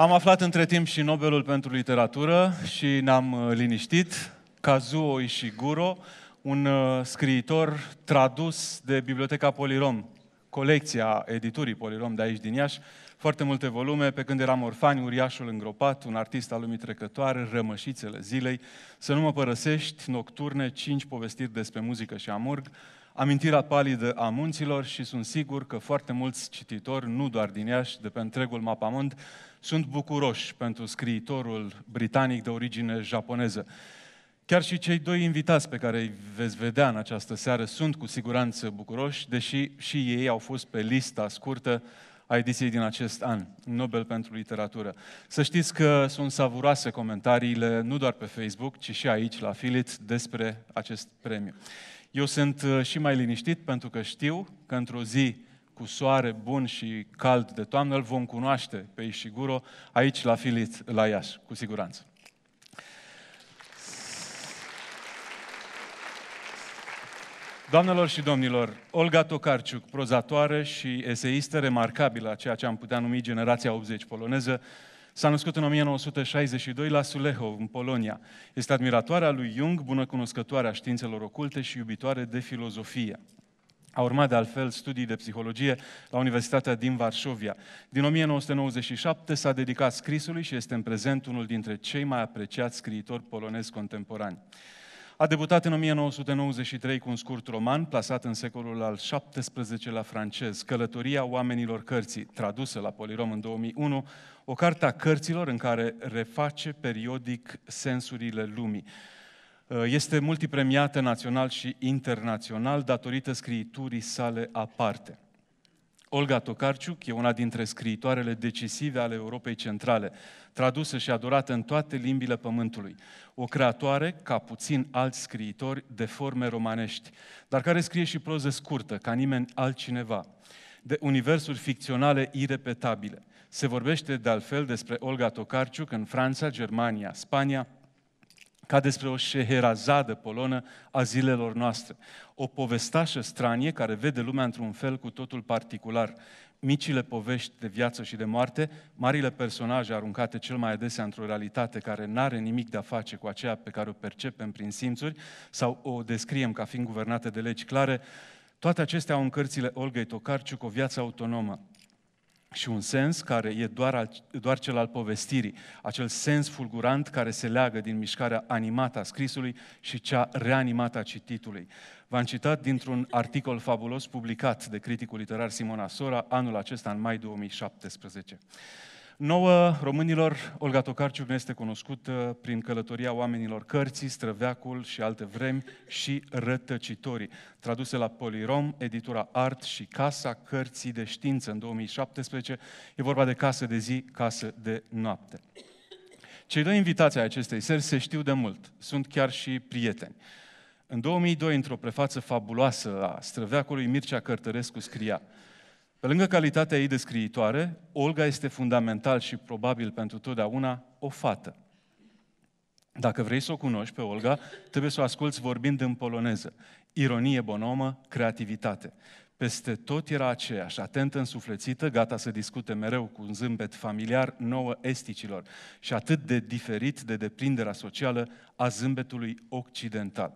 Am aflat între timp și Nobelul pentru literatură și ne-am uh, liniștit. Kazuo Ishiguro, un uh, scriitor tradus de Biblioteca Polirom, colecția editurii Polirom de aici din Iași, foarte multe volume, pe când eram orfani, Uriașul îngropat, un artist al lumii trecătoare, Rămășițele zilei, Să nu mă părăsești, Nocturne, cinci povestiri despre muzică și amurg, Amintirea palidă a munților și sunt sigur că foarte mulți cititori, nu doar din Iași, de pe întregul mapamond, sunt bucuroși pentru scriitorul britanic de origine japoneză. Chiar și cei doi invitați pe care îi veți vedea în această seară sunt cu siguranță bucuroși, deși și ei au fost pe lista scurtă a ediției din acest an, Nobel pentru literatură. Să știți că sunt savuroase comentariile, nu doar pe Facebook, ci și aici, la Filit, despre acest premiu. Eu sunt uh, și mai liniștit pentru că știu că într-o zi cu soare bun și cald de toamnă, îl vom cunoaște pe Ishiguro aici la Filiț, la Iași, cu siguranță. Doamnelor și domnilor, Olga Tokarciuc, prozatoare și eseistă remarcabilă a ceea ce am putea numi generația 80 poloneză, S-a născut în 1962 la Sulehov, în Polonia. Este admiratoarea lui Jung, cunoscătoare a științelor oculte și iubitoare de filozofie. A urmat de altfel studii de psihologie la Universitatea din Varșovia. Din 1997 s-a dedicat scrisului și este în prezent unul dintre cei mai apreciați scriitori polonezi contemporani. A debutat în 1993 cu un scurt roman plasat în secolul al XVII-lea francez, Călătoria oamenilor cărții, tradusă la Polirom în 2001, o carte a cărților în care reface periodic sensurile lumii. Uh, este multipremiată național și internațional datorită scriiturii sale aparte. Olga Tokarciuc e una dintre scriitoarele decisive ale Europei Centrale, tradusă și adorată în toate limbile pământului. O creatoare, ca puțin alți scriitori, de forme romanești, dar care scrie și proză scurtă, ca nimeni altcineva, de universuri ficționale irepetabile. Se vorbește de altfel despre Olga Tokarciuc în Franța, Germania, Spania, ca despre o șeherazadă polonă a zilelor noastre. O povestașă stranie care vede lumea într-un fel cu totul particular. Micile povești de viață și de moarte, marile personaje aruncate cel mai adesea într-o realitate care n-are nimic de-a face cu aceea pe care o percepem prin simțuri sau o descriem ca fiind guvernată de legi clare, toate acestea au în cărțile Olgei Tokarciuc o viață autonomă, și un sens care e doar, al, doar cel al povestirii, acel sens fulgurant care se leagă din mișcarea animată a scrisului și cea reanimată a cititului. V-am citat dintr-un articol fabulos publicat de criticul literar Simona Sora anul acesta, în mai 2017. Nouă românilor, Olga Tokarciuc ne este cunoscută prin călătoria oamenilor cărții, străveacul și alte vremi și rătăcitorii, traduse la Polirom, editura Art și Casa Cărții de Știință în 2017. E vorba de casă de zi, casă de noapte. Cei doi invitați ai acestei seri se știu de mult, sunt chiar și prieteni. În 2002, într-o prefață fabuloasă a străveacului, Mircea Cărtărescu scria – pe lângă calitatea ei de scriitoare, Olga este fundamental și probabil pentru totdeauna o fată. Dacă vrei să o cunoști pe Olga, trebuie să o asculți vorbind în poloneză. Ironie bonomă, creativitate. Peste tot era aceeași, atentă, însuflețită, gata să discute mereu cu un zâmbet familiar nouă esticilor și atât de diferit de deprinderea socială a zâmbetului occidental.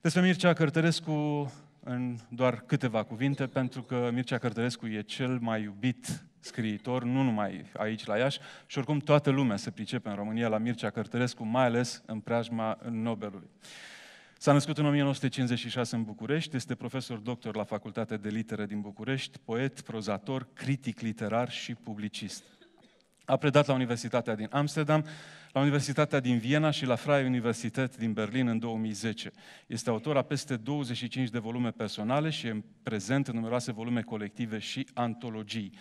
Despre Mircea Cărtărescu în doar câteva cuvinte, pentru că Mircea Cărtărescu e cel mai iubit scriitor, nu numai aici la Iași, și oricum toată lumea se pricepe în România la Mircea Cărtărescu, mai ales în preajma Nobelului. S-a născut în 1956 în București, este profesor doctor la Facultatea de Litere din București, poet, prozator, critic literar și publicist. A predat la Universitatea din Amsterdam, la Universitatea din Viena și la Freie Universität din Berlin în 2010. Este autor a peste 25 de volume personale și e prezent în numeroase volume colective și antologii.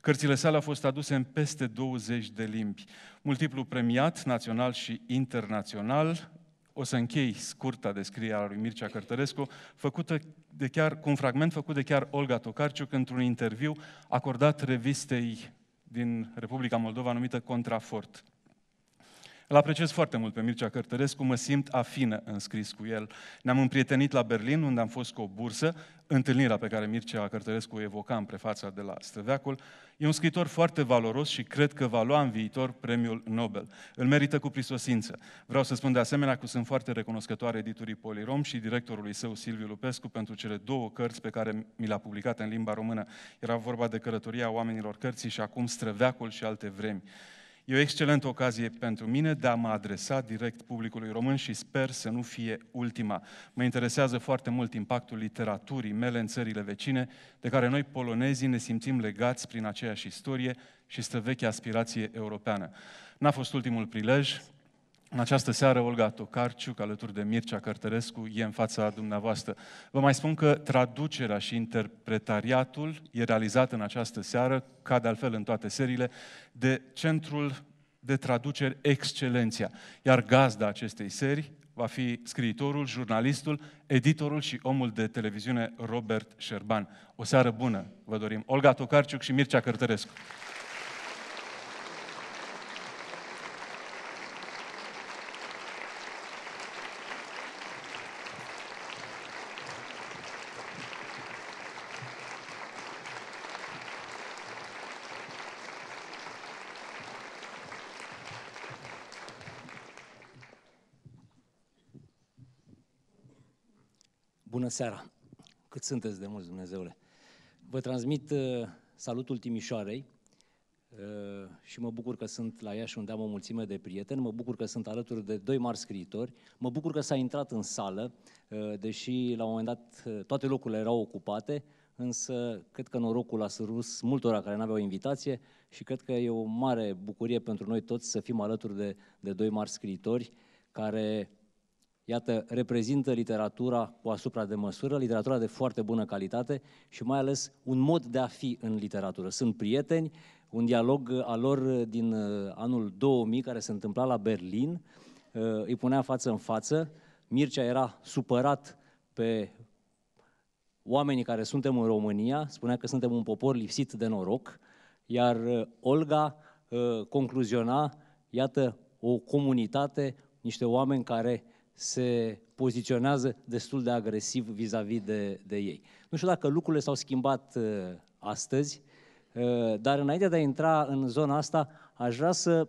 Cărțile sale au fost aduse în peste 20 de limbi. Multiplu premiat, național și internațional, o să închei scurta descriere a lui Mircea Cărtărescu, făcută de chiar, cu un fragment făcut de chiar Olga Tocarciuc într-un interviu acordat revistei din Republica Moldova numită Contrafort. Îl apreciez foarte mult pe Mircea Cărtărescu, mă simt afină înscris cu el. Ne-am împrietenit la Berlin, unde am fost cu o bursă întâlnirea pe care Mircea Cărtărescu o evoca în prefața de la Străveacul, e un scritor foarte valoros și cred că va lua în viitor premiul Nobel. Îl merită cu prisosință. Vreau să spun de asemenea că sunt foarte recunoscătoare editurii Polirom și directorului său Silviu Lupescu pentru cele două cărți pe care mi le-a publicat în limba română. Era vorba de călătoria oamenilor cărții și acum Străveacul și alte vremi. E o excelentă ocazie pentru mine de a mă adresa direct publicului român și sper să nu fie ultima. Mă interesează foarte mult impactul literaturii mele în țările vecine, de care noi polonezii ne simțim legați prin aceeași istorie și străveche aspirație europeană. N-a fost ultimul prilej, în această seară, Olga Tocarciuc, alături de Mircea Cărtărescu, e în fața dumneavoastră. Vă mai spun că traducerea și interpretariatul e realizat în această seară, ca de altfel în toate seriile, de Centrul de Traduceri Excelenția. Iar gazda acestei serii va fi scriitorul, jurnalistul, editorul și omul de televiziune Robert Șerban. O seară bună vă dorim. Olga Tocarciuc și Mircea Cărtărescu. bună seara! Cât sunteți de mulți, Dumnezeule! Vă transmit uh, salutul Timișoarei uh, și mă bucur că sunt la Iași unde am o mulțime de prieteni, mă bucur că sunt alături de doi mari scriitori, mă bucur că s-a intrat în sală, uh, deși la un moment dat toate locurile erau ocupate, însă cred că norocul a sărus multora care n-aveau invitație și cred că e o mare bucurie pentru noi toți să fim alături de, de doi mari scriitori care iată, reprezintă literatura cu asupra de măsură, literatura de foarte bună calitate și mai ales un mod de a fi în literatură. Sunt prieteni, un dialog uh, al lor uh, din uh, anul 2000 care se întâmpla la Berlin, îi punea față în față, Mircea era supărat pe oamenii care suntem în România, spunea că suntem un popor lipsit de noroc, iar Olga concluziona, iată, o comunitate, niște oameni care uh, se poziționează destul de agresiv vis-a-vis de, de ei. Nu știu dacă lucrurile s-au schimbat uh, astăzi, uh, dar înainte de a intra în zona asta, aș vrea să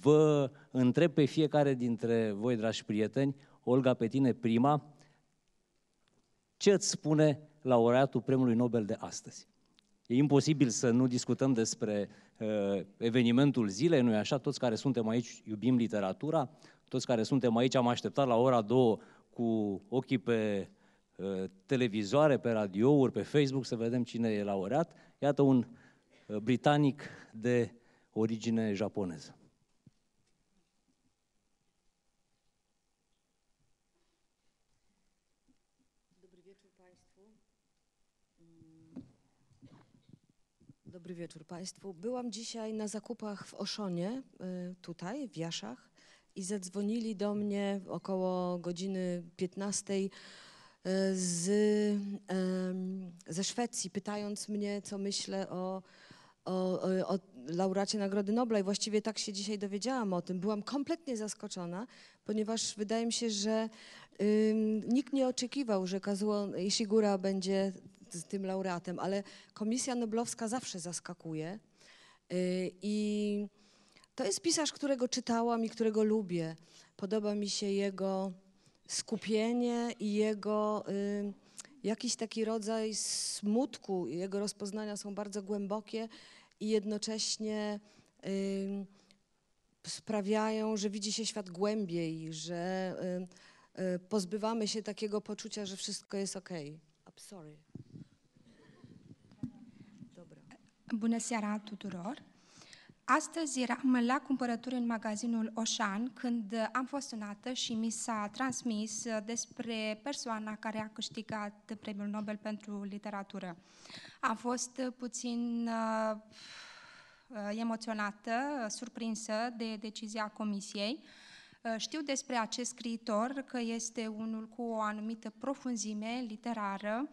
vă întreb pe fiecare dintre voi, dragi prieteni, Olga, pe tine prima, ce îți spune laureatul Premiului Nobel de astăzi? E imposibil să nu discutăm despre uh, evenimentul zilei, nu-i așa? Toți care suntem aici iubim literatura, toți care suntem aici am așteptat la ora 2 cu ochii pe uh, televizoare, pe radiouri, pe Facebook să vedem cine e laureat. Iată un uh, britanic de origine japoneză. Dobry wieczór Państwu. Mm. Byłam dzisiaj na zakupach w Oszonie, tutaj, w Jaszach. i zadzwonili do mnie około godziny 15 e, z, ze Szwecji, pytając mnie, co myślę o, o, o laureacie Nagrody Nobla i właściwie tak się dzisiaj dowiedziałam o tym. Byłam kompletnie zaskoczona, ponieważ wydaje mi się, że nikt nie oczekiwał, że Kazuo Ishigura będzie tym laureatem, ale Komisja Noblowska zawsze zaskakuje e, i to jest pisarz, którego czytałam i którego lubię. Podoba mi się jego skupienie i jego y, jakiś taki rodzaj smutku. Jego rozpoznania są bardzo głębokie i jednocześnie y, sprawiają, że widzi się świat głębiej, że y, y, pozbywamy się takiego poczucia, że wszystko jest ok. I'm sorry. Dobra. Bună Astăzi eram la cumpărături în magazinul Oșan când uh, am fost sunată și mi s-a transmis uh, despre persoana care a câștigat premiul Nobel pentru literatură. Am fost uh, puțin emoționată, surprinsă de decizia comisiei. Știu despre acest scriitor că este unul cu o anumită profunzime literară,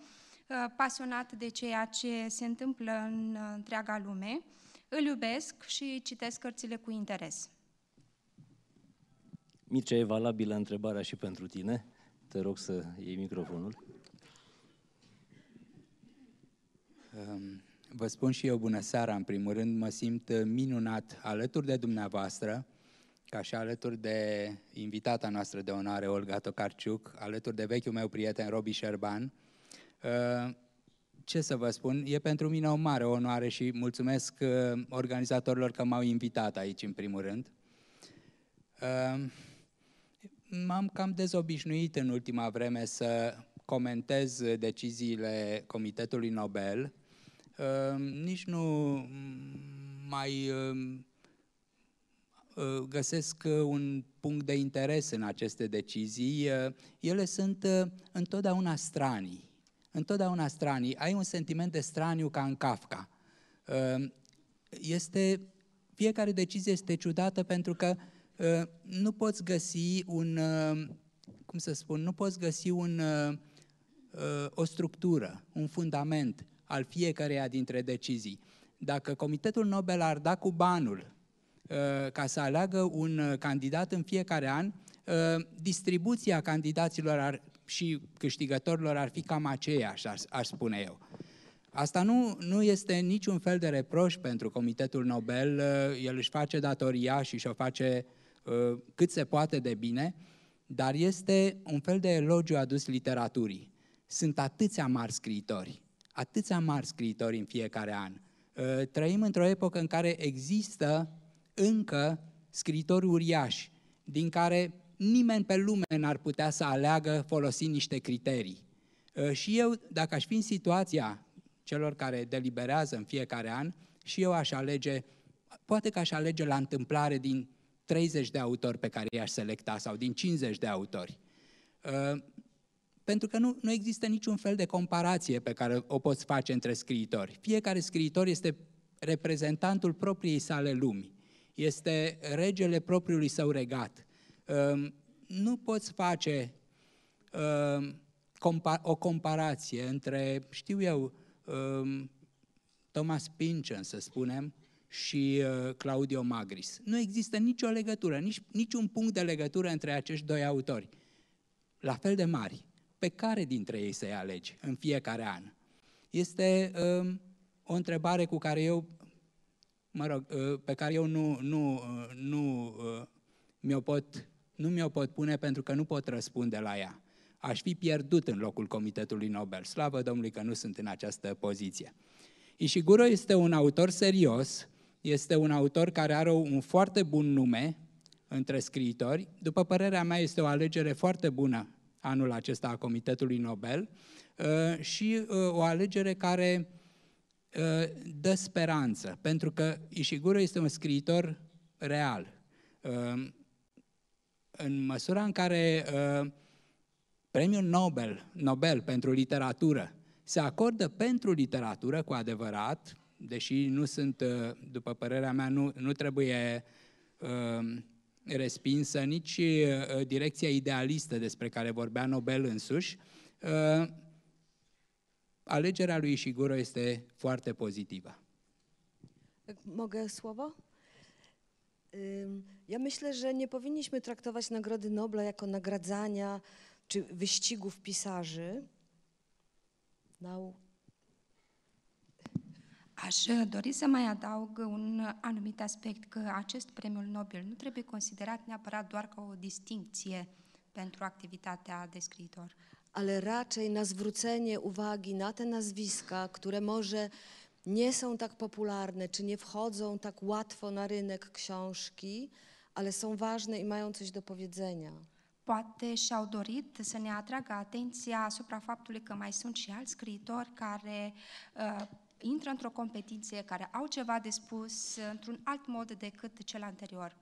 pasionat de ceea ce se întâmplă în întreaga lume. Îl iubesc și citesc cărțile cu interes. Mircea, e valabilă întrebarea și pentru tine. Te rog să iei microfonul. Ehm, vă spun și eu bună seara, în primul rând. Mă simt eh, minunat alături de dumneavoastră, ca și alături de invitata noastră de onoare, Olga Tocarciuc, alături de vechiul meu prieten, Robi Șerban. Ehm, ce să vă spun, e pentru mine o mare onoare și mulțumesc uh, organizatorilor că m-au invitat aici, în primul rând. Uh, m-am cam dezobișnuit în ultima vreme să comentez deciziile Comitetului Nobel. Uh, nici nu mai găsesc un punct de interes în aceste decizii. Ele sunt întotdeauna stranii întotdeauna stranii. Ai un sentiment de straniu ca în Kafka. Ehm, este, fiecare decizie este ciudată pentru că ehm, nu poți găsi un, ehm, cum să spun, nu poți găsi un, o structură, un fundament al fiecăreia dintre decizii. Dacă Comitetul Nobel ar da cu banul ca să aleagă un candidat în fiecare an, distribuția candidaților ar și câștigătorilor ar fi cam aceiași, aș, aș spune eu. Asta nu, nu este niciun fel de reproș pentru Comitetul Nobel, uh, el își face datoria și și-o face uh, cât se poate de bine, dar este un fel de elogiu adus literaturii. Sunt atâția mari scriitori, atâția mari scriitori în fiecare an. Uh, trăim într-o epocă în care există încă scriitori uriași, din care nimeni pe lume n-ar putea să aleagă folosind niște criterii. Ă, și eu, dacă aș fi în situația celor care deliberează în fiecare an, și eu aș alege, poate că aș alege la întâmplare din 30 de autori pe care i-aș selecta sau din 50 de autori. Ă, pentru că nu, nu există niciun fel de comparație pe care o poți face între scriitori. Fiecare scriitor este reprezentantul propriei sale lumi, este regele propriului său regat. Ehm, nu poți face ehm, o comparație între, știu eu, ehm, Thomas Pynchon, să spunem, și eh, Claudio Magris. Nu există nicio legătură, nici, niciun punct de legătură între acești doi autori, la fel de mari. Pe care dintre ei să-i alegi în fiecare an? Este um, o întrebare cu care eu, mă rog, eh, pe care eu nu, nu, eh, nu mi-o pot nu mi-o pot pune pentru că nu pot răspunde la ea. Aș fi pierdut în locul Comitetului Nobel. Slavă Domnului că nu sunt în această poziție. Ishiguro este un autor serios, este un autor care are un foarte bun nume între scriitori. După părerea mea, este o alegere foarte bună anul acesta a Comitetului Nobel uh, și uh, o alegere care uh, dă speranță, pentru că Ishiguro este un scriitor real în măsura în care uh, premiul Nobel, Nobel pentru literatură se acordă pentru literatură cu adevărat, deși nu sunt, uh, după părerea mea, nu, nu trebuie uh, respinsă nici uh, direcția idealistă despre care vorbea Nobel însuși, uh, alegerea lui Ishiguro este foarte pozitivă. Mogă slovo? Ja myślę, że nie powinniśmy traktować Nagrody Nobla jako nagradzania czy wyścigów pisarzy. Now. Aș e, dori să mai adaug un anumit aspect, că acest premiul Nobel nu trebuie considerat neapărat doar ca o distincție pentru activitatea de scriitor. Ale raczej na zwrócenie uwagi na te nazwiska, które może nie są tak popularne, czy nie wchodzą tak łatwo na rynek książki, ale są ważne i mają coś do powiedzenia. Poate și-au dorit să ne atragă atenția asupra faptului că mai sunt și alți scriitori care uh, intră într-o competiție, care au ceva de spus într-un alt mod decât cel anterior.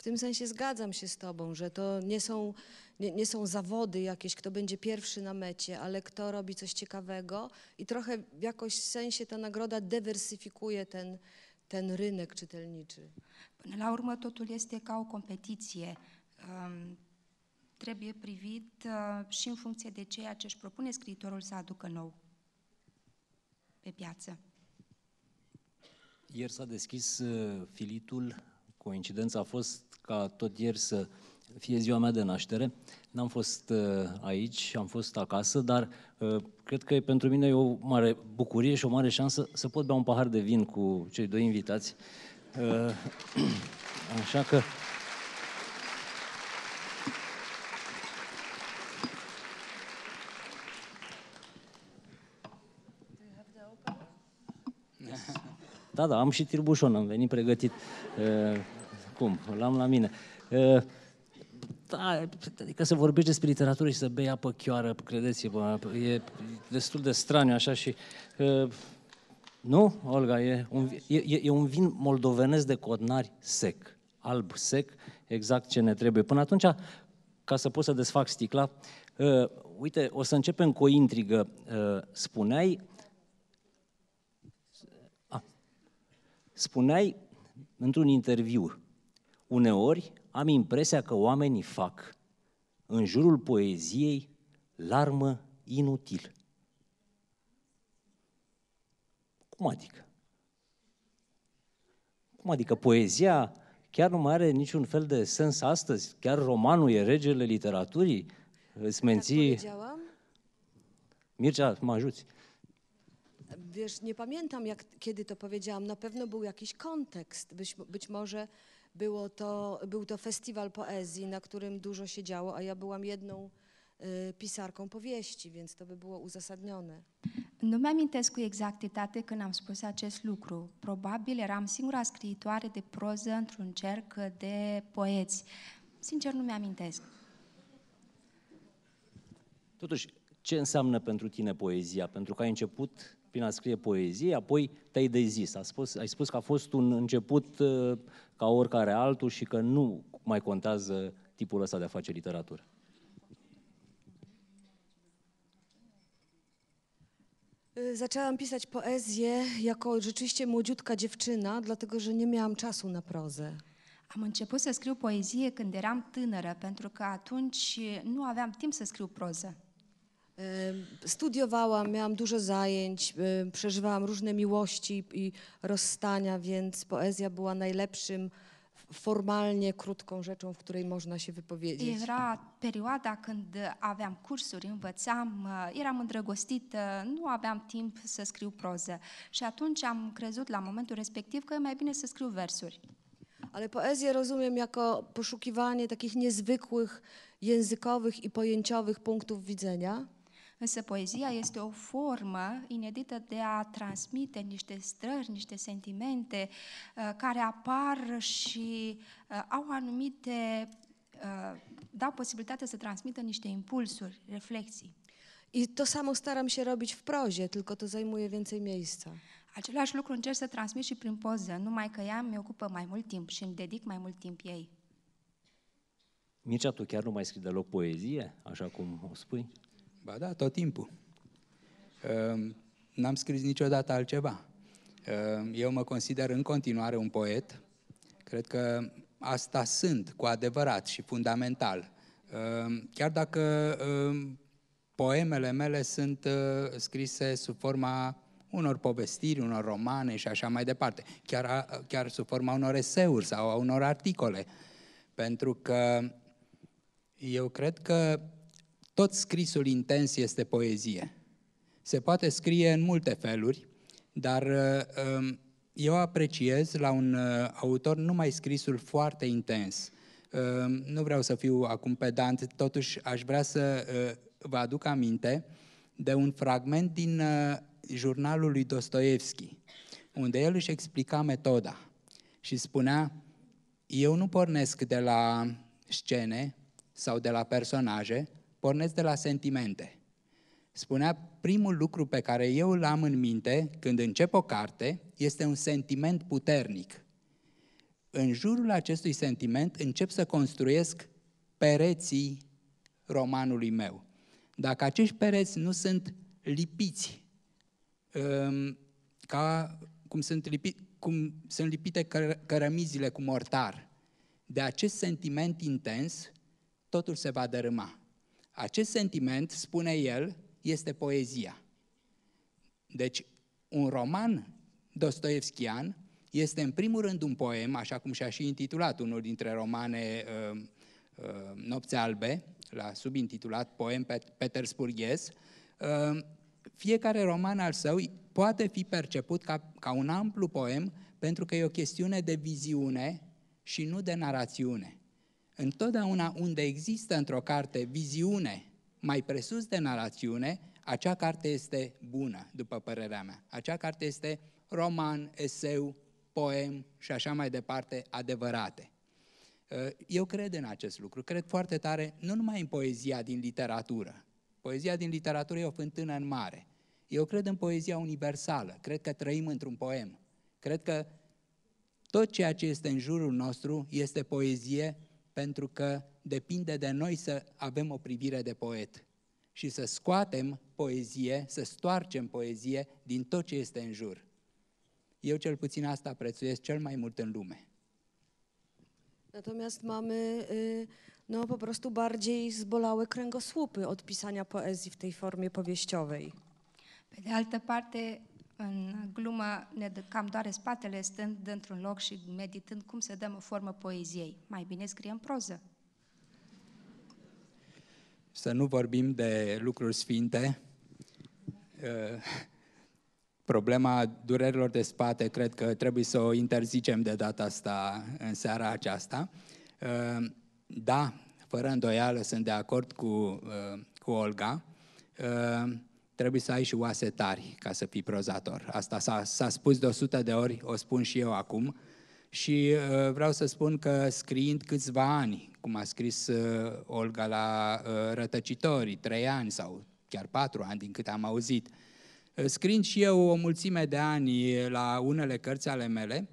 W tym sensie zgadzam się z Tobą, że to nie są, nie, nie, są zawody jakieś, kto będzie pierwszy na mecie, ale kto robi coś ciekawego i trochę w jakoś sensie ta nagroda dywersyfikuje ten, ten rynek czytelniczy. Până la urmă, totul este ca o competiție. Um, trebuie privit uh, și în funcție de ceea ce își propune scriitorul să aducă nou pe piață. Ieri s-a deschis uh, filitul Coincidența a fost ca tot ieri să fie ziua mea de naștere. N-am fost uh, aici, am fost acasă, dar uh, cred că pentru mine e o mare bucurie și o mare șansă să pot bea un pahar de vin cu cei doi invitați. Uh, așa că Da, da, am și tirbușon, am venit pregătit. Uh, cum? L-am la mine. Uh, da, adică să vorbești despre literatură și să bei apă chioară, credeți-vă, e destul de straniu așa și... Uh, nu, Olga, e un, e, e un vin moldovenesc de codnari sec, alb sec, exact ce ne trebuie. Până atunci, ca să pot să desfac sticla, uh, uite, o să începem cu o intrigă. Uh, spuneai Spuneai într-un interviu, uneori am impresia că oamenii fac în jurul poeziei larmă inutil. Cum adică? Cum adică poezia chiar nu mai are niciun fel de sens astăzi? Chiar romanul e regele literaturii? Îți menții... Mircea, mă ajuți. wiesz, nie pamiętam, jak, kiedy to powiedziałam. Na pewno był jakiś kontekst. Być, być może było to, był to festiwal poezji, na którym dużo się działo, a ja byłam jedną y, pisarką powieści, więc to by było uzasadnione. Nu mi-amintesc cu exactitate când am spus acest lucru. Probabil eram singura scriitoare de proză într-un cerc de poeți. Sincer, nu mi-amintesc. Totuși, ce înseamnă pentru tine poezia? Pentru că ai început prin a scrie poezie, apoi te-ai dezis. A spus, ai spus că a fost un început uh, ca oricare altul și că nu mai contează tipul ăsta de a face literatură. Zaczęłam pisać poezję jako rzeczywiście młodziutka dziewczyna, dlatego że nie miałam czasu na prozę. Am început să scriu poezie când eram tânără, pentru că atunci nu aveam timp să scriu proză. Studiowałam, miałam dużo zajęć, przeżywałam różne miłości i rozstania, więc poezja była najlepszym formalnie krótką rzeczą, w której można się wypowiedzieć. Era perioada când aveam cursuri, învățam, eram îndrăgostită, nu aveam timp să scriu proză și atunci am crezut la momentul respectiv că e mai bine să scriu versuri. Ale poezję rozumiem jako poszukiwanie takich niezwykłych językowych i pojęciowych punktów widzenia. Însă poezia este o formă inedită de a transmite niște strări, niște sentimente uh, care apar și uh, au anumite uh, dau posibilitatea să transmită niște impulsuri, reflexii. I to samo staram się robić w prozie, tylko to zajmuje więcej miejsca. Același lucru încerc să transmit și prin poză, numai că ea mi ocupă mai mult timp și îmi dedic mai mult timp ei. Mircea, tu chiar nu mai scrii deloc poezie, așa cum o spui? Ba da, tot timpul. Ehm, n-am scris niciodată altceva. Ehm, eu mă consider în continuare un poet. Cred că asta sunt cu adevărat și fundamental. Ehm, chiar dacă poemele mele sunt eh, scrise sub forma unor povestiri, unor romane și așa mai departe, chiar, chiar sub forma unor eseuri sau a unor articole. Pentru că eu cred că tot scrisul intens este poezie. Se poate scrie în multe feluri, dar uh, um, eu apreciez la un uh, autor numai scrisul foarte intens. Um, nu vreau să fiu acum pedant, totuși aș vrea să uh, vă aduc aminte de un fragment din jurnalul lui Dostoevski, unde el își explica metoda și spunea, eu nu pornesc de la scene sau de la personaje, pornesc de la sentimente. Spunea, primul lucru pe care eu îl am în minte când încep o carte este un sentiment puternic. În jurul acestui sentiment încep să construiesc pereții romanului meu. Dacă acești pereți nu sunt lipiți, um, ca cum sunt, lipi, cum sunt lipite căr- cărămizile cu mortar, de acest sentiment intens, totul se va dărâma. Acest sentiment, spune el, este poezia. Deci, un roman dostoevskian este în primul rând un poem, așa cum și-a și intitulat unul dintre romane uh, uh, Nopți albe, la subintitulat poem pet- petersburghez, uh, fiecare roman al său poate fi perceput ca, ca un amplu poem pentru că e o chestiune de viziune și nu de narațiune. Întotdeauna unde există într-o carte viziune mai presus de narațiune, acea carte este bună, după părerea mea. Acea carte este roman, eseu, poem și așa mai departe, adevărate. Uh, eu cred în acest lucru, cred foarte tare, nu numai în poezia din literatură. Poezia din literatură e o fântână în mare. Eu cred în poezia universală, cred că trăim într-un poem. Cred că tot ceea ce este în jurul nostru este poezie pentru că depinde de noi să avem o privire de poet și să scoatem poezie, să stoarcem poezie din tot ce este în jur. Eu cel puțin asta prețuiesc cel mai mult în lume. Natomiast mamy no, po prostu bardziej zbolałe kręgosłupy od pisania poezji w tej formie powieściowej. Pe de altă parte, în glumă ne cam doare spatele stând într-un loc și meditând cum să dăm o formă poeziei. Mai bine scriem proză. Să nu vorbim de lucruri sfinte. Eh, problema durerilor de spate cred că trebuie să o interzicem de data asta, în seara aceasta. Eh, da, fără îndoială sunt de acord cu, eh, cu Olga trebuie să ai și oase tari ca să fii prozator. Asta s-a, s-a spus de 100 de ori, o spun și eu acum. Și uh, vreau să spun că scriind câțiva ani, cum a scris uh, Olga la uh, Rătăcitorii, trei ani sau chiar patru ani din câte am auzit, uh, scriind și eu o mulțime de ani la unele cărți ale mele,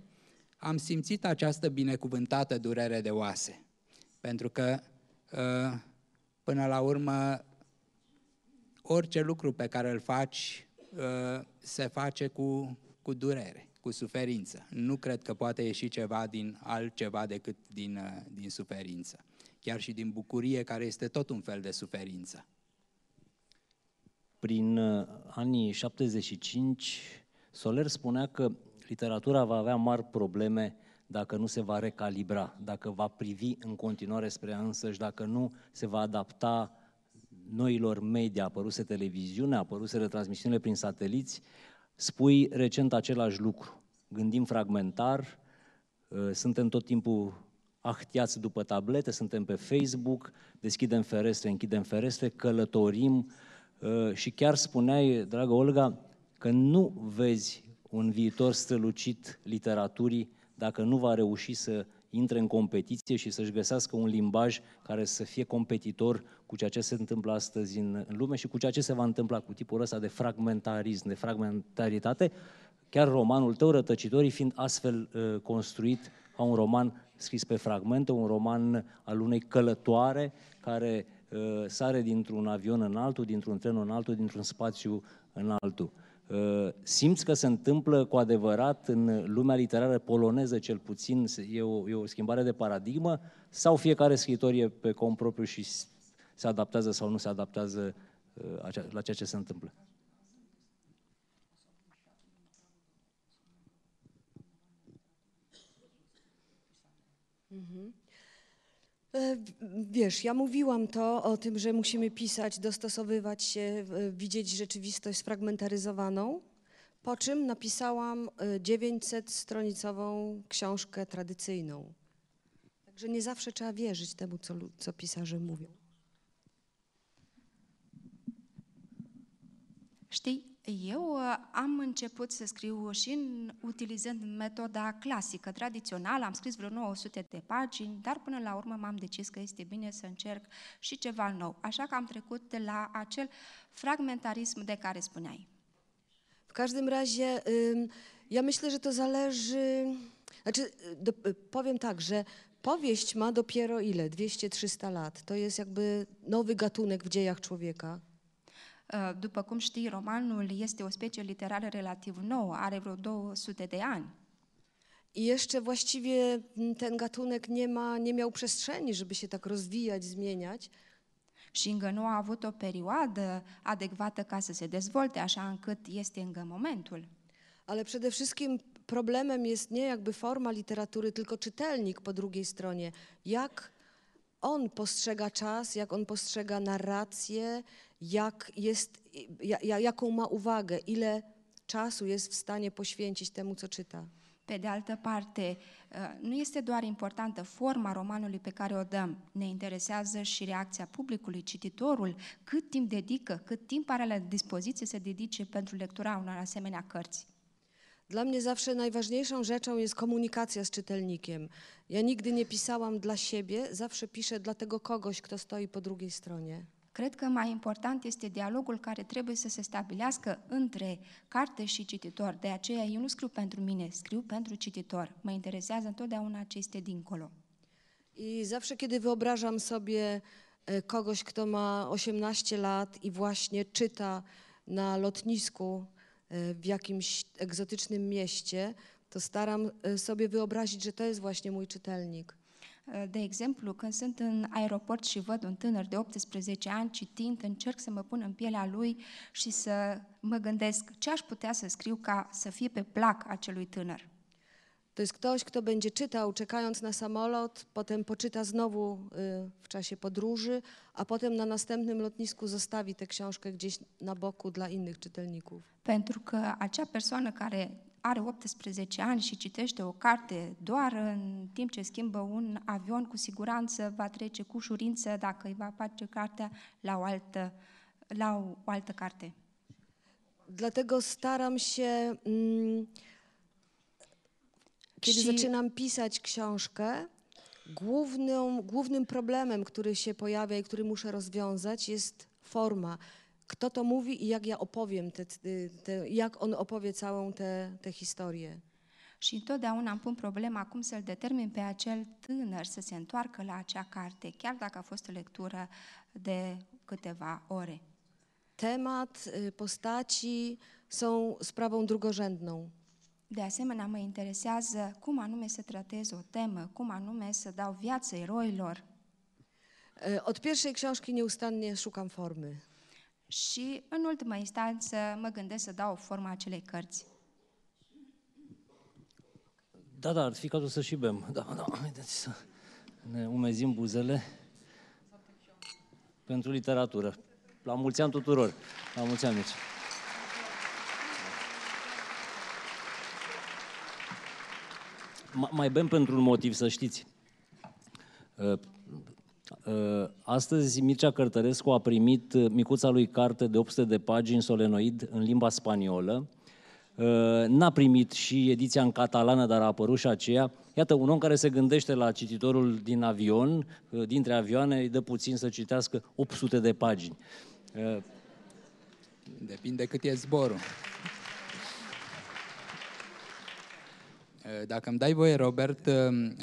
am simțit această binecuvântată durere de oase. Pentru că, uh, până la urmă, orice lucru pe care îl faci uh, se face cu, cu durere, cu suferință. Nu cred că poate ieși ceva din altceva decât din, uh, din suferință. Chiar și din bucurie, care este tot un fel de suferință. Prin uh, anii 75, Soler spunea că literatura va avea mari probleme dacă nu se va recalibra, dacă va privi în continuare spre ea însăși, dacă nu se va adapta noilor media, apăruse televiziunea, apăruse retransmisiunile prin sateliți, spui recent același lucru. Gândim fragmentar, uh, suntem tot timpul ahtiați după tablete, suntem pe Facebook, deschidem ferestre, închidem ferestre, călătorim uh, și chiar spuneai, dragă Olga, că nu vezi un viitor strălucit literaturii dacă nu va reuși să intre în competiție și să-și găsească un limbaj care să fie competitor cu ceea ce se întâmplă astăzi în, în lume și cu ceea ce se va întâmpla cu tipul ăsta de fragmentarism, de fragmentaritate, chiar romanul tău, Rătăcitorii, fiind astfel uh, construit ca un roman scris pe fragmente, un roman al unei călătoare care uh, sare dintr-un avion în altul, dintr-un tren în altul, dintr-un spațiu în altul. Uh, Ă, simți că se întâmplă cu adevărat în lumea literară poloneză, cel puțin, e o, e o schimbare de paradigmă? Sau fiecare scriitor e pe cont propriu și se adaptează sau nu se adaptează ă, la ceea ce se întâmplă? Mm-hmm. E, wiesz, ja mówiłam to o tym, że musimy pisać, dostosowywać się, widzieć rzeczywistość sfragmentaryzowaną, po czym napisałam 900-stronicową e, książkę tradycyjną. Także nie zawsze trzeba wierzyć temu, co, co pisarze mówią. Știi, Eu uh, am început să scriu și în, utilizând metoda clasică, tradițională, am scris vreo 900 de pagini, dar până la urmă m-am decis că este bine să încerc și ceva nou. Așa că am trecut de la acel fragmentarism de care spuneai. W każdym razie, ja myślę, że to zależy. Znaczy, do, y, powiem tak, że powieść ma dopiero ile? 200-300 lat. To jest jakby nowy gatunek w dziejach człowieka. După cum știi, romanul este o specie literară relativ nouă, are vreo 200 de ani. I jeszcze właściwie ten gatunek nie, ma, nie miał przestrzeni, żeby się tak rozwijać, zmieniać. Și încă nu a avut o perioadă adecvată ca să se dezvolte, așa încât este încă momentul. Ale przede wszystkim problemem jest nie jakby forma literatury, tylko czytelnik po drugiej stronie. Jak on postrzega czas, jak on postrzega narrację, jak jest, jaką ma uwagę, ile czasu jest w stanie poświęcić temu, co czyta. Pe de altă parte, e, nu este doar importantă forma romanului pe care o dăm, ne interesează și reacția publicului, cititorul, cât timp dedică, cât timp are la dispoziție să dedice pentru lectura unor asemenea cărți. Dla mnie zawsze najważniejszą rzeczą jest komunikacja z czytelnikiem. Ja nigdy nie pisałam dla siebie, zawsze piszę dla tego kogoś, kto stoi po drugiej stronie. Cred că mai important este dialogul care trebuie să se stabilească între carte și cititor. De aceea eu nu scriu pentru mine, scriu pentru cititor. Mă interesează întotdeauna ce este dincolo. I zawsze, kiedy wyobrażam sobie e, kogoś, kto ma 18 lat i właśnie czyta na lotnisku e, w jakimś egzotycznym mieście, to staram e, sobie wyobrazić, że to jest właśnie mój czytelnik. Eh, de exemplu, când sunt în aeroport și văd un tânăr de 18 ani citind, încerc să mă pun în pielea lui și să mă gândesc ce aș putea să scriu ca să fie pe plac acelui tânăr. To jest ktoś, kto będzie czytał, czekając na samolot, potem poczyta znowu y, w czasie podróży, a potem na następnym lotnisku zostawi tę książkę gdzieś na boku dla innych czytelników. Pentru că acea persoană care are 18 ani și citește o carte doar în timp ce schimbă un avion, cu siguranță va trece cu ușurință dacă îi va face cartea la o altă, la o altă carte. Dlatego staram się, mm, kiedy zaczynam pisać książkę, głównym, głównym problemem, który się pojawia i który muszę rozwiązać, jest forma kto to mówi i jak ja opowiem, te, te, jak on opowie całą tę historię. Și întotdeauna dał pun problema cum să-l determin pe acel tânăr să se întoarcă la acea carte, chiar dacă a fost o lectură de câteva ore. Temat y, postaci są sprawą drugorzędną. De asemenea, mă interesează cum anume să tratez o temă, cum anume să dau viață eroilor. Y, od pierwszej książki nieustannie szukam formy. și, în ultima instanță, mă gândesc să dau forma acelei cărți. Da, da, ar fi cazul să și bem. Da, da, haideți să ne umezim buzele pentru literatură. La mulți ani tuturor! La mulți ani, mici! mai bem pentru un motiv, să știți. Ă, Uh, astăzi Mircea Cărtărescu a primit uh, micuța lui carte de 800 de pagini solenoid în limba spaniolă. Uh, n-a primit și ediția în catalană, dar a apărut și aceea. Iată, un om care se gândește la cititorul din avion, dintre avioane, îi dă puțin să citească 800 de pagini. Depinde cât e zborul. Dacă îmi dai voie, Robert,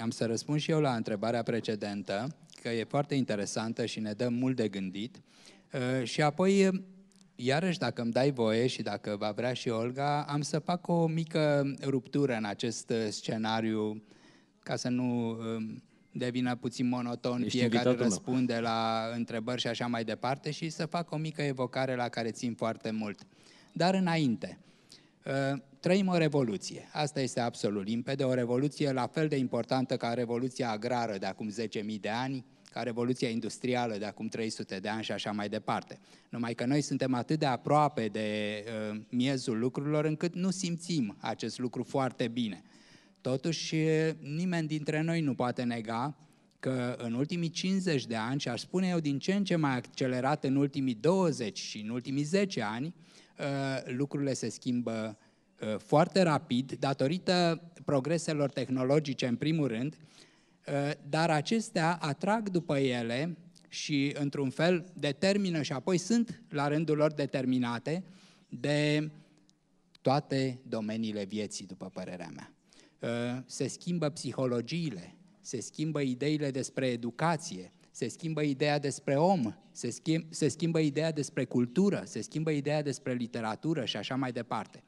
am să răspund și eu la întrebarea precedentă că e foarte interesantă și ne dă mult de gândit. Uh, și apoi, iarăși, dacă îmi dai voie și dacă va vrea și Olga, am să fac o mică ruptură în acest uh, scenariu, ca să nu um, devină puțin monoton, Ești fiecare răspunde la întrebări și așa mai departe și să fac o mică evocare la care țin foarte mult. Dar înainte, uh, trăim o revoluție. Asta este absolut limpede, o revoluție la fel de importantă ca revoluția agrară de acum 10.000 de ani, ca Revoluția Industrială de acum 300 de ani și așa mai departe. Numai că noi suntem atât de aproape de uh, miezul lucrurilor încât nu simțim acest lucru foarte bine. Totuși, uh, nimeni dintre noi nu poate nega că în ultimii 50 de ani, și aș spune eu din ce în ce mai accelerat în ultimii 20 și în ultimii 10 ani, uh, lucrurile se schimbă uh, foarte rapid datorită progreselor tehnologice în primul rând Eh, dar acestea atrag după ele și, într-un fel, determină și apoi sunt, la rândul lor, determinate de toate domeniile vieții, după părerea mea. Eh, se schimbă psihologiile, se schimbă ideile despre educație, se schimbă ideea despre om, se, se schimbă ideea despre cultură, se schimbă ideea despre literatură și așa mai departe.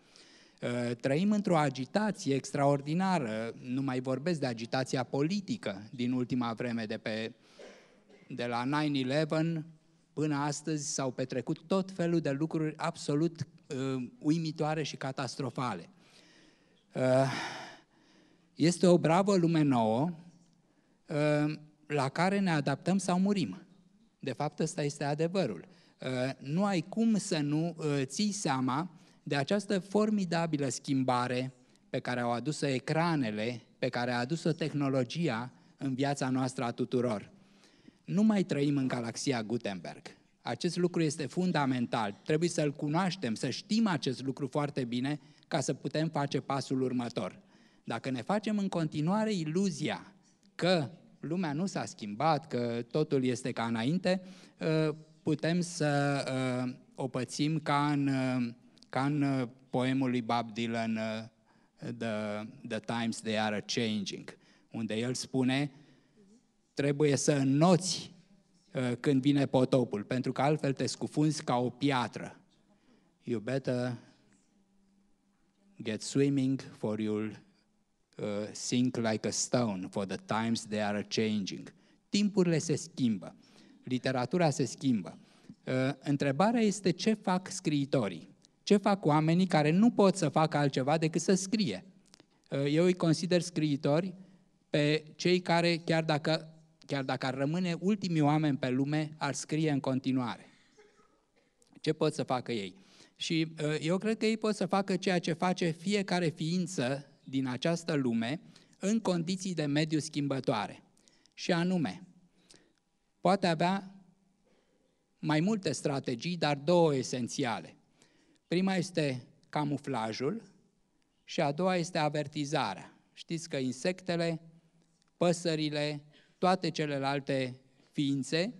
Ă, trăim într-o agitație extraordinară, nu mai vorbesc de agitația politică din ultima vreme, de, pe, de la 9-11 până astăzi s-au petrecut tot felul de lucruri absolut uh, uimitoare și catastrofale. Uh, este o bravă lume nouă uh, la care ne adaptăm sau murim. De fapt, ăsta este adevărul. Uh, nu ai cum să nu uh, ții seama de această formidabilă schimbare pe care au adus-o ecranele, pe care a adus-o tehnologia în viața noastră a tuturor. Nu mai trăim în galaxia Gutenberg. Acest lucru este fundamental. Trebuie să-l cunoaștem, să știm acest lucru foarte bine ca să putem face pasul următor. Dacă ne facem în continuare iluzia că lumea nu s-a schimbat, că totul este ca înainte, ă, putem să ă, o pățim ca în ă, ca în uh, poemul lui Bob Dylan, uh, The, The Times They Are Changing, unde el spune, trebuie să înnoți uh, când vine potopul, pentru că altfel te scufunzi ca o piatră. You better get swimming for you'll uh, sink like a stone for the times they are changing. Timpurile se schimbă, literatura se schimbă. Uh, întrebarea este ce fac scriitorii. Ce fac oamenii care nu pot să facă altceva decât să scrie? Uh, eu îi consider scriitori pe cei care, chiar dacă, chiar dacă ar rămâne ultimii oameni pe lume, ar scrie în continuare. Ce pot să facă ei? Și uh, eu cred că ei pot să facă ceea ce face fiecare ființă din această lume în condiții de mediu schimbătoare. Și anume, poate avea mai multe strategii, dar două esențiale. Prima este camuflajul și a doua este avertizarea. Știți că insectele, păsările, toate celelalte ființe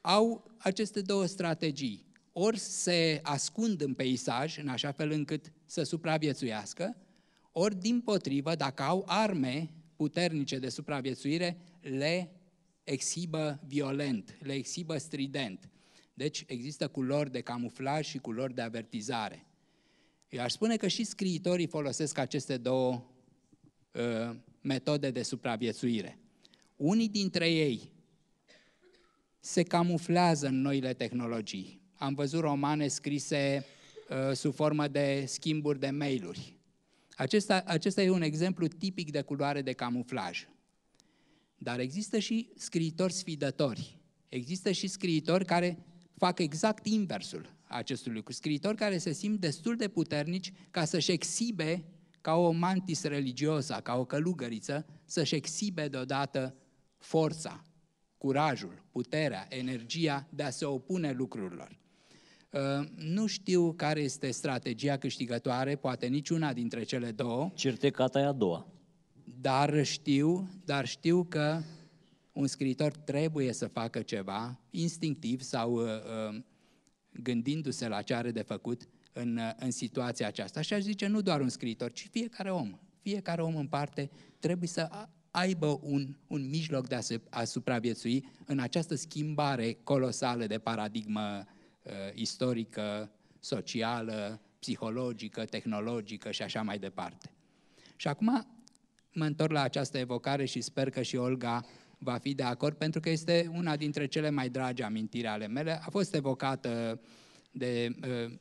au aceste două strategii. Ori se ascund în peisaj în așa fel încât să supraviețuiască, ori din potrivă, dacă au arme puternice de supraviețuire, le exhibă violent, le exhibă strident. Deci există culori de camuflaj și culori de avertizare. Eu aș spune că și scriitorii folosesc aceste două uh, metode de supraviețuire. Unii dintre ei se camuflează în noile tehnologii. Am văzut romane scrise uh, sub formă de schimburi de mail-uri. Acesta, acesta e un exemplu tipic de culoare de camuflaj. Dar există și scriitori sfidători. Există și scriitori care facă exact inversul acestui lucru. Scriitori care se simt destul de puternici ca să-și exhibe ca o mantis religioasă, ca o călugăriță, să-și exhibe deodată forța, curajul, puterea, energia de a se opune lucrurilor. Uh, nu știu care este strategia câștigătoare, poate niciuna dintre cele două. Certecata e a doua. Dar știu, dar știu că un scriitor trebuie să facă ceva, instinctiv sau uh, uh, gândindu-se la ce are de făcut în, uh, în situația aceasta. Și aș zice, nu doar un scriitor, ci fiecare om. Fiecare om în parte trebuie să aibă un, un mijloc de a, se, a supraviețui în această schimbare colosală de paradigmă uh, istorică, socială, psihologică, tehnologică și așa mai departe. Și acum mă întorc la această evocare și sper că și Olga va fi de acord, pentru că este una dintre cele mai dragi amintiri ale mele. A fost evocată de uh, uh,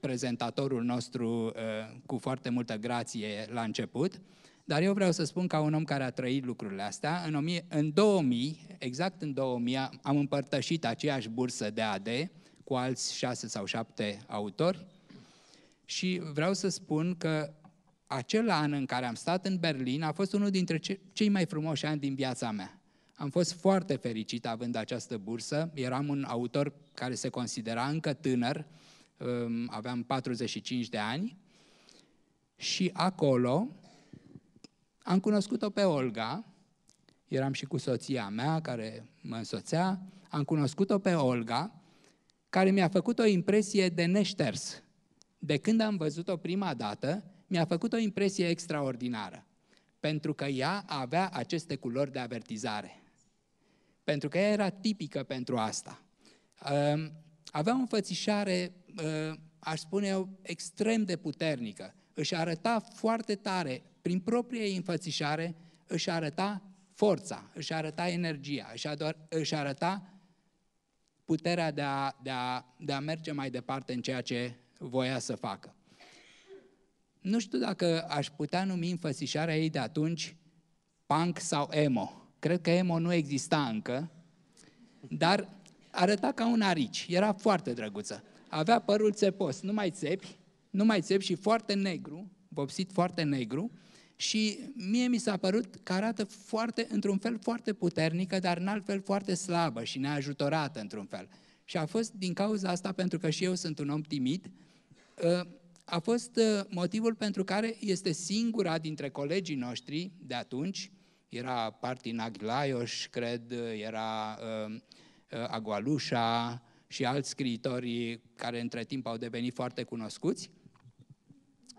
prezentatorul nostru uh, cu foarte multă grație la început, dar eu vreau să spun ca un om care a trăit lucrurile astea, în, 1000, în 2000, exact în 2000, am împărtășit aceeași bursă de AD cu alți șase sau șapte autori și vreau să spun că acel an în care am stat în Berlin a fost unul dintre cei mai frumoși ani din viața mea. Am fost foarte fericit având această bursă. Eram un autor care se considera încă tânăr, ehm, aveam 45 de ani și acolo am cunoscut-o pe Olga, eram și cu soția mea care mă însoțea, am cunoscut-o pe Olga, care mi-a făcut o impresie de neșters. De când am văzut-o prima dată, mi-a făcut o impresie extraordinară, pentru că ea avea aceste culori de avertizare. Pentru că ea era tipică pentru asta. Ehm, avea o înfățișare, ehm, aș spune eu, extrem de puternică. Își arăta foarte tare, prin propria ei înfățișare, își arăta forța, își arăta energia, își, ador, își arăta puterea de a, de, a, de a merge mai departe în ceea ce voia să facă nu știu dacă aș putea numi înfățișarea ei de atunci punk sau emo. Cred că emo nu exista încă, dar arăta ca un arici, era foarte drăguță. Avea părul țepos, nu mai țepi, nu mai țepi și foarte negru, vopsit foarte negru și mie mi s-a părut că arată foarte, într-un fel foarte puternică, dar în alt fel foarte slabă și neajutorată într-un fel. Și a fost din cauza asta, pentru că și eu sunt un om timid, ă, a fost uh, motivul pentru care este singura dintre colegii noștri de atunci, era Partin Aglaioș, cred, uh, era uh, uh, Agualușa și alți scriitori care între timp au devenit foarte cunoscuți,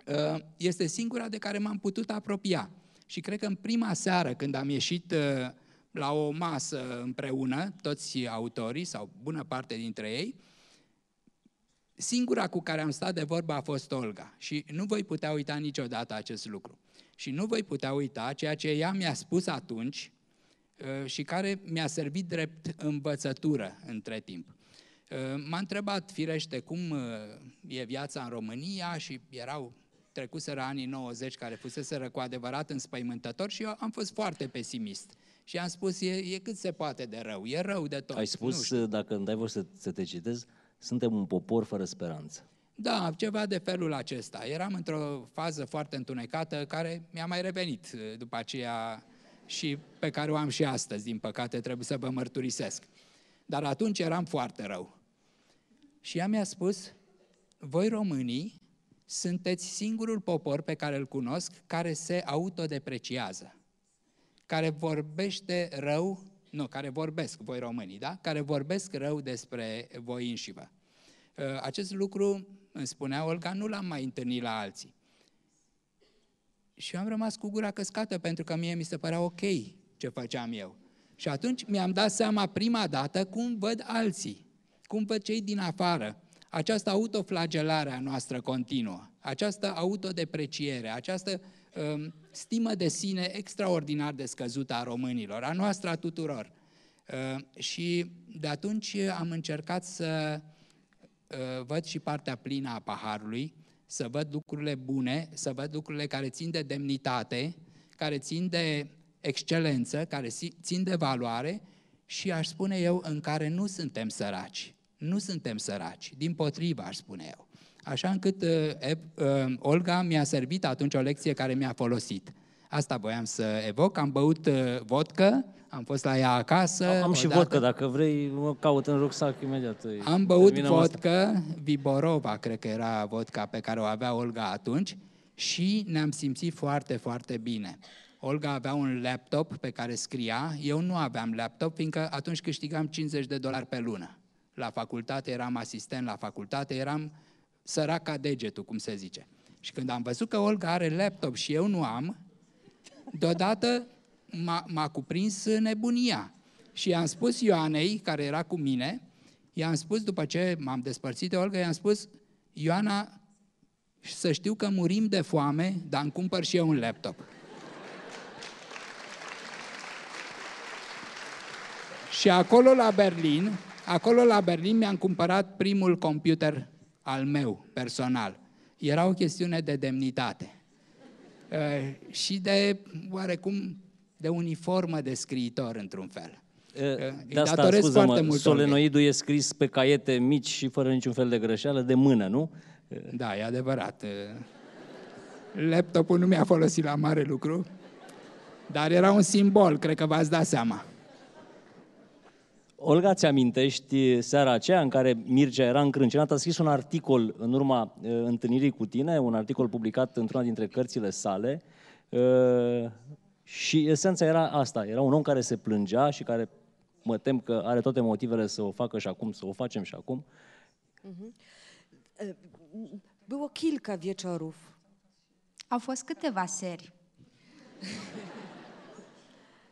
uh, este singura de care m-am putut apropia. Și cred că în prima seară când am ieșit uh, la o masă împreună, toți autorii sau bună parte dintre ei, Singura cu care am stat de vorbă a fost Olga și nu voi putea uita niciodată acest lucru. Și nu voi putea uita ceea ce ea mi-a spus atunci uh, și care mi-a servit drept învățătură între timp. Uh, m-a întrebat, firește, cum uh, e viața în România și erau trecuseră anii 90 care fuseseră cu adevărat înspăimântători și eu am fost foarte pesimist. Și am spus, e, e cât se poate de rău, e rău de tot. Ai spus, dacă îmi dai voie să, să te citez, uh, suntem un popor fără speranță. Da, ceva de felul acesta. Eram într-o fază foarte întunecată care mi-a mai revenit eh, după aceea și pe care o am și astăzi, din păcate, trebuie să vă mărturisesc. Dar atunci eram foarte rău. Și ea mi-a spus, voi românii sunteți singurul popor pe care îl cunosc care se autodepreciază, care vorbește rău nu, care vorbesc, voi românii, da? Care vorbesc rău despre voi înșivă. Ă, acest lucru, îmi spunea Olga, nu l-am mai întâlnit la alții. Și eu am rămas cu gura căscată, pentru că mie mi se părea ok ce făceam eu. Și atunci mi-am dat seama prima dată cum văd alții, cum văd cei din afară. Această autoflagelare a noastră continuă, această autodepreciere, această uh, Um, stimă de sine extraordinar de scăzută a românilor, a noastră a tuturor. Um, și de atunci am încercat să uh, văd și partea plină a paharului, să văd lucrurile bune, să văd lucrurile care țin de demnitate, care țin de excelență, care țin de valoare și aș spune eu în care nu suntem săraci. Nu suntem săraci, din potrivă aș spune eu așa încât uh, uh, Olga mi-a servit atunci o lecție care mi-a folosit. Asta voiam să evoc. Am băut uh, vodcă, am fost la ea acasă. Am odată. și vodcă, dacă vrei, mă caut în rucsac imediat. Am băut vodka, vodcă, asta. Viborova, cred că era vodka pe care o avea Olga atunci, și ne-am simțit foarte, foarte bine. Olga avea un laptop pe care scria, eu nu aveam laptop, fiindcă atunci câștigam 50 de dolari pe lună. La facultate eram asistent, la facultate eram săraca degetul, cum se zice. Și când am văzut că Olga are laptop și eu nu am, deodată m-a, m-a cuprins nebunia. Și i-am spus Ioanei, care era cu mine, i-am spus, după ce m-am despărțit de Olga, i-am spus, Ioana, să știu că murim de foame, dar îmi cumpăr și eu un laptop. și acolo la Berlin, acolo la Berlin mi-am cumpărat primul computer al meu personal. Era o chestiune de demnitate eh, și de oarecum de uniformă de scriitor într-un fel. Eh, eh, de asta, scuză mă solenoidul e scris pe caiete mici și fără niciun fel de greșeală, de mână, nu? Da, e adevărat. Laptopul nu mi-a folosit la mare lucru, dar era un simbol, cred că v-ați dat seama. Olga, ți-amintești seara aceea în care Mircea era încrâncenat, a scris un articol în urma uh, întâlnirii cu tine, un articol publicat într-una dintre cărțile sale uh, și esența era asta, era un om care se plângea și care mă tem că are toate motivele să o facă și acum, să o facem și acum. Było kilka wieczorów. Au fost câteva seri.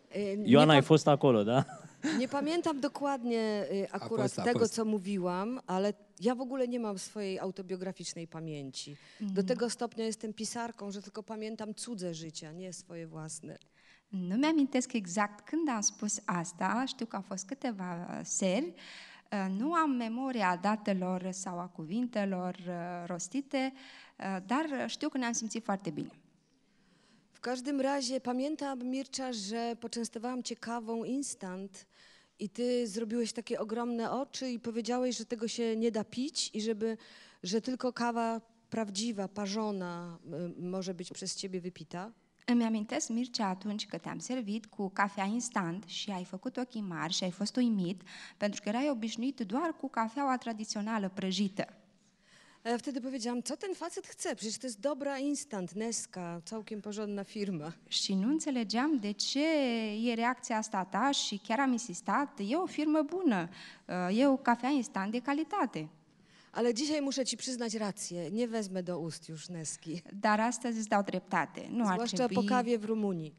Ioana, ai fost acolo, da? Nie pamiętam dokładnie y, akurat tego, co mówiłam, ale ja w ogóle nie mam swojej autobiograficznej pamięci. Do mm. tego stopnia jestem pisarką, że tylko pamiętam cudze życia, nie swoje własne. Nu no, mi-amintesc exact când am spus asta, știu că a fost câteva seri. E, nu no, am memoria datelor sau a cuvintelor e, rostite, e, dar știu că ne-am simțit foarte bine. W każdym razie pamiętam, Mircza, że poczęstowałam ciekawą kawą instant i ty zrobiłeś takie ogromne oczy i powiedziałeś, że tego się nie da pić i żeby, że tylko kawa prawdziwa, parzona y, może być przez ciebie wypita. Îmi amintesc, Mircea, atunci că te-am servit cu cafea instant și ai făcut ochii mari și ai fost uimit, pentru că erai obișnuit doar cu cafeaua tradițională prăjită. E, wtedy powiedziałam, co ten facet chce? Przecież to jest dobra instant, Neska, całkiem porządna firma. Și nu înțelegeam de ce e reacția asta a ta și chiar am insistat, e o firmă bună, e o cafea instant de calitate. Ale dzisiaj muszę ci przyznać rację, nie wezmę do ust już Neski. Dar astăzi îți dau dreptate. Nu ar Zwłaszcza po kawie w Rumunii.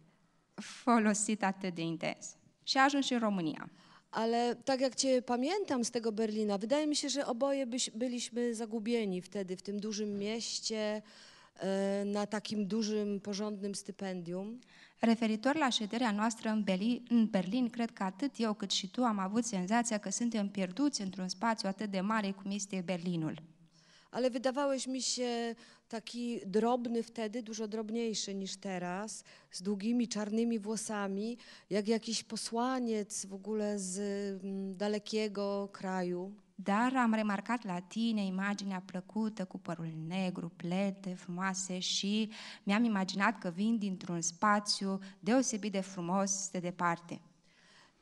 folosit atât de intens. Și a ajuns și în România. Ale tak jak Cię pamiętam z tego Berlina, wydaje mi się, że oboje byś, byliśmy zagubieni wtedy w tym dużym mieście, e, na takim dużym, porządnym stypendium. Referitor la șederea noastră în Berlin, în Berlin, cred că atât eu cât și tu am avut senzația că suntem pierduți într-un spațiu atât de mare cum este Berlinul ale wydawałeś mi się taki drobny wtedy, dużo drobniejszy niż teraz, z długimi czarnymi włosami, jak jakiś posłaniec w ogóle z mm, dalekiego kraju. Dar am remarcat la tine imaginea plăcută cu părul negru, plete, frumoase și mi-am imaginat că vin dintr-un spațiu deosebit de frumos de departe.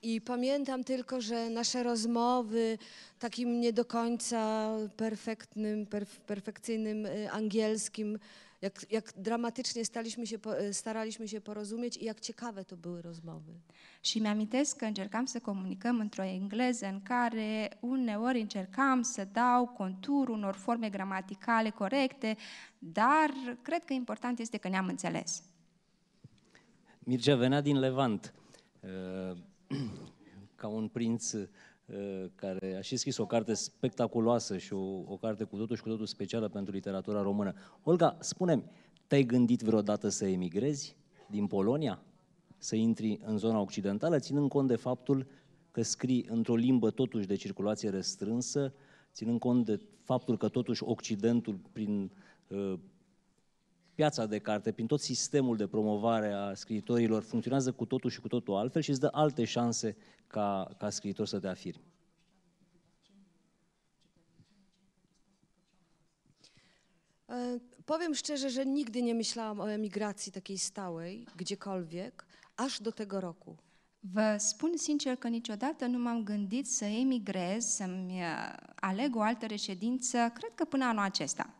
I pamiętam tylko, że nasze rozmowy takim nie do końca perfektnym, perf, perfekcyjnym y, angielskim, jak, jak dramatycznie staliśmy się, y, staraliśmy się porozumieć i jak ciekawe to były rozmowy. Și mi-amintesc că încercam să comunicăm într-o engleză în care uneori încercam să dau contur unor forme gramaticale corecte, dar cred că important este că ne-am înțeles. Mircea venea din Levant. Uh... ca un prinț uh, care a și scris o carte spectaculoasă și o, o carte cu totul și cu totul specială pentru literatura română. Olga, spune te-ai gândit vreodată să emigrezi din Polonia? Să intri în zona occidentală, ținând cont de faptul că scrii într-o limbă totuși de circulație restrânsă, ținând cont de faptul că totuși Occidentul, prin uh, piața de carte, prin tot sistemul de promovare a scriitorilor, funcționează cu totul și cu totul altfel și îți dă alte șanse ca, ca scriitor să te afirmi. Powiem szczerze, że nigdy nie myślałam o emigracji takiej stałej, gdziekolwiek, aż do tego roku. Vă spun sincer că niciodată nu m-am gândit să emigrez, să-mi aleg o altă reședință, cred că până anul acesta.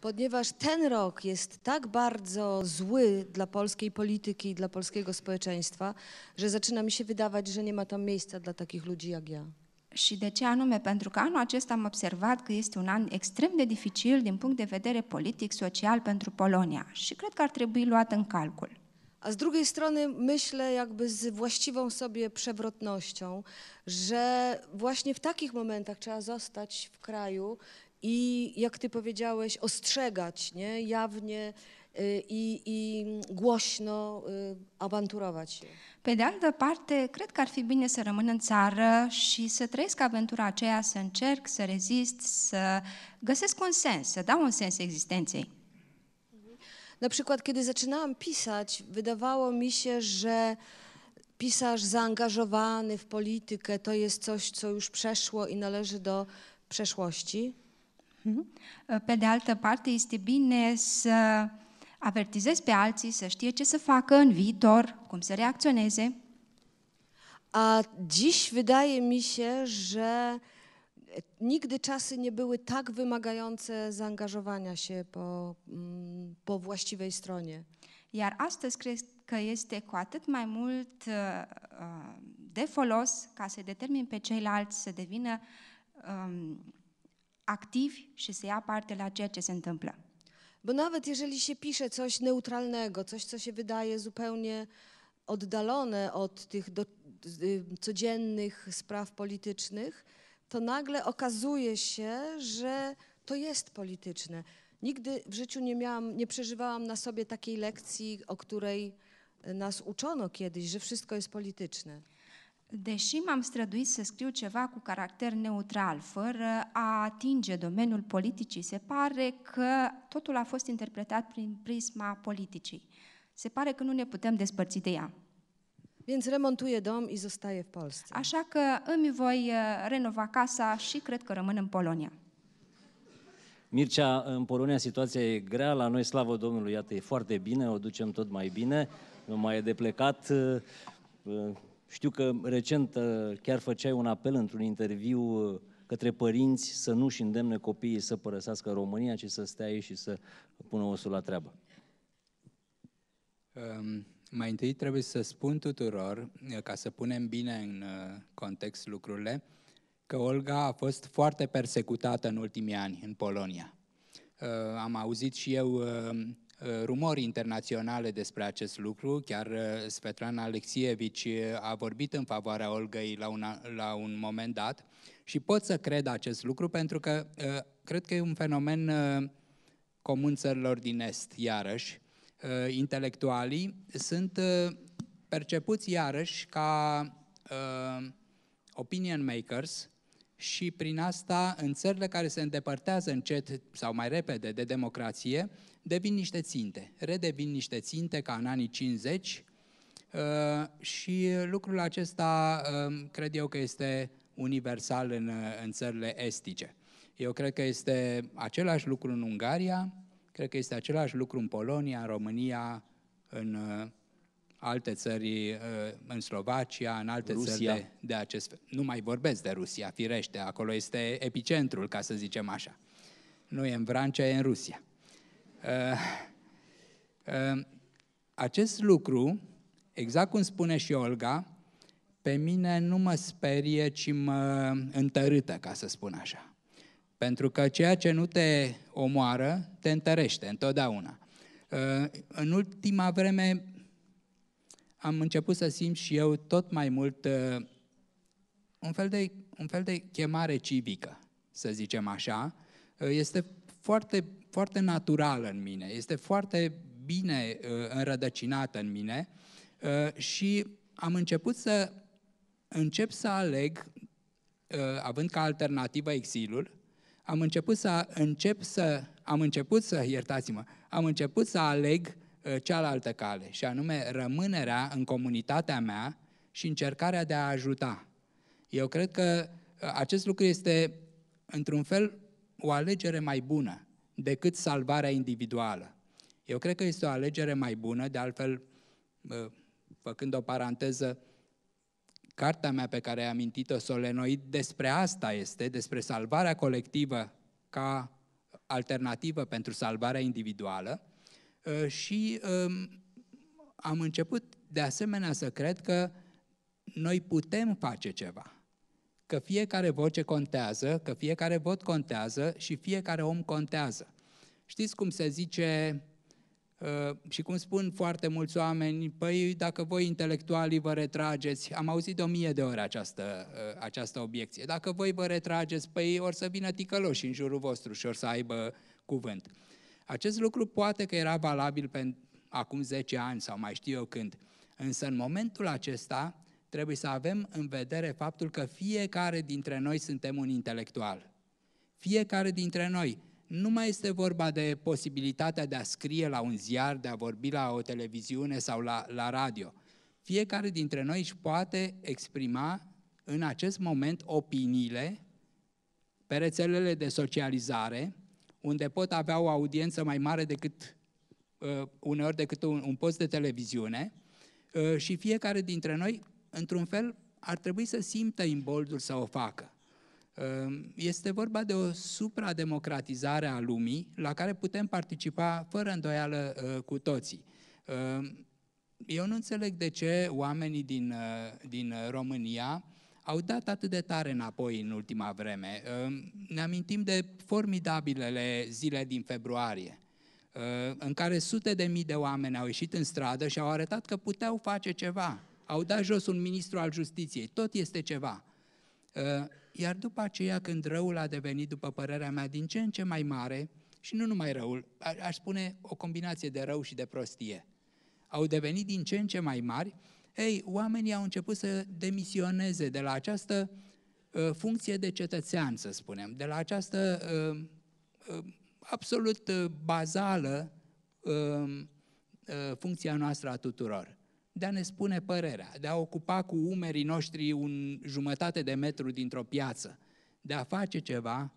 Ponieważ ten rok jest tak bardzo zły dla polskiej polityki i dla polskiego społeczeństwa, że zaczyna mi się wydawać, że nie ma tam miejsca dla takich ludzi jak ja. Și de ce anume? Pentru că anul acesta am observat că este un an extrem de dificil din punct de vedere politic, social pentru Polonia și cred că ar trebui luat în calcul. A z drugiej strony myślę jakby z właściwą sobie przewrotnością, że właśnie w takich momentach trzeba zostać w kraju i jak ty powiedziałeś, ostrzegać nie? jawnie y, i, i głośno y, awanturować się. Pe de altă parte, cred că ar fi bine să rămân în țară și să trăiesc aventura aceea, să încerc, să rezist, să găsesc un sens, să dau un sens existenței. Na przykład, kiedy zaczynałam pisać, wydawało mi się, że pisarz zaangażowany w politykę to jest coś, co już przeszło i należy do przeszłości. Mhm. Ă, pe de altă parte, este bine să avertizezi pe alții, să știe ce să facă în viitor, cum să reacționeze. A dziś wydaje mi się, że nigdy czasy nie były tak wymagające zaangażowania się po, mm, po właściwej stronie. Iar astăzi cred că este cu atât mai mult ă, ă, de folos ca să determin pe ceilalți să devină um, aktiv și să ia parte la ceea ce se întâmplă. Bo nawet jeżeli się pisze coś neutralnego, coś, co się wydaje zupełnie oddalone od tych do, y, codziennych spraw politycznych, to nagle okazuje się, że to jest polityczne. Nigdy w życiu nie, miałam, nie przeżywałam na sobie takiej lekcji, o której nas uczono kiedyś, że wszystko jest polityczne. Deși m-am străduit să scriu ceva cu caracter neutral, fără a atinge domeniul politicii, se pare că totul a fost interpretat prin prisma politicii. Se pare că nu ne putem despărți de ea. Więc remontuję dom i zostaję w Polsce. Așa că îmi voi uh, renova casa și cred că rămân în Polonia. Mircea, în Polonia situația e grea, la noi, slavă Domnului, iată, e foarte bine, o ducem tot mai bine, nu mai e de plecat. Uh, știu că recent uh, chiar făceai un apel într-un interviu uh, către părinți să nu-și îndemne copiii să părăsească România, ci să stea ei și să pună osul la treabă. Um, mai întâi trebuie să spun tuturor, uh, ca să punem bine în context lucrurile, că Olga a fost foarte persecutată în ultimii ani în Polonia. Uh, am auzit și eu uh, Eh, rumori internaționale despre acest lucru. Chiar eh, Svetlana Alexievici eh, a vorbit în favoarea Olgăi la, una, la un moment dat și pot să cred acest lucru pentru că cred că e un fenomen comun țărilor din Est, iarăși. Intelectualii sunt percepuți iarăși ca opinion makers, și prin asta, în țările care se îndepărtează încet sau mai repede de democrație, devin niște ținte, redevin niște ținte ca în anii 50 uh, și lucrul acesta um, cred eu că este universal în, uh, în țările estice. Eu cred că este același lucru în Ungaria, cred că este același lucru în Polonia, în România, în uh, alte țări, în Slovacia, în alte Rusia. țări de, de acest fel. Nu mai vorbesc de Rusia, firește, acolo este epicentrul, ca să zicem așa. Nu e în Francia, e în Rusia. Eh, eh, acest lucru, exact cum spune și Olga, pe mine nu mă sperie, ci mă întărâtă, ca să spun așa. Pentru că ceea ce nu te omoară, te întărește întotdeauna. Eh, în ultima vreme am început să simt și eu tot mai mult un fel de, un fel de chemare civică, să zicem așa. Este foarte, foarte naturală în mine, este foarte bine uh, înrădăcinată în mine uh, și am început să încep să aleg, uh, având ca alternativă exilul, am început să încep să, am început să, iertați-mă, am început să aleg cealaltă cale, și anume rămânerea în comunitatea mea și încercarea de a ajuta. Eu cred că acest lucru este, într-un fel, o alegere mai bună decât salvarea individuală. Eu cred că este o alegere mai bună, de altfel, făcând o paranteză, cartea mea pe care am amintit-o, Solenoid, despre asta este, despre salvarea colectivă ca alternativă pentru salvarea individuală ă, și am început de asemenea să cred că noi putem face ceva că fiecare voce contează, că fiecare vot contează și fiecare om contează. Știți cum se zice uh, și cum spun foarte mulți oameni, păi dacă voi intelectualii vă retrageți, am auzit de o mie de ori această, uh, această obiecție, dacă voi vă retrageți, păi or să vină ticăloși în jurul vostru și or să aibă cuvânt. Acest lucru poate că era valabil pentru acum 10 ani sau mai știu eu când, însă în momentul acesta trebuie să avem în vedere faptul că fiecare dintre noi suntem un intelectual. Fiecare dintre noi. Nu mai este vorba de posibilitatea de a scrie la un ziar, de a vorbi la o televiziune sau la, la radio. Fiecare dintre noi își poate exprima în acest moment opiniile pe rețelele de socializare, unde pot avea o audiență mai mare decât uh, uneori decât un, un post de televiziune, uh, și fiecare dintre noi într-un fel, ar trebui să simtă imboldul să o facă. Ehm, este vorba de o supra-democratizare a lumii la care putem participa fără îndoială ă, cu toții. Ehm, eu nu înțeleg de ce oamenii din, ă, din România au dat atât de tare înapoi în ultima vreme. Ehm, ne amintim de formidabilele zile din februarie, ă, în care sute de mii de oameni au ieșit în stradă și au arătat că puteau face ceva au dat jos un ministru al justiției, tot este ceva. Uh, iar după aceea, când răul a devenit, după părerea mea, din ce în ce mai mare, și nu numai răul, aș spune o combinație de rău și de prostie, au devenit din ce în ce mai mari, ei, oamenii au început să demisioneze de la această uh, funcție de cetățean, să spunem, de la această uh, uh, absolut uh, bazală uh, funcția noastră a tuturor de a ne spune părerea, de a ocupa cu umerii noștri un jumătate de metru dintr-o piață, de a face ceva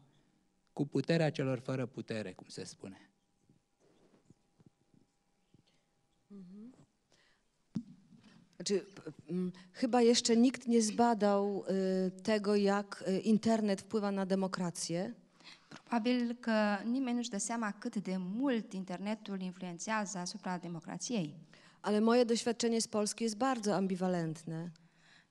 cu puterea celor fără putere, cum se spune. Mhm. Znaczy, chyba jeszcze nikt nie zbadał y, tego, jak internet wpływa na demokrację. Probabil că nimeni nu-și dă seama cât de mult internetul influențează asupra democrației. ale moje doświadczenie z Polski jest bardzo ambiwalentne.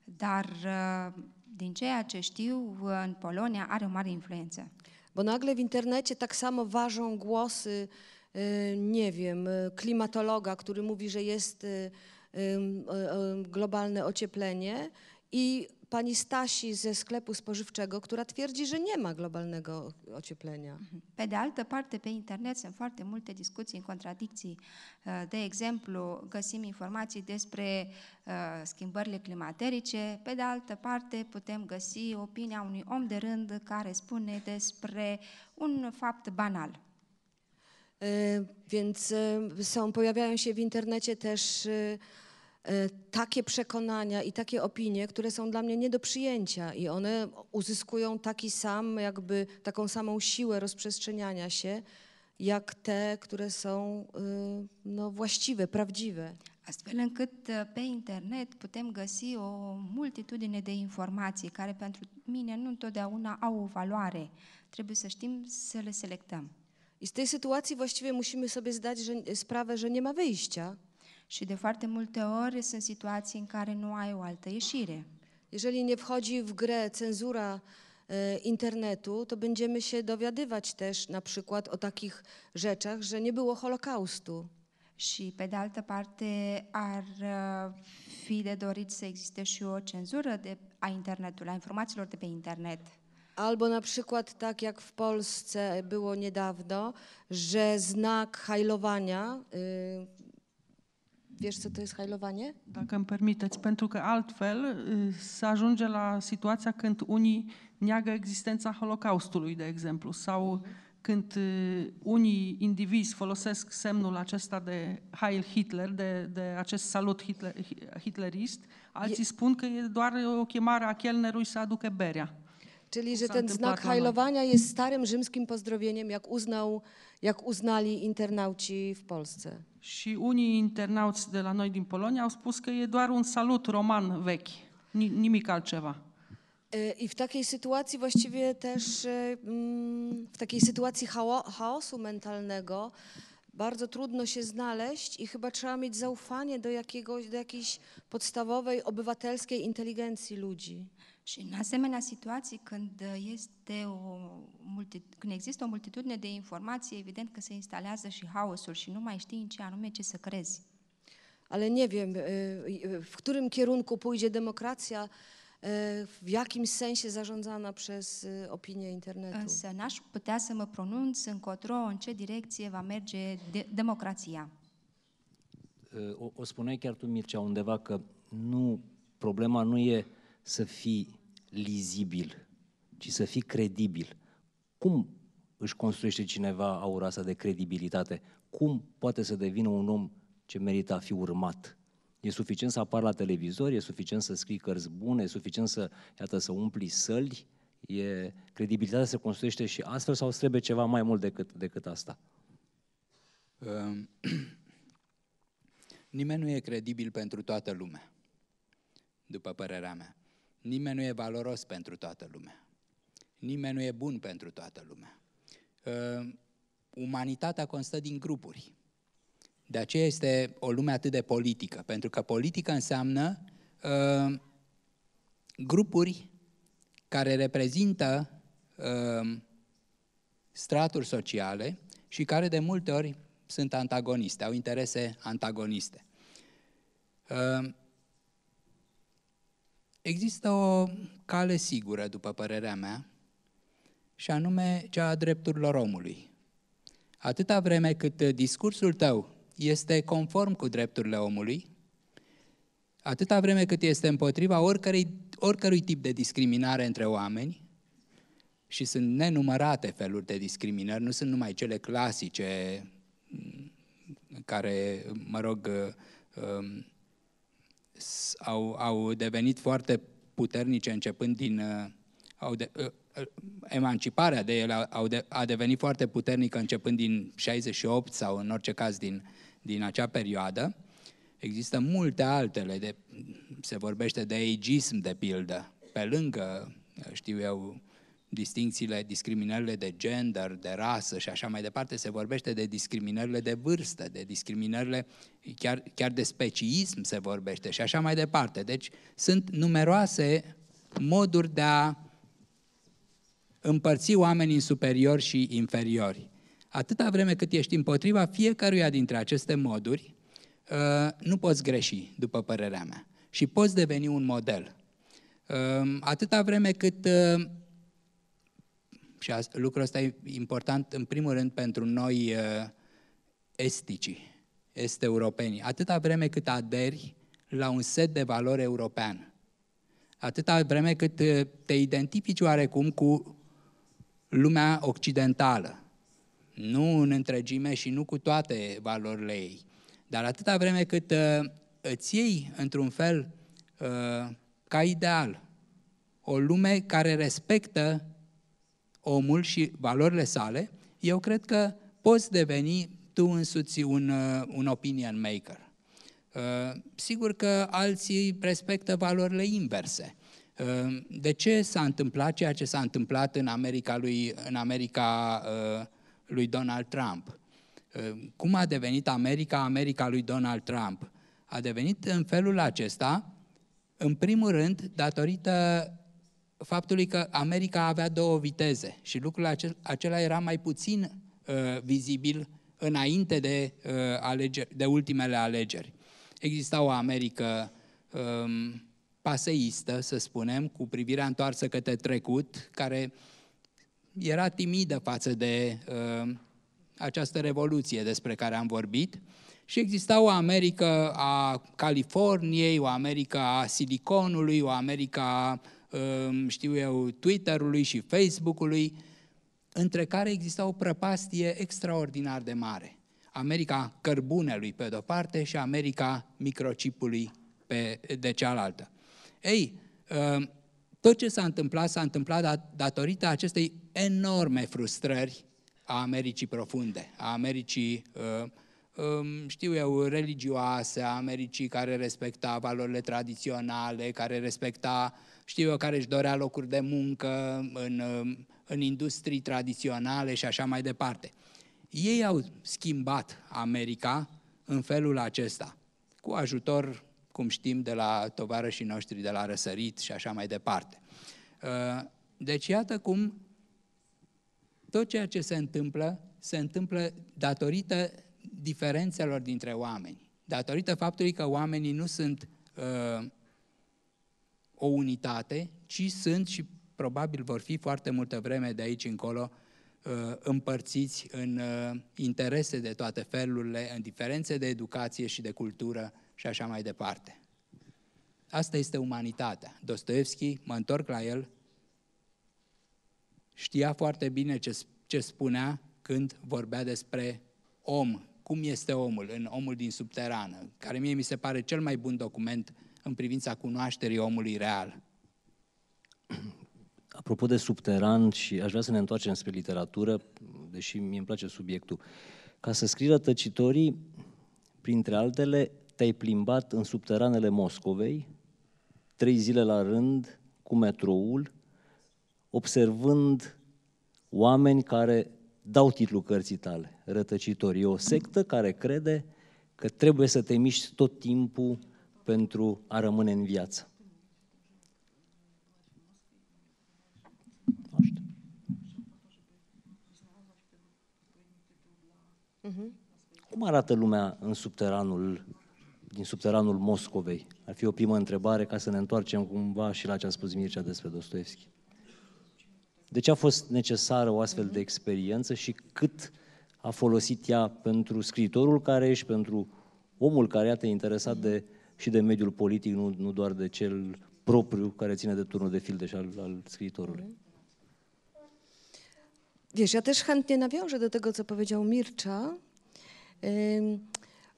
Dar e, din ceea ce știu, e, în Polonia are o mare influență. Bo nagle w internecie tak samo ważą głosy, e, nie wiem, klimatologa, który mówi, że jest globalne ocieplenie i pani Stasi ze sklepu spożywczego, która twierdzi, że nie ma globalnego ocieplenia. Mhm. Pe de altă parte, pe internet sunt foarte multe discuții în contradicții. Uh, de exemplu, găsim informații despre uh, schimbările climaterice, pe de altă parte putem găsi opinia unui om de rând care spune despre un fapt banal. E, więc e, są, pojawiają się w internecie też e, Y, takie przekonania i takie opinie, które są dla mnie nie do przyjęcia i one uzyskują taki sam, jakby taką samą siłę rozprzestrzeniania się, jak te, które są y, no, właściwe, prawdziwe. Astfel încât e, pe internet putem găsi o multitudine de informații care pentru mine nu întotdeauna au o valoare. Trebuie să știm să le selectăm. I z tej sytuacji właściwie musimy sobie zdać że, sprawę, że nie ma wyjścia. Și de foarte multe ori sunt situații în care nu ai o altă ieșire. Jeżeli nie wchodzi w grę cenzura e, internetu, to będziemy się dowiadywać też na przykład o takich rzeczach, że nie było Holokaustu. Și pe de altă parte ar e, fi de dorit să existe și o cenzură de, a internetu, a informațiilor de pe internet. Albo na przykład tak jak w Polsce było niedawno, że znak hajlowania y, Wiesz, co to jest hailowanie? Dacă tak, îmi permiteți, pentru că altfel y, se ajunge la situația când unii neagă existența Holocaustului, de exemplu, sau când y, unii indivizi folosesc semnul acesta de Heil Hitler, de, de acest salut Hitler, hitlerist, alții e- spun că e doar o chemare a Kielnerului să aducă berea. Czyli, że ten znak hajlowania jest starym rzymskim pozdrowieniem, jak, uznał, jak uznali internauci w Polsce și unii internauți de la noi din Polonia au spus că e doar un salut roman vechi, nimic altceva. E, I w takiej sytuacji właściwie też, e, mm, w takiej sytuacji chaosu mentalnego bardzo trudno się znaleźć i chyba trzeba mieć zaufanie do, jakiegoś, do jakiejś podstawowej obywatelskiej inteligencji ludzi. Și în asemenea situații, când, este o când există o multitudine de informații, evident că se instalează și haosul și nu mai știi în ce anume ce să crezi. Ale nie wiem, w którym kierunku pójdzie demokracja, w jakim sensie zarządzana przez opinię internetu. Însă n-aș putea să mă pronunț încotro în ce direcție va merge de- democrația. O, o spuneai chiar tu, Mircea, undeva că nu, problema nu e uh, să fii lizibil, ci să fii credibil. Cum își construiește cineva aura asta de credibilitate? Cum poate să devină un om ce merită a fi urmat? E suficient să apar la televizor, e suficient să scrii cărți bune, e suficient să, iată, să umpli săli, e, credibilitatea se construiește și astfel sau trebuie ceva mai mult decât, decât asta? Ehm, nimeni nu e credibil pentru toată lumea, după părerea mea. Nimeni nu e valoros pentru toată lumea. Nimeni nu e bun pentru toată lumea. Uh, umanitatea constă din grupuri. De aceea este o lume atât de politică, pentru că politică înseamnă uh, grupuri care reprezintă uh, straturi sociale și care de multe ori sunt antagoniste, au interese antagoniste. Uh, Există o cale sigură, după părerea mea, și anume cea a drepturilor omului. Atâta vreme cât discursul tău este conform cu drepturile omului, atâta vreme cât este împotriva oricărui, oricărui tip de discriminare între oameni, și sunt nenumărate feluri de discriminări, nu sunt numai cele clasice care, mă rog, uh, um, au, au devenit foarte puternice începând din... Uh, au de, uh, uh, emanciparea de ele au de, a devenit foarte puternică începând din 68 sau în orice caz din, din acea perioadă. Există multe altele, de, se vorbește de egism de pildă, pe lângă, știu eu, distințiile, discriminările de gender, de rasă și așa mai departe, se vorbește de discriminările de vârstă, de discriminările, chiar, chiar de speciism se vorbește și așa mai departe. Deci sunt numeroase moduri de a împărți oamenii în superiori și inferiori. Atâta vreme cât ești împotriva fiecăruia dintre aceste moduri, uh, nu poți greși, după părerea mea, și poți deveni un model. Uh, atâta vreme cât uh, și lucrul ăsta e important în primul rând pentru noi uh, esticii, este europeni. Atâta vreme cât aderi la un set de valori european, atâta vreme cât uh, te identifici oarecum cu lumea occidentală, nu în întregime și nu cu toate valorile ei, dar atâta vreme cât uh, îți iei, într-un fel, ca ideal, o lume care respectă omul și valorile sale, eu cred că poți deveni tu însuți un, uh, un opinion maker. Uh, sigur că alții respectă valorile inverse. Uh, de ce s-a întâmplat ceea ce s-a întâmplat în America lui, în America lui Donald Trump? Cum a devenit America America lui Donald Trump? A devenit în felul acesta, în primul rând, datorită faptului că America avea două viteze și lucrul acel, acela era mai puțin uh, vizibil înainte de, uh, alegeri, de ultimele alegeri. Exista o Americă um, paseistă, să spunem, cu privirea întoarsă către trecut, care era timidă față de uh, această revoluție despre care am vorbit. Și exista o America a Californiei, o America a Siliconului, o America a Ehm, știu eu, Twitter-ului și Facebook-ului, între care exista o prăpastie extraordinar de mare. America cărbunelui pe de-o parte și America microchipului pe, de cealaltă. Ei, ehm, tot ce s-a întâmplat, s-a întâmplat datorită acestei enorme frustrări a Americii profunde, a Americii, ehm, știu eu, religioase, a Americii care respecta valorile tradiționale, care respecta știu eu, care își dorea locuri de muncă în, um, în industrii tradiționale și așa mai departe. Ei au schimbat America în felul acesta, cu ajutor, cum știm, de la tovarășii noștri de la răsărit și așa mai departe. Uh, deci iată cum tot ceea ce se întâmplă, se întâmplă datorită diferențelor dintre oameni, datorită faptului că oamenii nu sunt uh, o unitate, ci sunt și probabil vor fi foarte multă vreme de aici încolo uh, împărțiți în uh, interese de toate felurile, în diferențe de educație și de cultură și așa mai departe. Asta este umanitatea. Dostoevski, mă întorc la el, știa foarte bine ce, ce spunea când vorbea despre om, cum este omul, în Omul din subterană, care mie mi se pare cel mai bun document uh, în privința cunoașterii omului real. Apropo de subteran, și aș vrea să ne întoarcem spre literatură, deși mi îmi place subiectul. Ca să scrii rătăcitorii, printre altele, te-ai plimbat în subteranele Moscovei, trei zile la rând, cu metroul, observând oameni care dau titlul cărții tale, rătăcitorii. E o sectă care crede că trebuie să te miști tot timpul pentru a rămâne în viață. Cum arată lumea în subteranul, din subteranul Moscovei? Ar fi o primă întrebare ca să ne întoarcem cumva și la ce a spus Mircea despre Dostoevski. De ce a fost necesară o astfel de experiență și cât a folosit ea pentru scriitorul care ești, pentru omul care te interesat de și de mediul politic, nu, nu doar de cel propriu care ține de turnul de fildeș al, al scriitorului. Mm-hmm. Wiesz, ja też chętnie nawiążę do tego, co powiedział Mircza,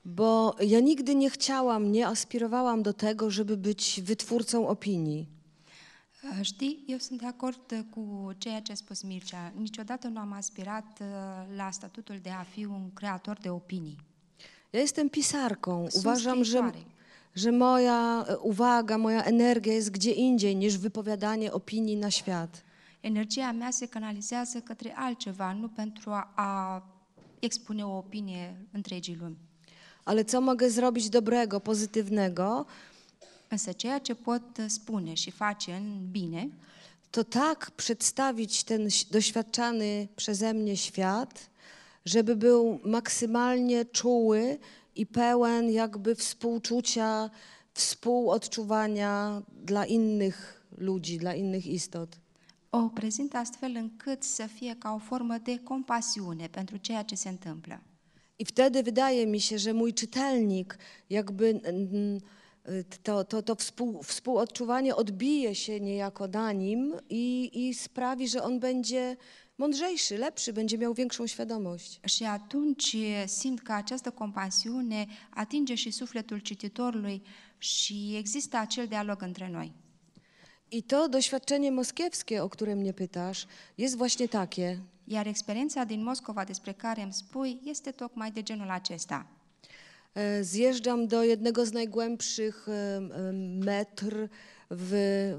bo ja nigdy nie chciałam, nie aspirowałam do tego, żeby być wytwórcą opinii. Э, știi, eu sunt de acord e, cu ceea ce a spus Mircea. Niciodată nu am aspirat e, la statutul de a fi un creator de opinii. Ja jestem pisarką. Uważam, że że moja e, uwaga, moja energia jest gdzie indziej niż wypowiadanie opinii na świat. Energia mea se canalizează către altceva, nu pentru a expune o opinie întregii lumi. Ale co mogę zrobić dobrego, pozytywnego? Însă ceea ce pot spune și face în bine, to tak przedstawić ten doświadczany przeze mnie świat, żeby był maksymalnie czuły i pełen jakby współczucia, współodczuwania dla innych ludzi, dla innych istot. O prezintă astfel încât să fie ca o formă de compasiune pentru ceea ce se întâmplă. I wtedy wydaje mi się, że mój czytelnik jakby to, to, to współ, współodczuwanie odbije się niejako na nim i, i sprawi, że on będzie Mądrzejszy, lepszy będzie miał większą świadomość. Și atunci eh, simt că această compasiune atinge și sufletul cititorului și există acel dialog între noi. I to doświadczenie moskiewskie, o które mnie pytasz, jest właśnie takie. Iar experiența din Moscova despre care îmi spui este tocmai de genul acesta. E, zjeżdżam do jednego z najgłębszych metr w,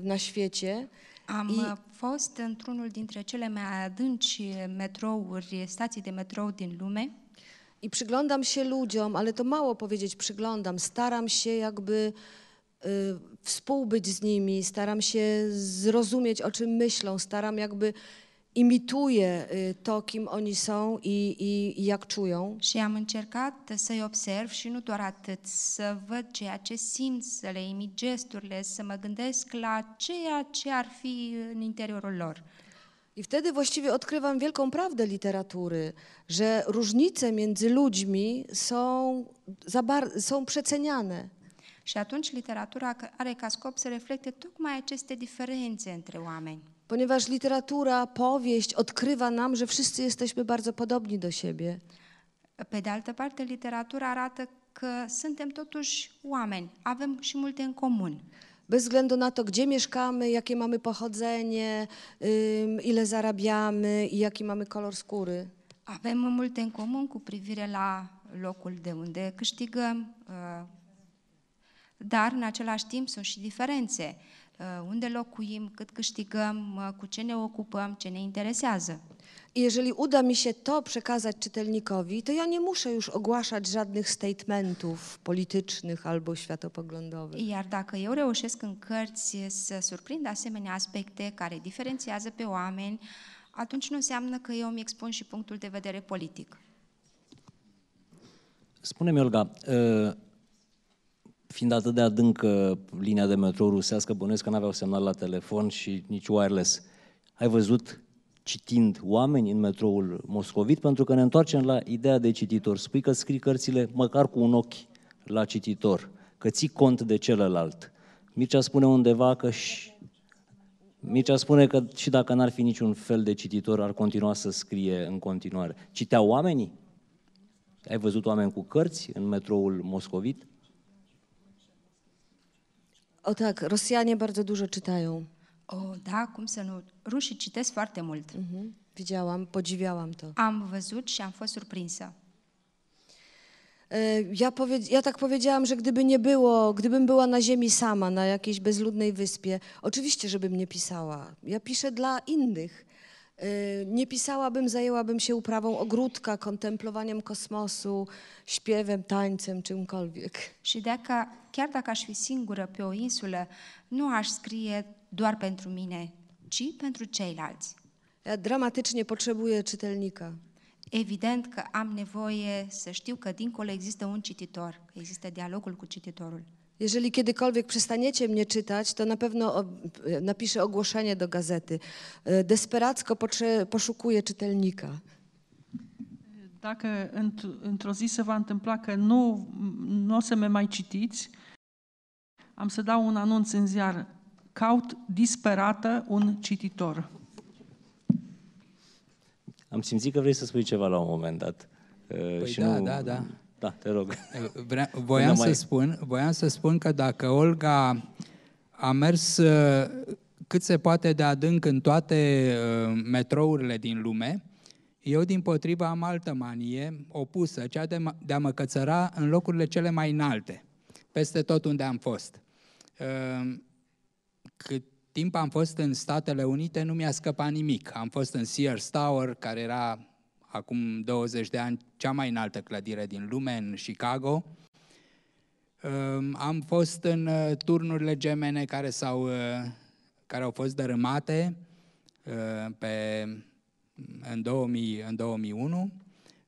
na świecie Am I... fost într-unul dintre cele mai adânci metrouri, stații de metrou din lume. I przyglądam się ludziom, ale to mało powiedzieć przyglądam. Staram się jakby y, współbyć z nimi, staram się zrozumieć, o czym myślą, staram jakby imituje y, to, kim oni są i, i, i jak czują. Și am încercat e, să-i observ și nu doar atât, să văd ceea ce simt, să le imit gesturile, să mă gândesc la ceea ce ar fi în interiorul lor. I wtedy właściwie odkrywam wielką prawdę literatury, że różnice między ludźmi są, są przeceniane. Și atunci literatura are ca scop să reflecte tocmai aceste diferențe între oameni ponieważ literatura, powieść odkrywa nam, że wszyscy jesteśmy bardzo podobni do siebie. Pe de altă parte, literatura arată că suntem totuși oameni, avem și multe în comun. Bez względu na to, gdzie mieszkamy, jakie mamy pochodzenie, ile zarabiamy i jaki mamy kolor skóry. Avem multe în comun cu privire la locul de unde câștigăm, dar în același timp sunt și diferențe. Uh, unde locuim, cât câștigăm, uh, cu ce ne ocupăm, ce ne interesează. Jeżeli uda mi się to przekazać czytelnikowi, to ja nie muszę już ogłaszać żadnych statementów politycznych albo światopoglądowych. Iar dacă eu reușesc în cărți să surprind asemenea aspecte care diferențiază pe oameni, atunci nu înseamnă că eu îmi expun și punctul de vedere politic. Spune-mi, Olga, uh, fiind atât de adâncă uh, linia de metrou rusească, bănuiesc că n-aveau semnal la telefon și nici wireless. Ai văzut citind oameni în metroul moscovit, pentru că ne întoarcem la ideea de cititor. Spui că scrii cărțile măcar cu un ochi la cititor, că ții cont de celălalt. Mircea spune undeva că și... Mircea spune că și dacă n-ar fi niciun fel de cititor, ar continua să scrie în continuare. Citeau oamenii? Ai văzut oameni cu cărți în metroul moscovit? O tak, Rosjanie bardzo dużo czytają. O, da, cum să nu. Rușii citesc foarte mult. Mhm, widziałam, podziwiałam to. Am văzut și am fost surprinsă. E, ja, powie, ja tak powiedziałam, że gdyby nie było, gdybym była na ziemi sama, na jakiejś bezludnej wyspie, oczywiście, żebym nie pisała. Ja piszę dla innych. E, nie pisałabym, zajęłabym się uprawą ogródka, kontemplowaniem kosmosu, śpiewem, tańcem, czymkolwiek. Și chiar dacă aș fi singură pe o insulă, nu aș scrie doar pentru mine, ci pentru ceilalți. Ja dramatycznie potrzebuję czytelnika. Evident că am nevoie să știu că dincolo există un cititor, că există dialogul cu cititorul. Jeżeli kiedykolwiek przestaniecie mnie czytać, to na pewno ă, napiszę ogłoszenie do gazety. Desperacko poszukuję czytelnika. Dacă într-o zi se va întâmpla că nu, nu o să mai citiți, am să dau un anunț în ziar. Caut disperată un cititor. Am simțit că vrei să spui ceva la un moment dat. Păi, păi și da, nu... da, da. Da, te rog. Vre- voiam, să spun, voiam să spun că dacă Olga a mers uh, cât se poate de adânc în toate uh, metrourile din lume, eu, din potriva, am altă manie opusă, cea de, de a mă cățăra în locurile cele mai înalte, peste tot unde am fost. Ehm, cât timp am fost în Statele Unite, nu mi-a scăpat nimic. Am fost în Sears Tower, care era acum 20 de ani cea mai înaltă clădire din lume, în Chicago. Ehm, am fost în eh, turnurile gemene care, s-au, eh, care au fost dărâmate eh, pe, în, 2000, în 2001.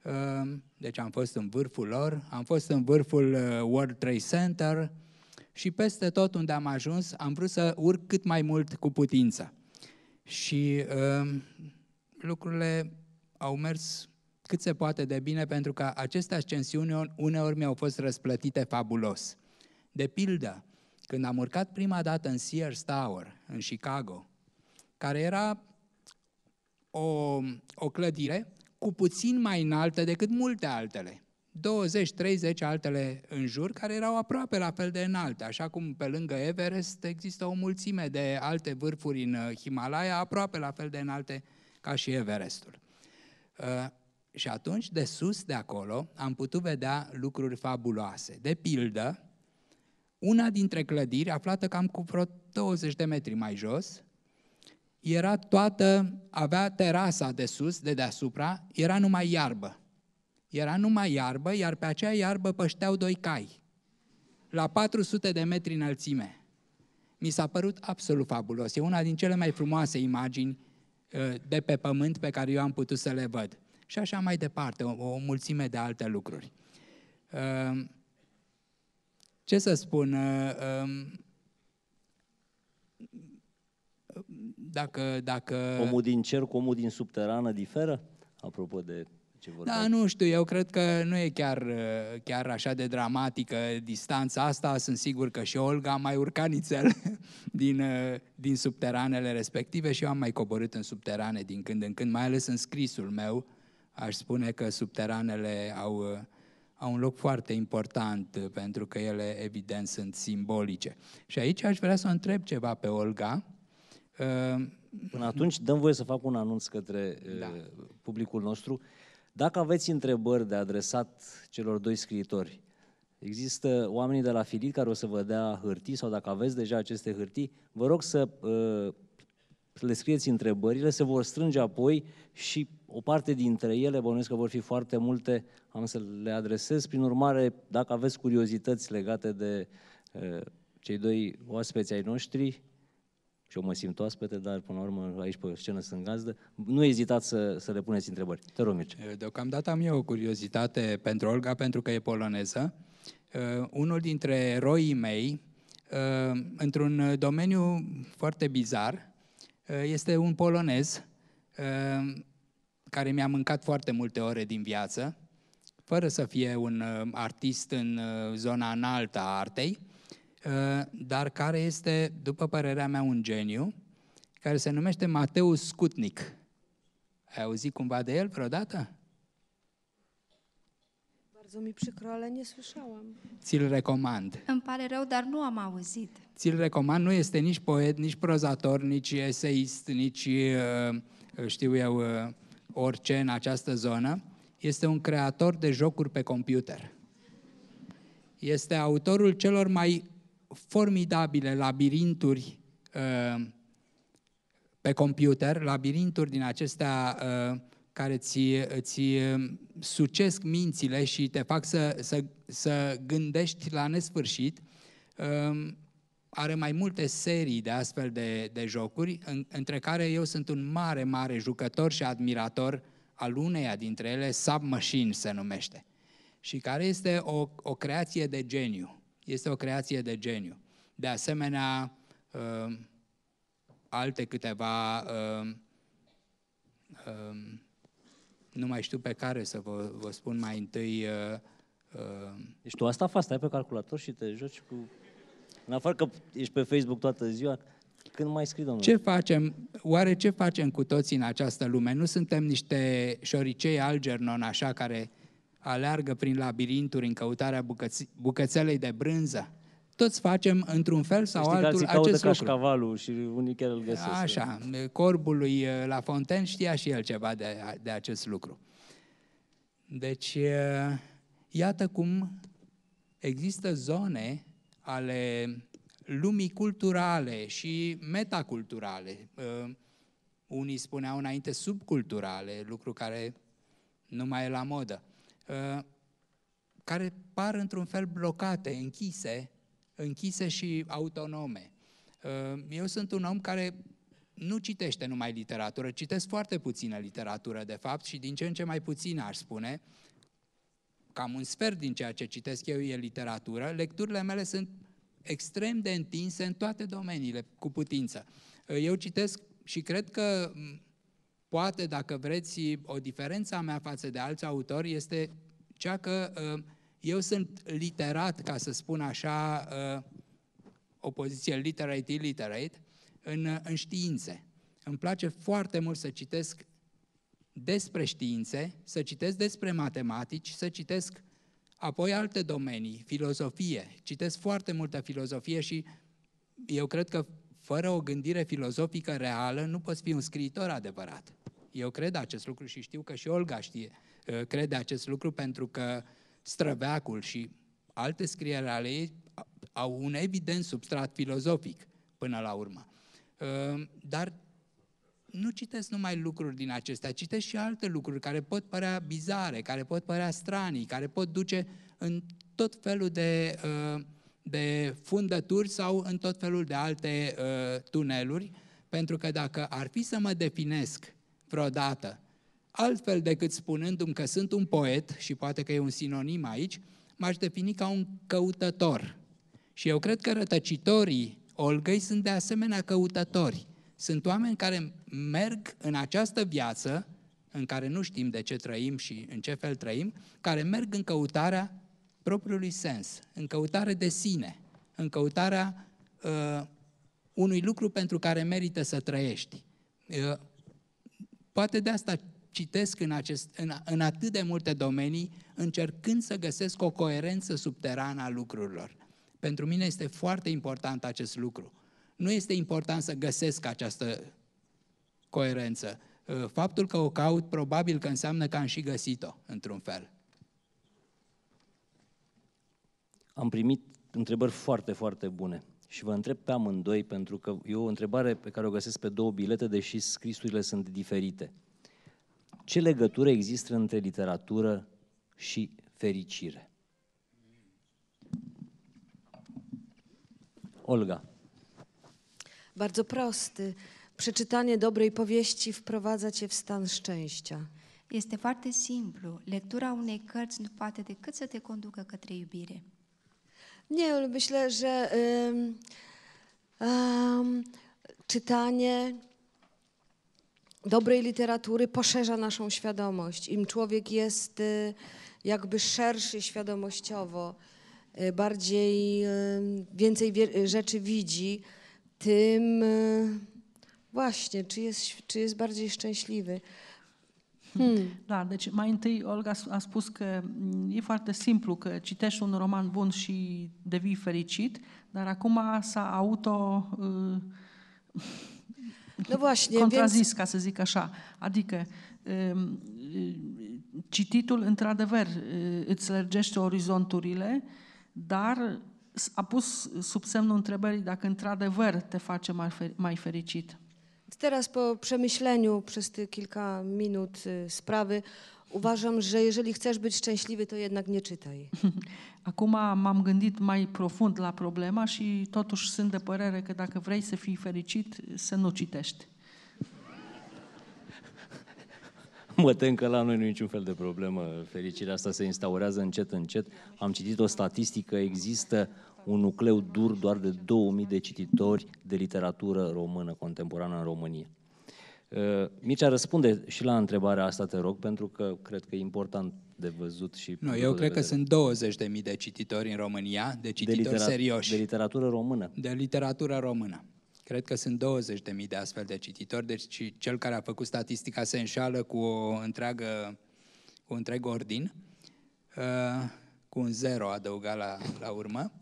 Ehm, deci am fost în vârful lor. Am fost în vârful World Trade Center, și peste tot unde am ajuns am vrut să urc cât mai mult cu putință. Și uh, lucrurile au mers cât se poate de bine pentru că aceste ascensiuni uneori mi-au fost răsplătite fabulos. De pildă, când am urcat prima dată în Sears Tower, în Chicago, care era o, o clădire cu puțin mai înaltă decât multe altele. 20-30 altele în jur, care erau aproape la fel de înalte, așa cum pe lângă Everest există o mulțime de alte vârfuri în uh, Himalaya, aproape la fel de înalte ca și Everestul. Uh, și atunci, de sus de acolo, am putut vedea lucruri fabuloase. De pildă, una dintre clădiri, aflată cam cu vreo 20 de metri mai jos, era toată, avea terasa de sus, de deasupra, era numai iarbă. Era numai iarbă, iar pe acea iarbă pășteau doi cai, la 400 de metri înălțime. Mi s-a părut absolut fabulos. E una din cele mai frumoase imagini ă, de pe pământ pe care eu am putut să le văd. Și așa mai departe, o, o mulțime de alte lucruri. Ă, ce să spun? Ă, dacă, dacă... Omul din cer cu omul din subterană diferă? Apropo de ce vorbim. Da, nu știu, eu cred că nu e chiar, uh, chiar așa de dramatică distanța asta. Sunt sigur că și Olga a mai urcat nițel din, uh, din subteranele respective și eu am mai coborât în subterane din când în când, mai ales în scrisul meu. Aș spune că subteranele au, uh, au un loc foarte important pentru că ele, evident, sunt simbolice. Și aici aș vrea să o întreb ceva pe Olga. Până atunci, dăm voie să fac un anunț către da. publicul nostru. Dacă aveți întrebări de adresat celor doi scriitori, există oamenii de la Filit care o să vă dea hârtii sau dacă aveți deja aceste hârtii, vă rog să uh, le scrieți întrebările, se vor strânge apoi și o parte dintre ele, bănuiesc că vor fi foarte multe, am să le adresez. Prin urmare, dacă aveți curiozități legate de uh, cei doi oaspeți ai noștri, și eu mă simt oaspete, dar până la urmă aici pe scenă sunt gazdă. Nu ezitați să, să le puneți întrebări. Te rog, Mircea. Eh, deocamdată am eu o curiozitate pentru Olga, pentru că e poloneză. Uh, unul dintre eroii mei, uh, într-un domeniu foarte bizar, uh, este un polonez uh, care mi-a mâncat foarte multe ore din viață, fără să fie un uh, artist în uh, zona înaltă a artei, uh, Eh, dar care este, după părerea mea, un geniu, care se numește Mateu Scutnic. Ai auzit cumva de el vreodată? Bardzo mi przykro, ale nie słyszałam. Ți-l recomand. Îmi pare rău, dar nu am auzit. Ți-l recomand, nu este nici poet, nici prozator, nici eseist, nici eh, știu eu eh, orice în această zonă. Este un creator de jocuri pe computer. Este autorul celor mai formidabile labirinturi uh, pe computer, labirinturi din acestea uh, care ți, ți sucesc mințile și te fac să, să, să gândești la nesfârșit. Uh, are mai multe serii de astfel de, de jocuri, în, între care eu sunt un mare, mare jucător și admirator al uneia dintre ele, Submachine se numește, și care este o, o creație de geniu este o creație de geniu. De asemenea, um, alte câteva, um, um, nu mai știu pe care să vă, vă spun mai întâi. Uh, deci tu asta faci, stai pe calculator și te joci cu... În afară că ești pe Facebook toată ziua, când mai scrii, domnule? Ce facem? Oare ce facem cu toții în această lume? Nu suntem niște șoricei Algernon, așa, care aleargă prin labirinturi în căutarea bucăți- bucățelei de brânză. Toți facem, într-un fel sau Știi, altul, acest lucru. cavalul și unii chiar îl găsesc. Așa, Corbul lui uh, la Fonten știa și el ceva de, de acest lucru. Deci, uh, iată cum există zone ale lumii culturale și metaculturale. Uh, unii spuneau înainte subculturale, lucru care nu mai e la modă. Uh, care par într-un fel blocate, închise, închise și autonome. Uh, eu sunt un om care nu citește numai literatură, citesc foarte puțină literatură, de fapt, și din ce în ce mai puțină, aș spune. Cam un sfert din ceea ce citesc eu e literatură. Lecturile mele sunt extrem de întinse în toate domeniile, cu putință. Uh, eu citesc și cred că Poate, dacă vreți, o diferență a mea față de alți autori este cea că ă, eu sunt literat, ca să spun așa, ă, o poziție literate, illiterate, în, în științe. Îmi place foarte mult să citesc despre științe, să citesc despre matematici, să citesc apoi alte domenii, filozofie. Citesc foarte multă filozofie și eu cred că fără o gândire filozofică reală nu poți fi un scriitor adevărat. Eu cred acest lucru și știu că și Olga știe, uh, crede acest lucru pentru că străveacul și alte scriere ale ei au un evident substrat filozofic până la urmă. Uh, dar nu citesc numai lucruri din acestea, citesc și alte lucruri care pot părea bizare, care pot părea stranii, care pot duce în tot felul de, uh, de fundături sau în tot felul de alte tuneluri, pentru că dacă ar fi să mă definesc vreodată. Altfel decât spunându-mi că sunt un poet, și poate că e un sinonim aici, m-aș defini ca un căutător. Și eu cred că rătăcitorii Olgăi sunt de asemenea căutători. Sunt oameni care merg în această viață, în care nu știm de ce trăim și în ce fel trăim, care merg în căutarea propriului sens, în căutare de sine, în căutarea uh, unui lucru pentru care merită să trăiești. Uh, Poate de asta citesc în, acest, în, în atât de multe domenii, încercând să găsesc o coerență subterană a lucrurilor. Pentru mine este foarte important acest lucru. Nu este important să găsesc această coerență. Uh, faptul că o caut, probabil că înseamnă că am și găsit-o, într-un fel. Am primit întrebări foarte, foarte bune și vă întreb pe amândoi, pentru că e o întrebare pe care o găsesc pe două bilete, deși scrisurile sunt diferite. Ce legătură există între literatură și fericire? Olga. Bardzo prosty. Przeczytanie dobrej powieści wprowadza cię w stan szczęścia. Este foarte simplu. Lectura unei cărți nu poate decât să te conducă către iubire. Nie, ale myślę, że um, um, czytanie dobrej literatury poszerza naszą świadomość. Im człowiek jest y, jakby szerszy świadomościowo, y, bardziej więcej y, rzeczy widzi, tym właśnie, czy jest, czy jest bardziej szczęśliwy. Hmm. Da, deci mai întâi Olga a spus că mm, e foarte simplu, că citești un roman bun și devii fericit, dar acum s-a auto... Uh, no contrazis, ca să zic așa. Adică um, cititul, într-adevăr, uh, îți lărgește orizonturile, dar a pus sub semnul întrebării dacă într-adevăr te face mai fericit. Teraz po przemyśleniu przez te kilka minut sprawy uważam, że jeżeli chcesz być szczęśliwy, to jednak nie czytaj. Acum m-am gândit mai profund la problema și totuși sunt de părere că dacă vrei să fii fericit, să nu citești. Mă tem că la noi nu e niciun fel de problemă. Fericirea asta se instaurează încet, încet. Am citit o statistică, există un nucleu dur doar de 2000 de cititori de literatură română contemporană în România. Uh, Mircea, răspunde și la întrebarea asta, te rog, pentru că cred că e important de văzut și... Nu, eu cred că sunt 20.000 de cititori în România, de cititori de litera- serioși. De literatură română. De literatură română. Cred că sunt 20.000 de astfel de cititori, deci cel care a făcut statistica se înșală cu o întreagă, cu un întreg ordin, uh, cu un zero adăugat la, la urmă.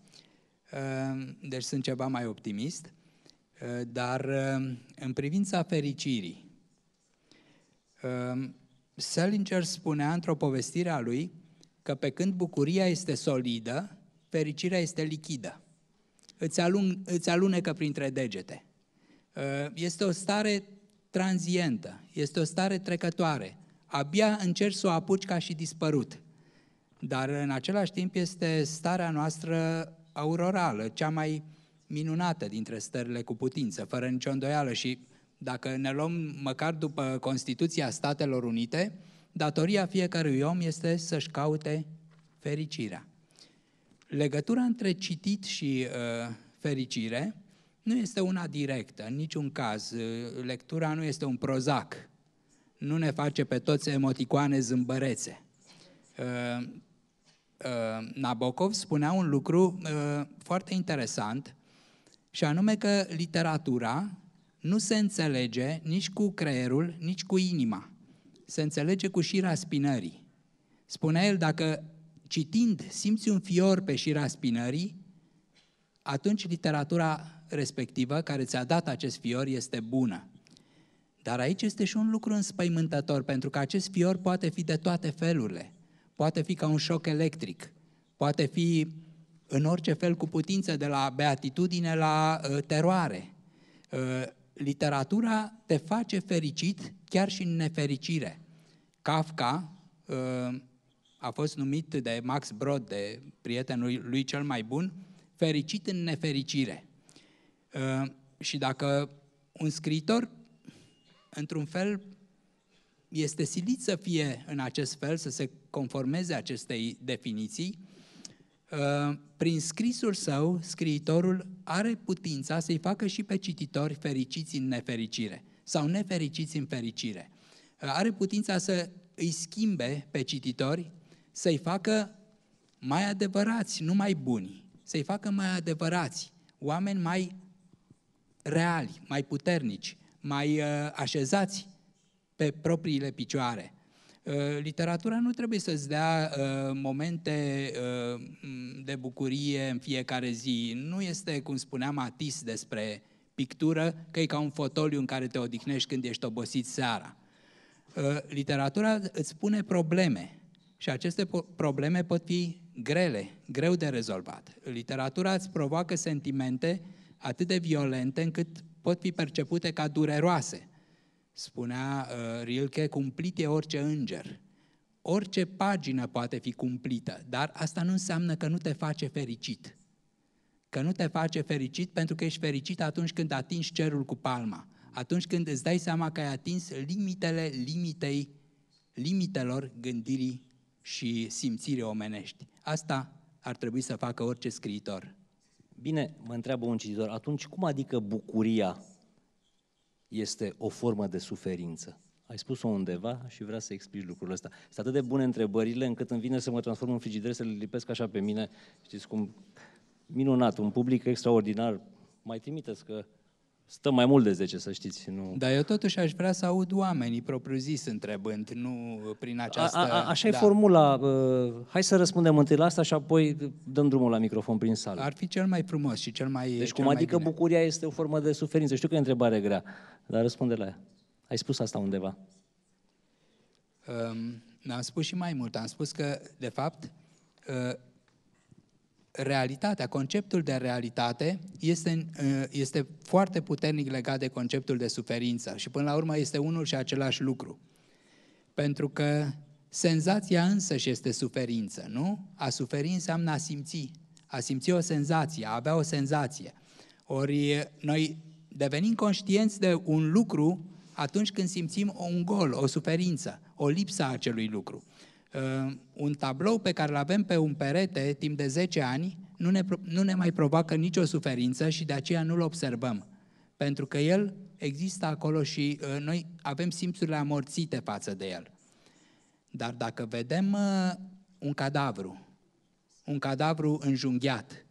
Ehm, deci sunt ceva mai optimist, eh, dar ehm, în privința fericirii, ehm, Salinger spunea într-o povestire a lui că pe când bucuria este solidă, fericirea este lichidă. Îți, alun, îți alunecă printre degete. Eh, este o stare tranzientă, este o stare trecătoare. Abia încerci să o apuci ca și dispărut. Dar în același timp este starea noastră aurorală, cea mai minunată dintre stările cu putință, fără nicio îndoială și dacă ne luăm măcar după Constituția Statelor Unite, datoria fiecărui om este să-și caute fericirea. Legătura între citit și uh, fericire nu este una directă, în niciun caz. Uh, lectura nu este un prozac, nu ne face pe toți emoticoane zâmbărețe. Uh, Uh, Nabokov spunea un lucru uh, foarte interesant, și anume că literatura nu se înțelege nici cu creierul, nici cu inima. Se înțelege cu șira spinării. Spunea el, dacă citind simți un fior pe șira spinării, atunci literatura respectivă care ți-a dat acest fior este bună. Dar aici este și un lucru înspăimântător, pentru că acest fior poate fi de toate felurile poate fi ca un șoc electric, poate fi în orice fel cu putință, de la beatitudine la uh, teroare. Uh, literatura te face fericit chiar și în nefericire. Kafka uh, a fost numit de Max Brod, de prietenul lui cel mai bun, fericit în nefericire. Uh, și dacă un scriitor, într-un fel, este silit să fie în acest fel, să se conformeze acestei definiții, uh, prin scrisul său, scriitorul are putința să-i facă și pe cititori fericiți în nefericire sau nefericiți în fericire. Uh, are putința să îi schimbe pe cititori, să-i facă mai adevărați, nu mai buni, să-i facă mai adevărați, oameni mai reali, mai puternici, mai uh, așezați pe propriile picioare. Uh, literatura nu trebuie să-ți dea uh, momente uh, de bucurie în fiecare zi. Nu este, cum spuneam atis despre pictură, că e ca un fotoliu în care te odihnești când ești obosit seara. Literatura îți pune probleme și aceste probleme pot fi grele, greu de rezolvat. Literatura îți provoacă sentimente atât de violente încât pot fi percepute ca dureroase. Spunea uh, Rilke, cumplit e orice înger. Orice pagină poate fi cumplită, dar asta nu înseamnă că nu te face fericit. Că nu te face fericit pentru că ești fericit atunci când atingi cerul cu palma, atunci când îți dai seama că ai atins limitele limitei, limitelor gândirii și simțirii omenești. Asta ar trebui să facă orice scriitor. Bine, mă întreabă un cititor, atunci cum adică bucuria este o formă de suferință. Ai spus-o undeva și vrea să explici lucrul ăsta. Sunt atât de bune întrebările încât îmi vine să mă transform în frigider, să le lipesc așa pe mine. Știți cum? Minunat, un public extraordinar. Mai trimiteți că Stăm mai mult de 10, să știți. Nu... Dar eu totuși aș vrea să aud oamenii propriu-zis întrebând, nu prin această... A, a, așa da. e formula. Hai să răspundem întâi la asta și apoi dăm drumul la microfon prin sală. Ar fi cel mai frumos și cel mai... Deci cum adică bine. bucuria este o formă de suferință? Știu că e întrebare grea, dar răspunde la ea. Ai spus asta undeva. Um, am spus și mai mult. Am spus că, de fapt, ă, realitatea, conceptul de realitate este, ă, este foarte puternic legat de conceptul de suferință și până la urmă este unul și același lucru. Pentru că senzația însăși este suferință, nu? A suferi înseamnă a simți, a simți o senzație, a avea o senzație. Ori noi devenim conștienți de un lucru atunci când simțim un gol, o suferință, o lipsă a acelui lucru. Uh, un tablou pe care îl avem pe un perete timp de 10 ani nu ne, nu ne mai provoacă nicio suferință și de aceea nu-l observăm. Pentru că el există acolo și uh, noi avem simțurile amorțite față de el. Dar dacă vedem uh, un cadavru, un cadavru înjunghiat,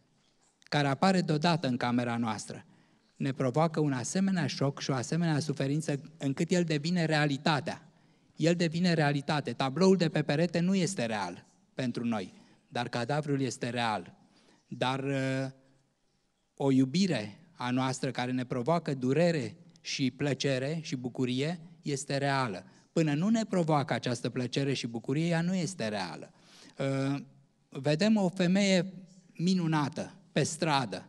care apare deodată în camera noastră, ne provoacă un asemenea șoc și o asemenea suferință încât el devine realitatea el devine realitate. Tabloul de pe perete nu este real pentru noi, dar cadavrul este real. Dar uh, o iubire a noastră care ne provoacă durere și plăcere și bucurie este reală. Până nu ne provoacă această plăcere și bucurie, ea nu este reală. Uh, vedem o femeie minunată pe stradă.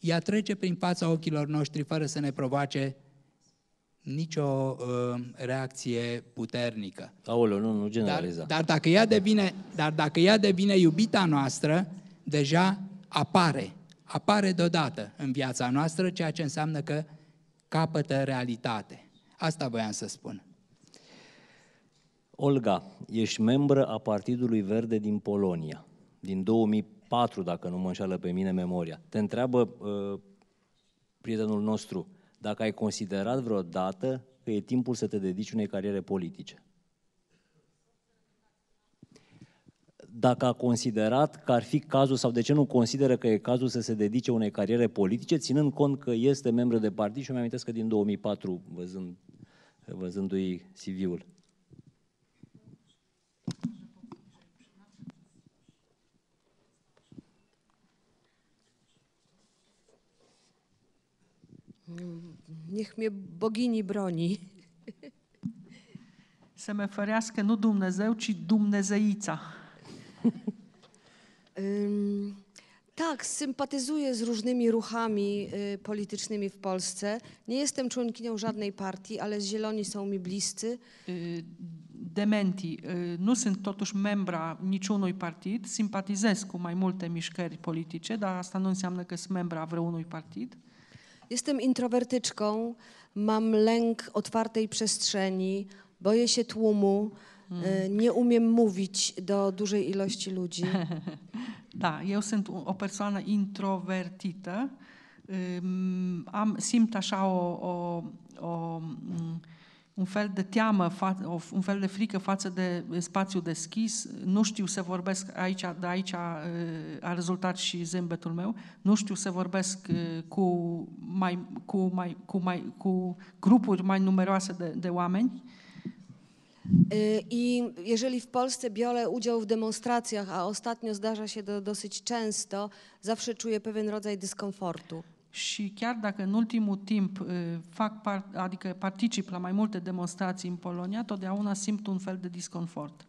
Ea trece prin fața ochilor noștri fără să ne provoace nicio uh, reacție puternică. Aolo, nu, nu generaliza. Dar, dar, dacă ea devine, dar dacă ea devine iubita noastră, deja apare, apare deodată în viața noastră, ceea ce înseamnă că capătă realitate. Asta voiam să spun. Olga, ești membră a Partidului Verde din Polonia, din 2004, dacă nu mă înșală pe mine memoria. Te întreabă uh, prietenul nostru, dacă ai considerat vreodată că e timpul să te dedici unei cariere politice. Dacă a considerat că ar fi cazul sau de ce nu consideră că e cazul să se dedice unei cariere politice, ținând cont că este membru de partid și îmi amintesc că din 2004, văzând, văzându-i CV-ul. Niech mnie bogini broni. Semeferiaskę nu Dumnezeu, ci dumne zeica. tak, sympatyzuję z różnymi ruchami y, politycznymi w Polsce. Nie jestem członkinią żadnej partii, ale zieloni są mi bliscy. Y, Dementi, y, nu sunt totuși membra niciunui partid, simpatizez cu mai multe mișcări politice, dar asta nu înseamnă că sunt membra vreunui partid. Jestem introwertyczką, mam lęk otwartej przestrzeni, boję się tłumu, mm. e, nie umiem mówić do dużej ilości ludzi. da, eu sunt o persoană introvertită, um, am, simt așa o, o, o um, mm, un fel de teamă, un fel de frică față de spațiu deschis. Nu știu să vorbesc aici, de aici uh, a, rezultat și zâmbetul meu. Nu știu să vorbesc uh, cu, mai, cu, mai, cu, mai, cu grupuri mai numeroase de, de oameni. I jeżeli w Polsce biorę udział w demonstracjach, a ostatnio zdarza się to dosyć często, zawsze czuję pewien rodzaj dyskomfortu și chiar dacă în ultimul timp fac part, adică particip la mai multe demonstrații în Polonia, totdeauna simt un fel de disconfort.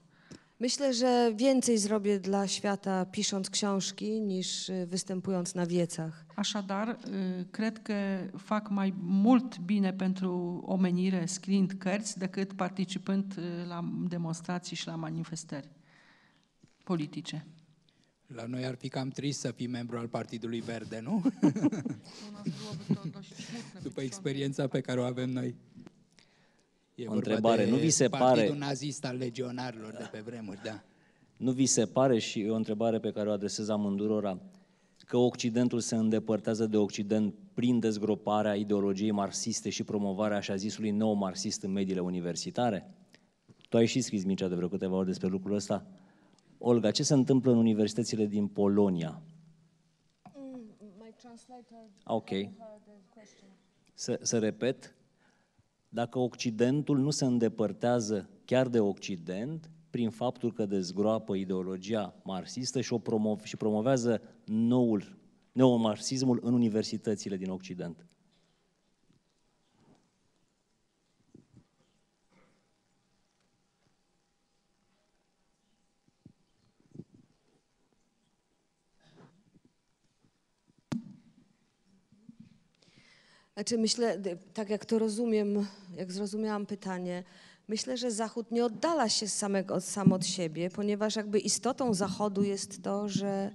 Myślę, że więcej zrobię dla świata pisząc książki niż występując na wiecach. Așadar, cred că fac mai mult bine pentru omenire scriind cărți decât participând la demonstrații și la manifestări politice. La noi ar fi cam trist să fii membru al Partidului Verde, nu? După experiența pe care o avem noi. E o întrebare. nu vi se Partidul pare. Partidul nazist al legionarilor de pe vremuri, da. Nu vi se pare și o întrebare pe care o adresez amândurora că Occidentul se îndepărtează de Occident prin dezgroparea ideologiei marxiste și promovarea așa zisului nou marxist în mediile universitare? Tu ai și scris, Mircea, de vreo câteva ori despre lucrul ăsta. Olga, ce se întâmplă în universitățile din Polonia? Mm, ah, ok. Să, să repet, dacă Occidentul nu se îndepărtează chiar de Occident, prin faptul că dezgroapă ideologia marxistă și, o promov- și promovează noul, neomarxismul în universitățile din Occident. Znaczy myślę, tak jak to rozumiem, jak zrozumiałam pytanie, myślę, że Zachód nie oddala się samego, sam od siebie, ponieważ jakby istotą Zachodu jest to, że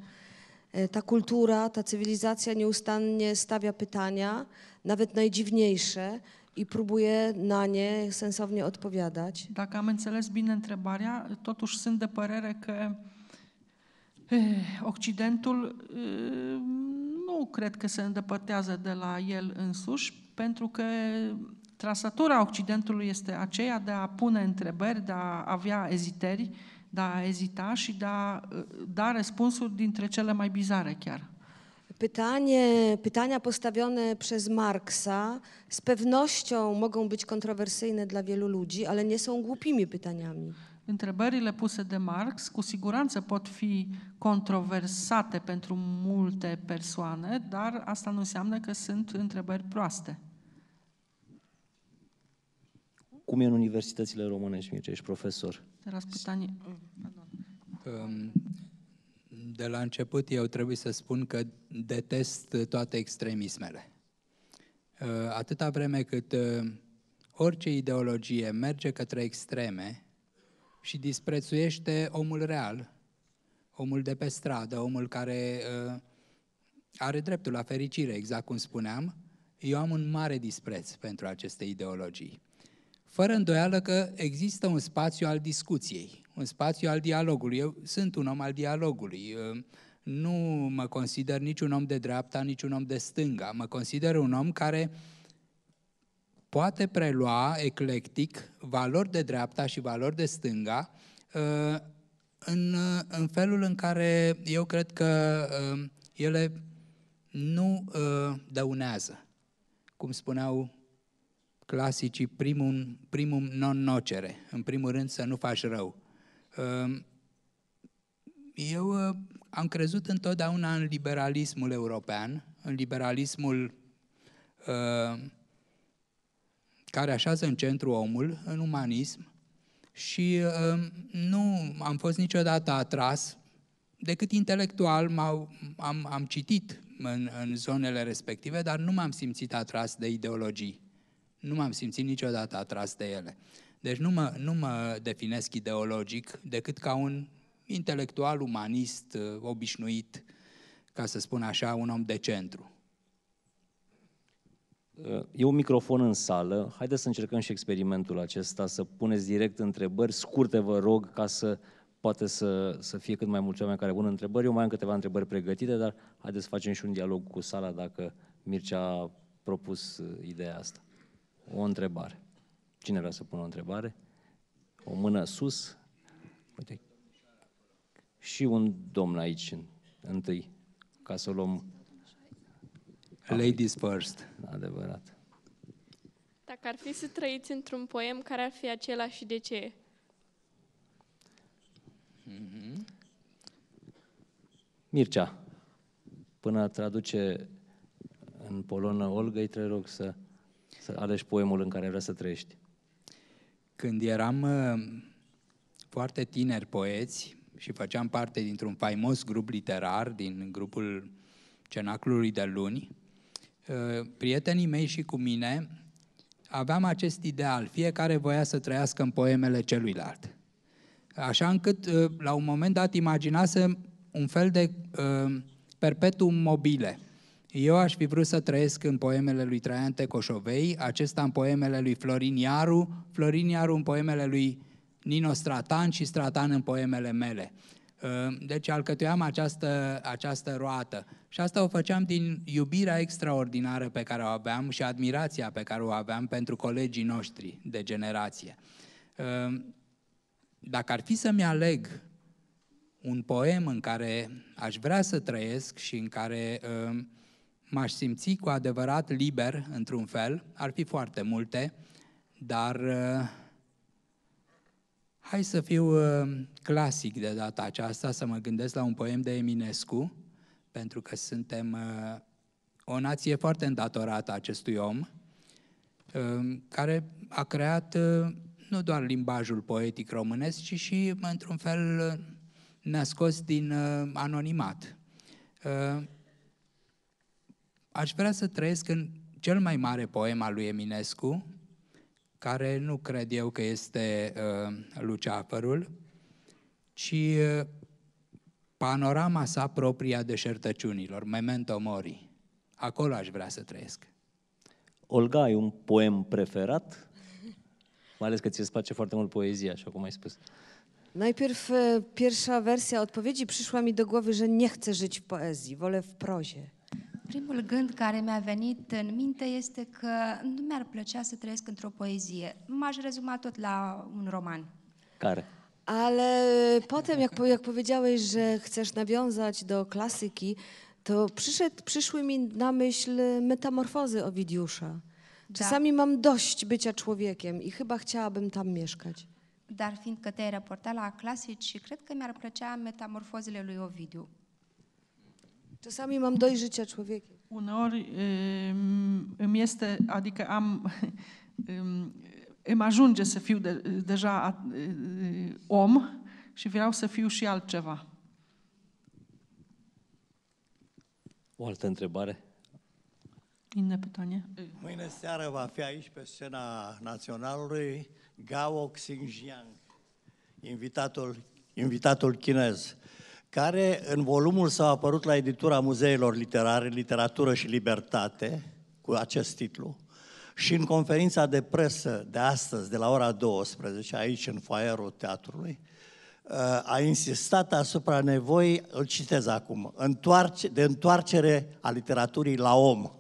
e, ta kultura, ta cywilizacja nieustannie stawia pytania, nawet najdziwniejsze, i próbuje na nie sensownie odpowiadać. Tak, am înțeles bine întrebarea, totuși sunt de părere că Eh, Occidentul eh, nu cred că se îndepărtează de la el însuși, pentru că trasatura Occidentului este aceea de a pune întrebări, de a avea eziteri, de a ezita și de a eh, da răspunsuri dintre cele mai bizare chiar. Pytanie, pytania postawione przez Marksa z pewnością mogą być kontrowersyjne dla wielu ludzi, ale nie są głupimi pytaniami. Întrebările puse de Marx cu siguranță pot fi controversate pentru multe persoane, dar asta nu înseamnă că sunt întrebări proaste. Cum e în universitățile românești, Mircea, ești profesor? De la um, început eu trebuie să spun că detest toate extremismele. Uh, atâta vreme cât uh, orice ideologie merge către extreme, și disprețuiește omul real, omul de pe stradă, omul care uh, are dreptul la fericire, exact cum spuneam, eu am un mare dispreț pentru aceste ideologii. Fără îndoială că există un spațiu al discuției, un spațiu al dialogului. Eu sunt un om al dialogului. Uh, nu mă consider niciun om de dreapta, niciun om de stânga. Mă consider un om care uh, poate prelua eclectic valori de dreapta și valori de stânga uh, în, uh, în felul în care eu cred că uh, ele nu dăunează. Cum spuneau clasicii, primum, primum non nocere, în primul rând să nu faci rău. Eu am crezut întotdeauna în liberalismul european, în liberalismul uh, care așează în centru omul, în umanism, și uh, nu am fost niciodată atras, decât intelectual am, am citit în, în zonele respective, dar nu m-am simțit atras de ideologii. Nu m-am simțit niciodată atras de ele. Deci nu mă, nu mă definesc ideologic decât ca un intelectual umanist uh, obișnuit, ca să spun așa, un om de centru. E un microfon în sală. Haideți să încercăm și experimentul acesta, să puneți direct întrebări. Scurte, vă rog, ca să poate să, să fie cât mai mulți oameni care pun întrebări. Eu mai am câteva întrebări pregătite, dar haideți să facem și un dialog cu sala dacă Mircea a propus ideea asta. O întrebare. Cine vrea să pună o întrebare? O mână sus. Uite. Și un domn aici, întâi, ca să o luăm Ah. Ladies first. Adevărat. Dacă ar fi să trăiți într-un poem, care ar fi acela și de ce? Mm-hmm. Mircea. Până traduce în polonă Olga, îi trebuie rog să, să alegi poemul în care vrea să trăiești. Când eram uh, foarte tineri poeți și făceam parte dintr-un faimos grup literar din grupul Cenaclului de Luni, Ă, prietenii mei și cu mine, aveam acest ideal, fiecare voia să trăiască în poemele celuilalt. Așa încât, ă, la un moment dat, imaginasem un fel de uh, perpetuum mobile. Eu aș fi vrut să trăiesc în poemele lui Traian Tecoșovei, acesta în poemele lui Florin Iaru, Florin Iaru în poemele lui Nino Stratan și Stratan în poemele mele. Ehm, deci alcătuiam această, această roată și asta o făceam din iubirea extraordinară pe care o aveam și admirația pe care o aveam pentru colegii noștri de generație. Ehm, dacă ar fi să-mi aleg un poem în care aș vrea să trăiesc și în care ehm, m-aș simți cu adevărat liber, într-un fel, ar fi foarte multe, dar Hai să fiu uh, clasic de data aceasta, să mă gândesc la un poem de Eminescu, pentru că suntem uh, o nație foarte îndatorată acestui om, uh, care a creat nu doar limbajul poetic românesc, ci și, într-un fel, ne-a scos din anonimat. Aș vrea să trăiesc în cel mai mare poem al lui Eminescu, care nu cred eu că este uh, luceafărul, ci uh, panorama sa propria deșertăciunilor, memento mori. Acolo aș vrea să trăiesc. Olga, ai un poem preferat? Mai ales că ți-e place foarte mult poezia, așa cum ai spus. Najpierw uh, pierwsza wersja odpowiedzi przyszła mi do głowy, że nie chcę żyć w poezji, wolę w prozie. Primul gând care mi-a venit în minte este că nu mi-ar plăcea să trăiesc într-o poezie. M-aș rezuma tot la un roman. Ale potem, jak, jak powiedziałeś, że chcesz nawiązać do klasyki, to przyszedł, przyszły mi na myśl metamorfozy Owidiusza. Czasami mam dość bycia człowiekiem i chyba chciałabym tam mieszkać. Dar fiindcă te-ai raportat la clasici, cred că mi-ar plăcea metamorfozele lui Ovidiu. Czasami mam dość życia człowieka. Uneori îmi este, adică am, îmi ajunge să fiu de, deja om și vreau să fiu și altceva. O altă întrebare? Inne pytanie. Mâine seară va fi aici pe scena naționalului Gao Xinjiang, invitatul, invitatul chinez care în volumul s a apărut la editura Muzeilor Literare, Literatură și Libertate, cu acest titlu, și în conferința de presă de astăzi, de la ora 12, aici în foaierul teatrului, uh, a insistat asupra nevoii, îl citez acum, de întoarcere a literaturii la om,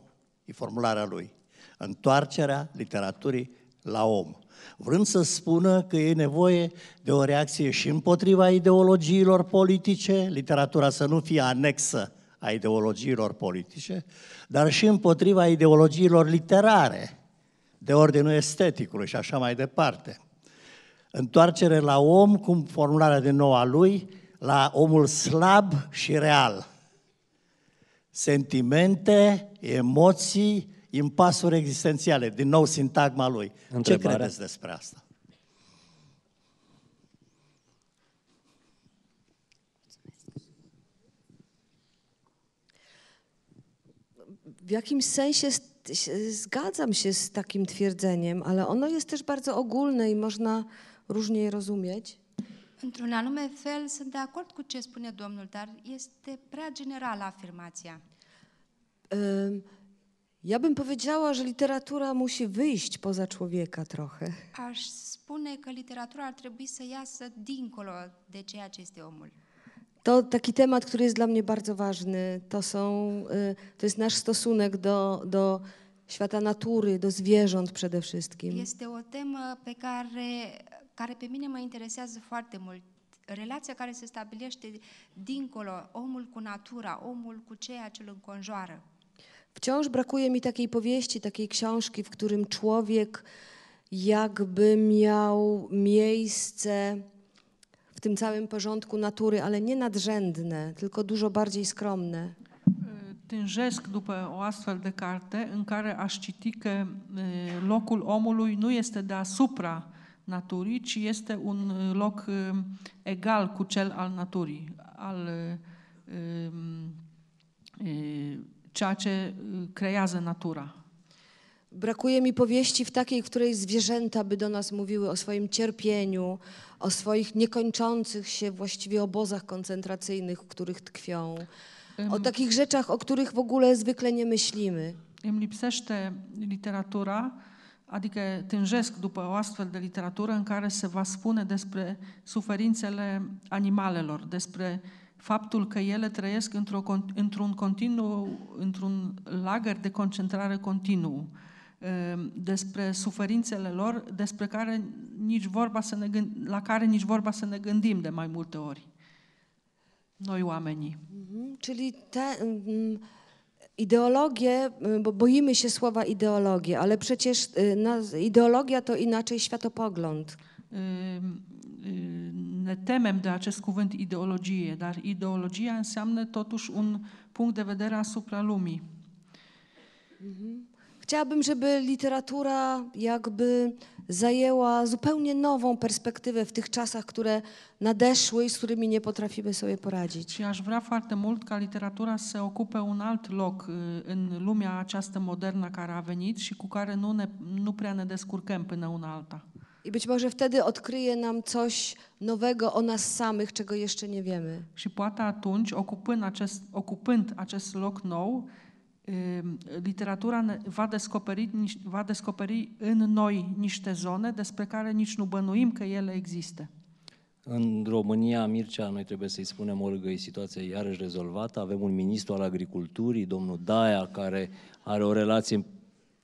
e formularea lui, întoarcerea literaturii la om vrând să spună că e nevoie de o reacție și împotriva ideologiilor politice, literatura să nu fie anexă a ideologiilor politice, dar și împotriva ideologiilor literare, de ordinul esteticului și așa mai departe. Întoarcere la om, cum formularea de nou a lui, la omul slab și real. Sentimente, emoții, impasuri existențiale, din nou sintagma lui. Întrebare. Ce credeți despre asta? W jakimś sensie zgadzam się z takim twierdzeniem, ale ono jest też bardzo ogólne i można różnie je rozumieć. Într-un anume fel, sunt de acord cu ce spune Domnul, dar este prea generală afirmația. Um, Ja bym powiedziała, że literatura musi wyjść poza człowieka trochę. Aż spune că literatura trzeba trebui să iasă dincolo de ceea ce este omul. To taki temat, który jest dla mnie bardzo ważny. To, są, y, to jest nasz stosunek do, do świata natury, do zwierząt przede wszystkim. Jest o temat, pe care, care pe mine mă interesează foarte mult. Relația care se stabilește dincolo, omul cu natura, omul cu ceea ce îl înconjoară. Wciąż brakuje mi takiej powieści, takiej książki, w którym człowiek jakby miał miejsce w tym całym porządku natury, ale nie nadrzędne, tylko dużo bardziej skromne. E, Tânjesc după o asfalt de carte care aș citi că e, locul omului nu este supra naturii, ci este un loc e, egal cu cel al naturii, al ceea ce creează y, natura. Brakuje mi powieści w takiej, w której zwierzęta by do nas mówiły o swoim cierpieniu, o swoich niekończących się właściwie obozach koncentracyjnych, w których tkwią, o takich rzeczach, o których w ogóle zwykle nie myślimy. Îmi lipsește literatura, adică tânjesc după o astfel de literatură în care se va spune despre suferințele animalelor, despre uh, faptul că ele trăiesc într-o, într-un, continuu, într-un lagăr de concentrare continuu ehm, despre suferințele lor, despre care nici vorba să ne gând- la care nici vorba să ne gândim de mai multe ori. Noi oamenii. Mhm, czyli te, mm, mm, ideologie, y, bo boimy się słowa ideologie, ale przecież y, ideologia to inaczej światopogląd. Ehm, y, temem de acest cuvânt ideologie, dar ideologia înseamnă totuși un punct de vedere asupra lumii. Mhm. Chciałabym, żeby literatura jakby zajęła zupełnie nową perspektywę w tych czasach, które nadeszły i z którymi nie potrafimy sobie poradzić. Și aș vrea foarte mult ca literatura să ocupe un alt loc e, în lumea aceasta modernă care a venit și cu care nu, ne, nu prea ne descurcăm până una alta. I być może wtedy odkryje nam coś nowego o nas samych, czego jeszcze nie wiemy. Și poate atunci, ocupând acest, ocupând acest loc nou, literatura va descoperi, va descoperi în noi niște zone despre care nici nu bănuim că ele există. În România, Mircea, noi trebuie să-i spunem, Olga, e situația iarăși rezolvată. Avem un ministru al agriculturii, domnul Daia, care are o relație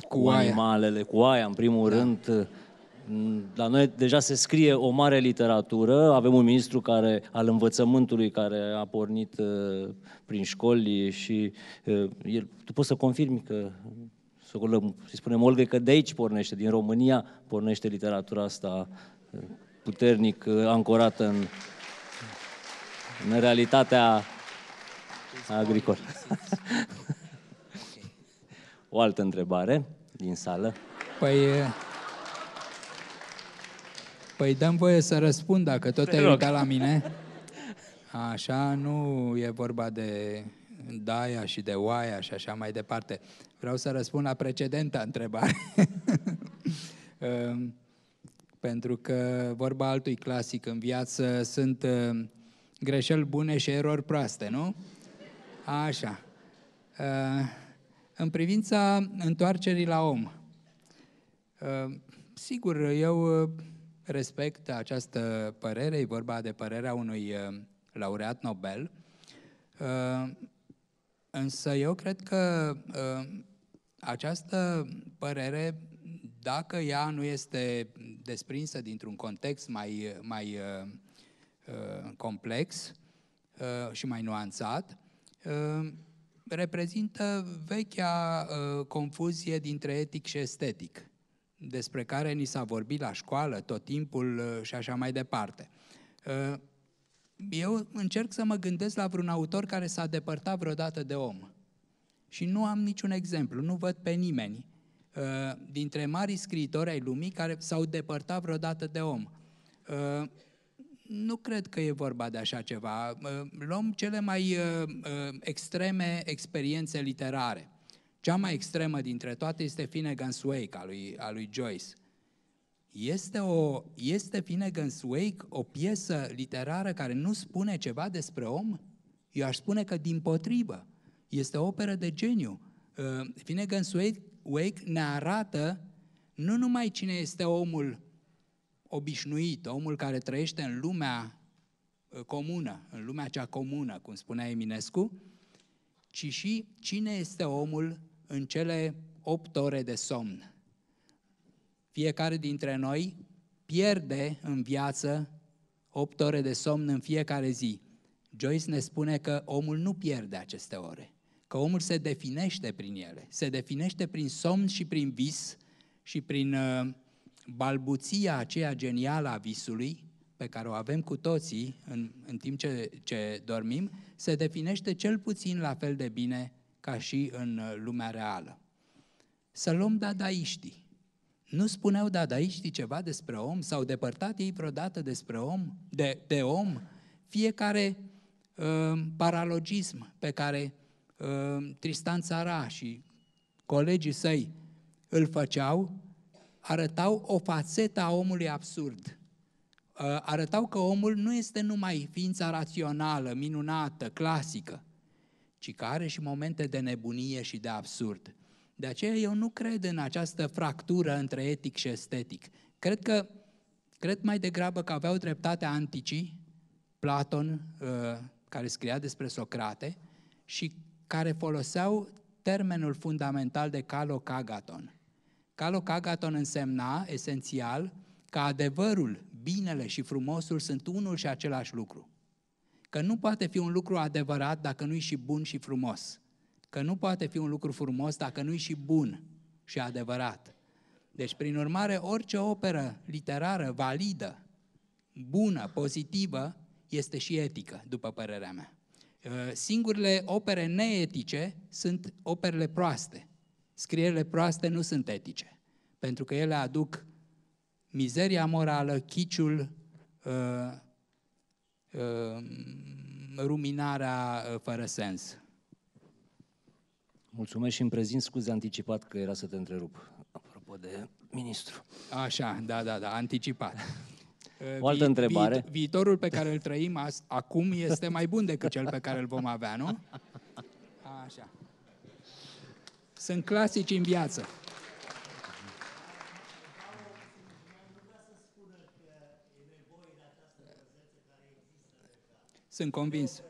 cu, cu animalele, cu aia, în primul da. rând la noi deja se scrie o mare literatură, avem un ministru care, al învățământului care a pornit uh, prin școli și uh, el, tu poți să confirmi că să spunem Olga că de aici pornește, din România pornește literatura asta uh, puternic uh, ancorată în, în realitatea agricolă. o altă întrebare din sală. Păi, Păi dăm voie să răspund dacă tot te-ai uitat la mine. Așa, nu e vorba de daia și de oaia și așa mai departe. Vreau să răspund la precedenta întrebare. Ehm, pentru că vorba altui clasic în viață sunt ehm, greșeli bune și erori proaste, nu? Așa. Ehm, în privința întoarcerii la om. Sigur, eu respect această părere, e vorba de părerea unui uh, laureat Nobel, uh, însă eu cred că uh, această părere, dacă ea nu este desprinsă dintr-un context mai, mai complex și mai nuanțat, reprezintă vechea confuzie dintre etic și estetic despre care ni s-a vorbit la școală tot timpul uh, și așa mai departe. Uh, eu încerc să mă gândesc la vreun autor care s-a depărtat vreodată de om. Și nu am niciun exemplu, nu văd pe nimeni uh, dintre mari scriitori ai lumii care s-au depărtat vreodată de om. Nu cred că e vorba de așa ceva. Luăm cele mai extreme experiențe literare cea mai extremă dintre toate este Finnegan's Wake a lui, a lui Joyce. Este, o, este Finnegan's Wake o piesă literară care nu spune ceva despre om? Eu aș spune că din potrivă. Este o operă de geniu. Uh, Finnegan's Wake, Wake ne arată nu numai cine este omul obișnuit, omul care trăiește în lumea uh, comună, în lumea cea comună, cum spunea Eminescu, ci și cine este omul în cele opt ore de somn. Fiecare dintre noi pierde în viață opt ore de somn în fiecare zi. Joyce ne spune că omul nu pierde aceste ore, că omul se definește prin ele, se definește prin somn și prin vis și prin uh, balbuția aceea genială a visului, pe care o avem cu toții în, în timp ce, ce dormim, se definește cel puțin la fel de bine ca și în uh, lumea reală. Să luăm dadaiștii. Nu spuneau dadaiștii ceva despre om? S-au depărtat ei vreodată despre om, de, de om? Fiecare uh, paralogism pe care uh, Tristan Țara și colegii săi îl făceau, arătau o fațetă a omului absurd. Uh, arătau că omul nu este numai ființa rațională, minunată, clasică, ci că are și momente de nebunie și de absurd. De aceea eu nu cred în această fractură între etic și estetic. Cred că, cred mai degrabă că aveau dreptate anticii, Platon, uh, care scria despre Socrate, și care foloseau termenul fundamental de calocagaton. Calocagaton însemna, esențial, că adevărul, binele și frumosul sunt unul și același lucru că nu poate fi un lucru adevărat dacă nu e și bun și frumos. Că nu poate fi un lucru frumos dacă nu e și bun și adevărat. Deci, prin urmare, orice operă literară validă, bună, pozitivă, este și etică, după părerea mea. Uh, Singurile opere neetice sunt operele proaste. Scrierile proaste nu sunt etice, pentru că ele aduc mizeria morală, chiciul, uh, Ehm, ruminarea eh, fără sens. Mulțumesc și îmi prezint scuze anticipat că era să te întrerup, apropo de ministru. Așa, da, da, da, anticipat. O altă vi- întrebare. Vi- viitorul pe care îl trăim as- acum este mai bun decât cel pe care îl vom avea, nu? Așa. Sunt clasici în viață. Sunt convins.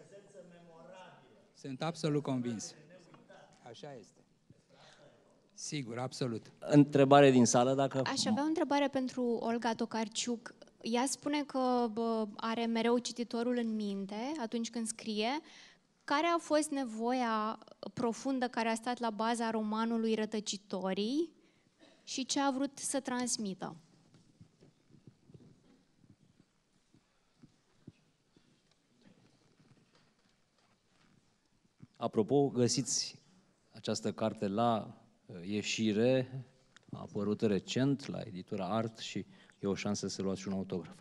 Sunt absolut convins. Așa este. Sigur, absolut. Întrebare din sală, dacă... Aș avea o întrebare pentru Olga Tocarciuc. Ea spune că are mereu cititorul în minte atunci când scrie. Care a fost nevoia profundă care a stat la baza romanului Rătăcitorii și ce a vrut să transmită? Apropo, găsiți această carte la uh, ieșire, a apărut recent la editura Art și e o szansę să luați un autograf.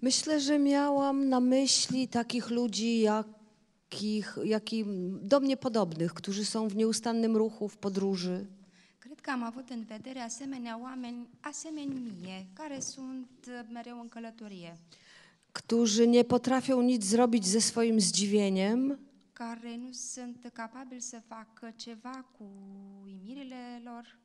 Myślę, że miałam na myśli takich ludzi, jakich, jak i do mnie podobnych, którzy są w nieustannym ruchu, w podróży. Cred că am avut în vedere asemenea oameni, asemeni mie, care sunt uh, mereu în călătorie którzy nie potrafią nic zrobić ze swoim zdziwieniem, care nu sunt capabili să facă ceva cu uimirile lor,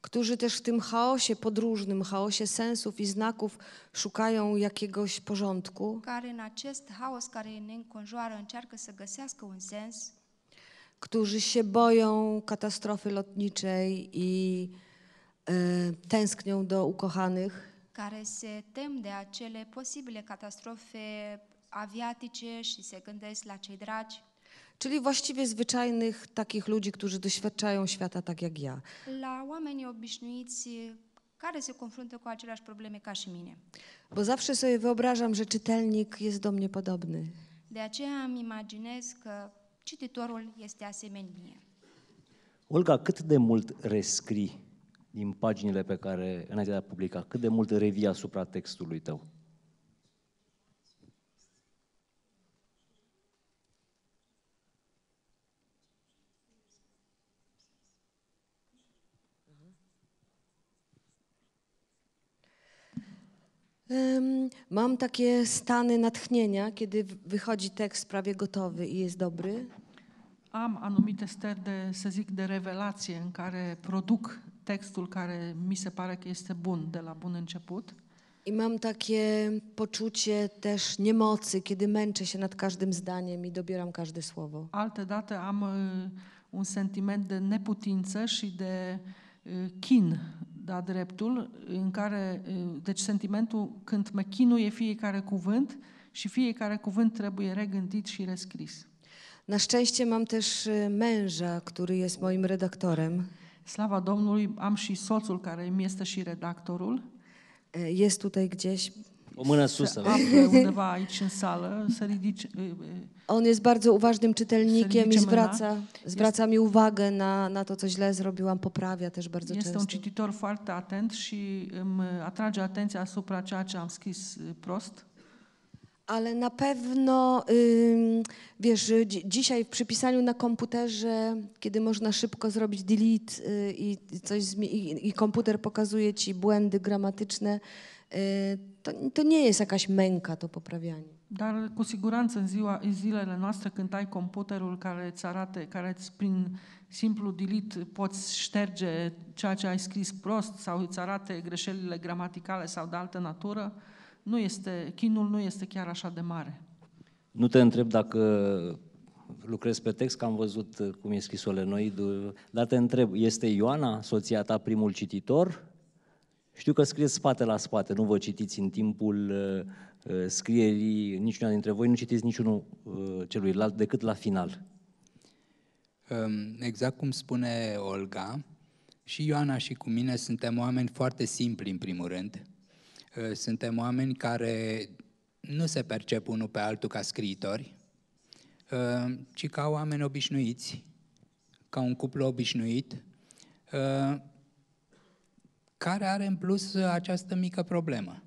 którzy też w tym chaosie podróżnym, chaosie sensów i znaków szukają jakiegoś porządku, care în acest care ne înconjoară încearcă să găsească un sens, którzy się boją katastrofy lotniczej i e, tęsknią do ukochanych. care se tem de acele posibile catastrofe aviatice și se gândesc la cei dragi. Czyli właściwie zwyczajnych takich ludzi, którzy doświadczają świata tak jak ja. La oameni obișnuiți care se confruntă cu aceleași probleme ca și mine. Bo zawsze sobie wyobrażam, że czytelnik jest do mnie podobny. De aceea îmi imaginez că cititorul este asemenea mie. Olga, cât de mult rescrii din paginile pe care înainte de a publica? Cât de mult revii asupra textului tău? Mam takie stany natchnienia, kiedy wychodzi tekst prawie gotowy i jest dobry. Am anumite stări de, să zic, de revelație în care produc textul care mi se pare că este bun de la bun început. I mam takie poczucie też niemocy, kiedy męczę się nad każdym zdaniem i dobieram każde słowo. Alte dată am y, un sentiment de neputință și de uh, chin da dreptul, în care, uh, deci sentimentul când mă chinuie fiecare cuvânt și fiecare cuvânt trebuie regândit și rescris. Na szczęście mam też męża, który jest moim redaktorem. Sława Domnului, am și soțul care mi este și redactorul. E, jest tutaj gdzieś. O mână sus să undeva aici în sală, să ridice, e, e. On jest bardzo uważnym czytelnikiem i zwraca, zwraca mi uwagę na, na to, co źle zrobiłam, poprawia też bardzo jest często. Jest un cititor foarte atent i îmi atrage atenția asupra ceea ce am scris prost ale na pewno, wiesz, dzisiaj przy pisaniu na komputerze, kiedy można szybko zrobić delete y, i, coś i, komputer pokazuje ci błędy gramatyczne, y, to, to nie jest jakaś męka to poprawianie. Dar cu siguranță în, ziua, în zilele noastre când ai computerul care îți arată, care îți, prin simplu delete poți șterge ceea ce ai scris prost sau îți arate greșelile gramaticale sau de altă natură, uh, nu este, chinul nu este chiar așa de mare. Nu te întreb dacă lucrezi pe text, că am văzut cum e scris Olenoidul, dar te întreb, este Ioana, soția ta, primul cititor? Știu că scrieți spate la spate, nu vă citiți în timpul uh, uh scrierii, niciuna dintre voi nu citiți niciunul uh, celuilalt decât la final. Um, exact cum spune Olga, și Ioana și cu mine suntem oameni foarte simpli, în primul rând. Ă, suntem oameni care nu se percep unul pe altul ca scriitori, ă, ci ca oameni obișnuiți, ca un cuplu obișnuit, ă, care are în plus această mică problemă.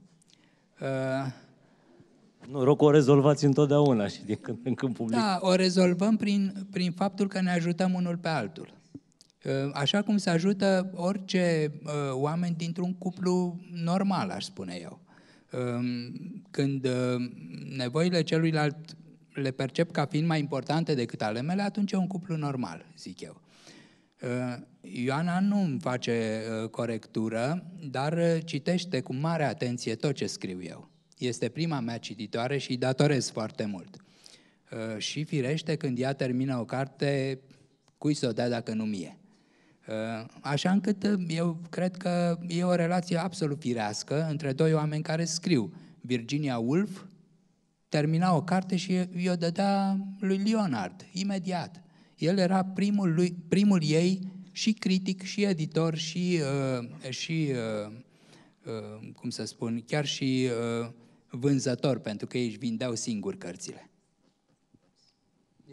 Nu, rog, o rezolvați întotdeauna și din când în când public. Da, o rezolvăm prin, prin faptul că ne ajutăm unul pe altul. Ă, așa cum se ajută orice ă, oameni dintr-un cuplu normal, aș spune eu. Ă, când nevoile celuilalt le percep ca fiind mai importante decât ale mele, atunci e un cuplu normal, zic eu. Ioana nu îmi face corectură, dar citește cu mare atenție tot ce scriu eu. Este prima mea cititoare și îi datorez foarte mult. Și firește, când ea termină o carte, cui să o dea dacă nu mie? Ă, așa încât ă, eu cred că e o relație absolut firească între doi oameni care scriu. Virginia Woolf termina o carte și i-o dădea lui Leonard, imediat. El era primul, lui, primul ei și critic, și editor, și, uh, și uh, uh, cum să spun, chiar și uh, vânzător, pentru că ei își vindeau singuri cărțile.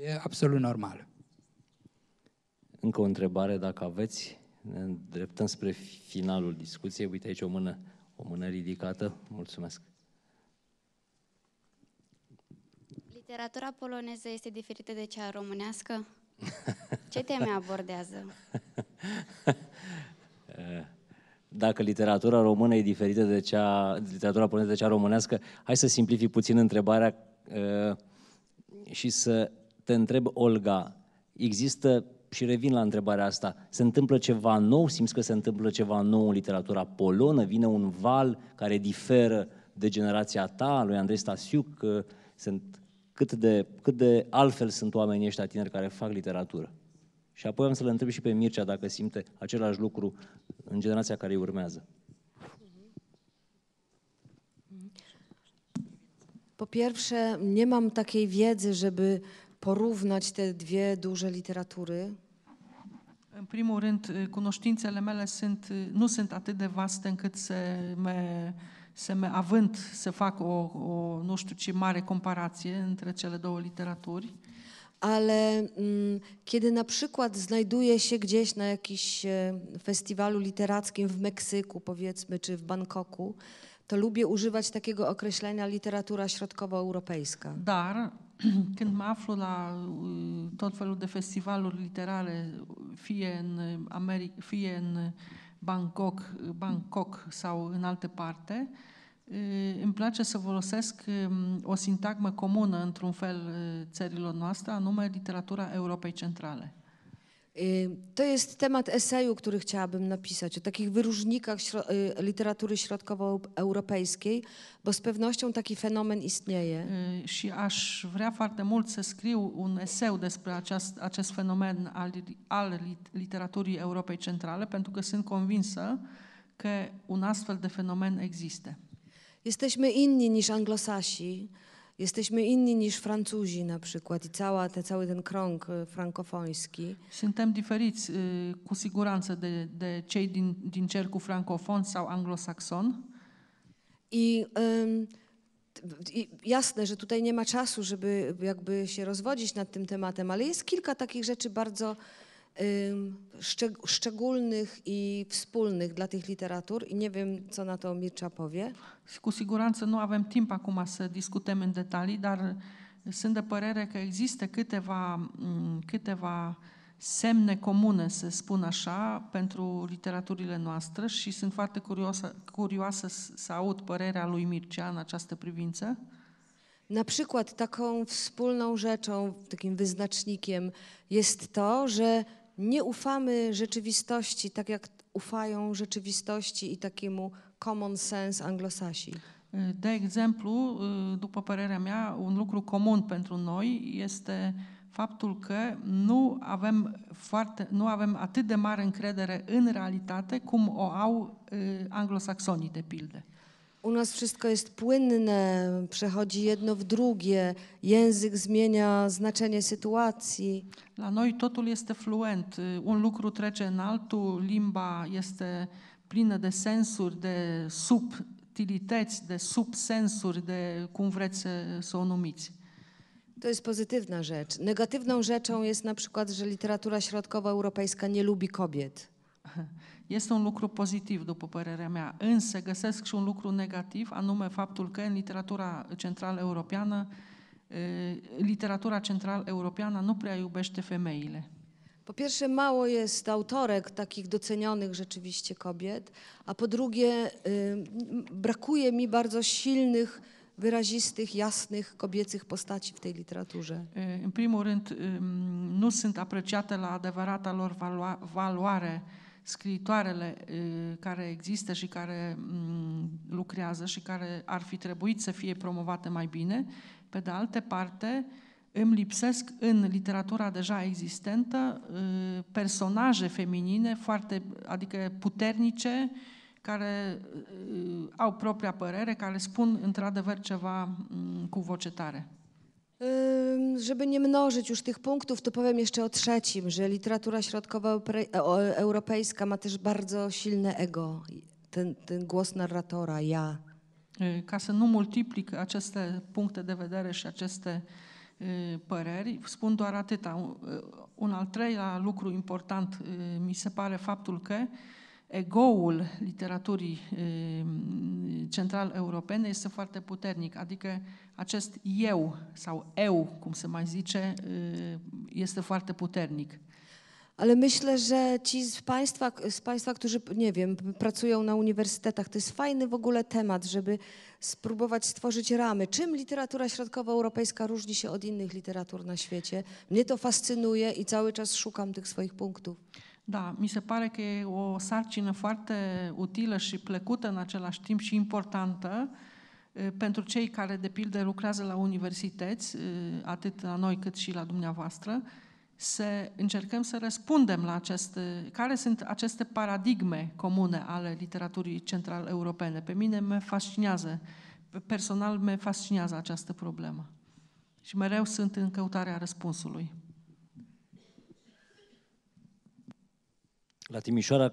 E absolut normal. Încă o întrebare, dacă aveți, ne îndreptăm spre finalul discuției. Uite aici o mână, o mână ridicată. Mulțumesc. Literatura poloneză este diferită de cea românească? Ce teme abordează? Dacă literatura română e diferită de cea, literatura poloneză de cea românească, hai să simplific puțin întrebarea uh, și să te întreb, Olga, există și revin la întrebarea asta, se întâmplă ceva nou? Simți că se întâmplă ceva nou în literatura polonă? Vine un val care diferă de generația ta, lui Andrei Stasiuc? Sunt, cât, de, cât de altfel sunt oamenii ăștia tineri care fac literatură? Și apoi am să le întreb și pe Mircea dacă simte același lucru în generația care îi urmează. Po pierwsze, nie mam takiej wiedzy, żeby porównać te dwie duże literatury? În primul rând, e, cunoștințele mele sunt, e, nu sunt atât de vaste încât să mă, să mă avânt să fac o, o, nu știu ce mare comparație între cele două literaturi. ale mm, kiedy na przykład znajduje się gdzieś na jakimś e, festiwalu literackim w Meksyku, powiedzmy, czy w Bangkoku, to lubię używać takiego określenia literatura środkowoeuropejska. Dar când mă aflu la uh, tot felul de festivaluri literare, fie în, America, fie în Bangkok, Bangkok sau în alte parte, uh, îmi place să folosesc um, o sintagmă comună, într-un fel, uh, țărilor noastre, anume literatura Europei Centrale. Y, to jest temat eseju, który chciałabym napisać, o takich wyróżnikach y, literatury środkowoeuropejskiej, bo z pewnością taki fenomen istnieje. Și y, aș vrea foarte mult să scriu un eseu despre acest, acest fenomen al, al literaturii Europei Centrale, pentru că sunt convinsă că un astfel de fenomen există. Jesteśmy inni niż anglosasi. Jesteśmy inni niż Francuzi na przykład i cała, te, cały ten krąg y, frankofoński. Suntem diferiți y, cu siguranță de, de cei din, din cercul francofon sau anglosaxon. I um, i jasne, że tutaj nie ma czasu, żeby jakby się rozwodzić nad tym tematem, ale jest kilka takich rzeczy bardzo um, szczeg szczególnych i wspólnych dla tych literatur i nie wiem, co na to Mircza powie și cu siguranță nu avem timp acum să discutăm în detalii, dar sunt de părere că există câteva, mm, câteva semne comune, să spun așa, pentru literaturile noastre și sunt foarte curioasă, curioasă să aud părerea lui Mircea în această privință. Na przykład taką wspólną rzeczą, takim wyznacznikiem jest to, że nie ufamy rzeczywistości tak jak ufają rzeczywistości i takiemu common sense anglosașii. De exemplu, după părerea mea, un lucru comun pentru noi este faptul că nu avem, foarte, nu avem atât de mare încredere în realitate cum o au anglosaxonii, de pildă. U nas wszystko jest płynne, przechodzi jedno w drugie, język zmienia znaczenie sytuacji. La noi totul este fluent, un lucru trece în altul, limba este plină de sensuri, de subtilități, de subsensuri, de cum vreți să, să o numiți. To jest pozytywna rzecz. Negatywną rzeczą jest na przykład, że literatura środkowoeuropejska nie lubi kobiet. Jest un lucru pozytyw, după părerea mea, însă găsesc și un lucru negativ, anume faptul că în literatura central europeană e, literatura central europeană nu prea iubește femeile. Po pierwsze, mało jest autorek takich docenionych rzeczywiście kobiet, a po drugie, y, brakuje mi bardzo silnych, wyrazistych, jasnych, kobiecych postaci w tej literaturze. W e, primul rând, nu sunt apreciate la adevărata lor valoare scriitoarele e, care există și care lucrează și care ar fi trebuit să fie promovate mai bine. Pe de altă parte, îmi lipsesc în literatura deja existentă personaje feminine foarte, adică puternice, care au propria părere, care spun într-adevăr ceva mm, cu voce tare. Żeby nie mnożyć już tych punktów, to powiem jeszcze o trzecim, że literatura środkowoeuropejska e, ma też bardzo silne ego, ten, ten głos narratora, ja. Yy, ca să nu multiplic aceste puncte de vedere și aceste uh, păreri. Spun doar atâta. Un al treilea lucru important mi se pare faptul că egoul literaturii central europene este foarte puternic, adică acest eu sau eu, cum se mai zice, este foarte puternic. Ale myślę, że ci z państwa, z państwa, którzy, nie wiem, pracują na uniwersytetach, to jest fajny w ogóle temat, żeby spróbować stworzyć ramy. Czym literatura środkowoeuropejska różni się od innych literatur na świecie? Mnie to fascynuje i cały czas szukam tych swoich punktów. Da, mi se pare că e o sarcină foarte utilă și plăcută în același timp și importantă e, pentru cei care, de pildă, lucrează la universități, e, atât la noi cât și la dumneavoastră, să încercăm să răspundem la aceste, care sunt aceste paradigme comune ale literaturii central europene. Pe mine mă fascinează, personal mă fascinează această problemă. Și mereu sunt în căutarea răspunsului. La Timișoara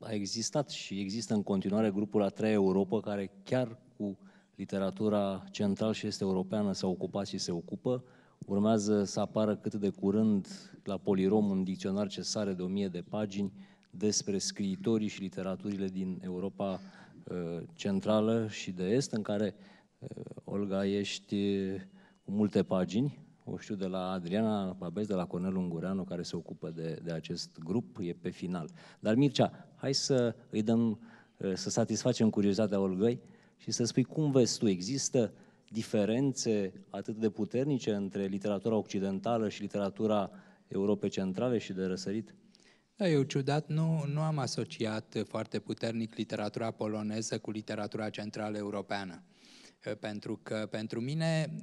a existat și există în continuare grupul a trei Europa care chiar cu literatura central și este europeană s-a ocupat și se ocupă. Urmează să apară cât de curând la Polirom un dicționar ce sare de 1000 de pagini despre scriitorii și literaturile din Europa uh, Centrală și de Est, în care, uh, Olga, ești uh, cu multe pagini, o știu de la Adriana Babes, de la Cornel Ungureanu, care se ocupă de, de acest grup, e pe final. Dar Mircea, hai să îi dăm, să satisfacem curiozitatea Olgăi și să spui cum vezi tu, există diferențe atât de puternice între literatura occidentală și literatura Europei Centrale și de răsărit? Da, eu ciudat nu, nu am asociat foarte puternic literatura poloneză cu literatura centrală europeană. Pentru că pentru mine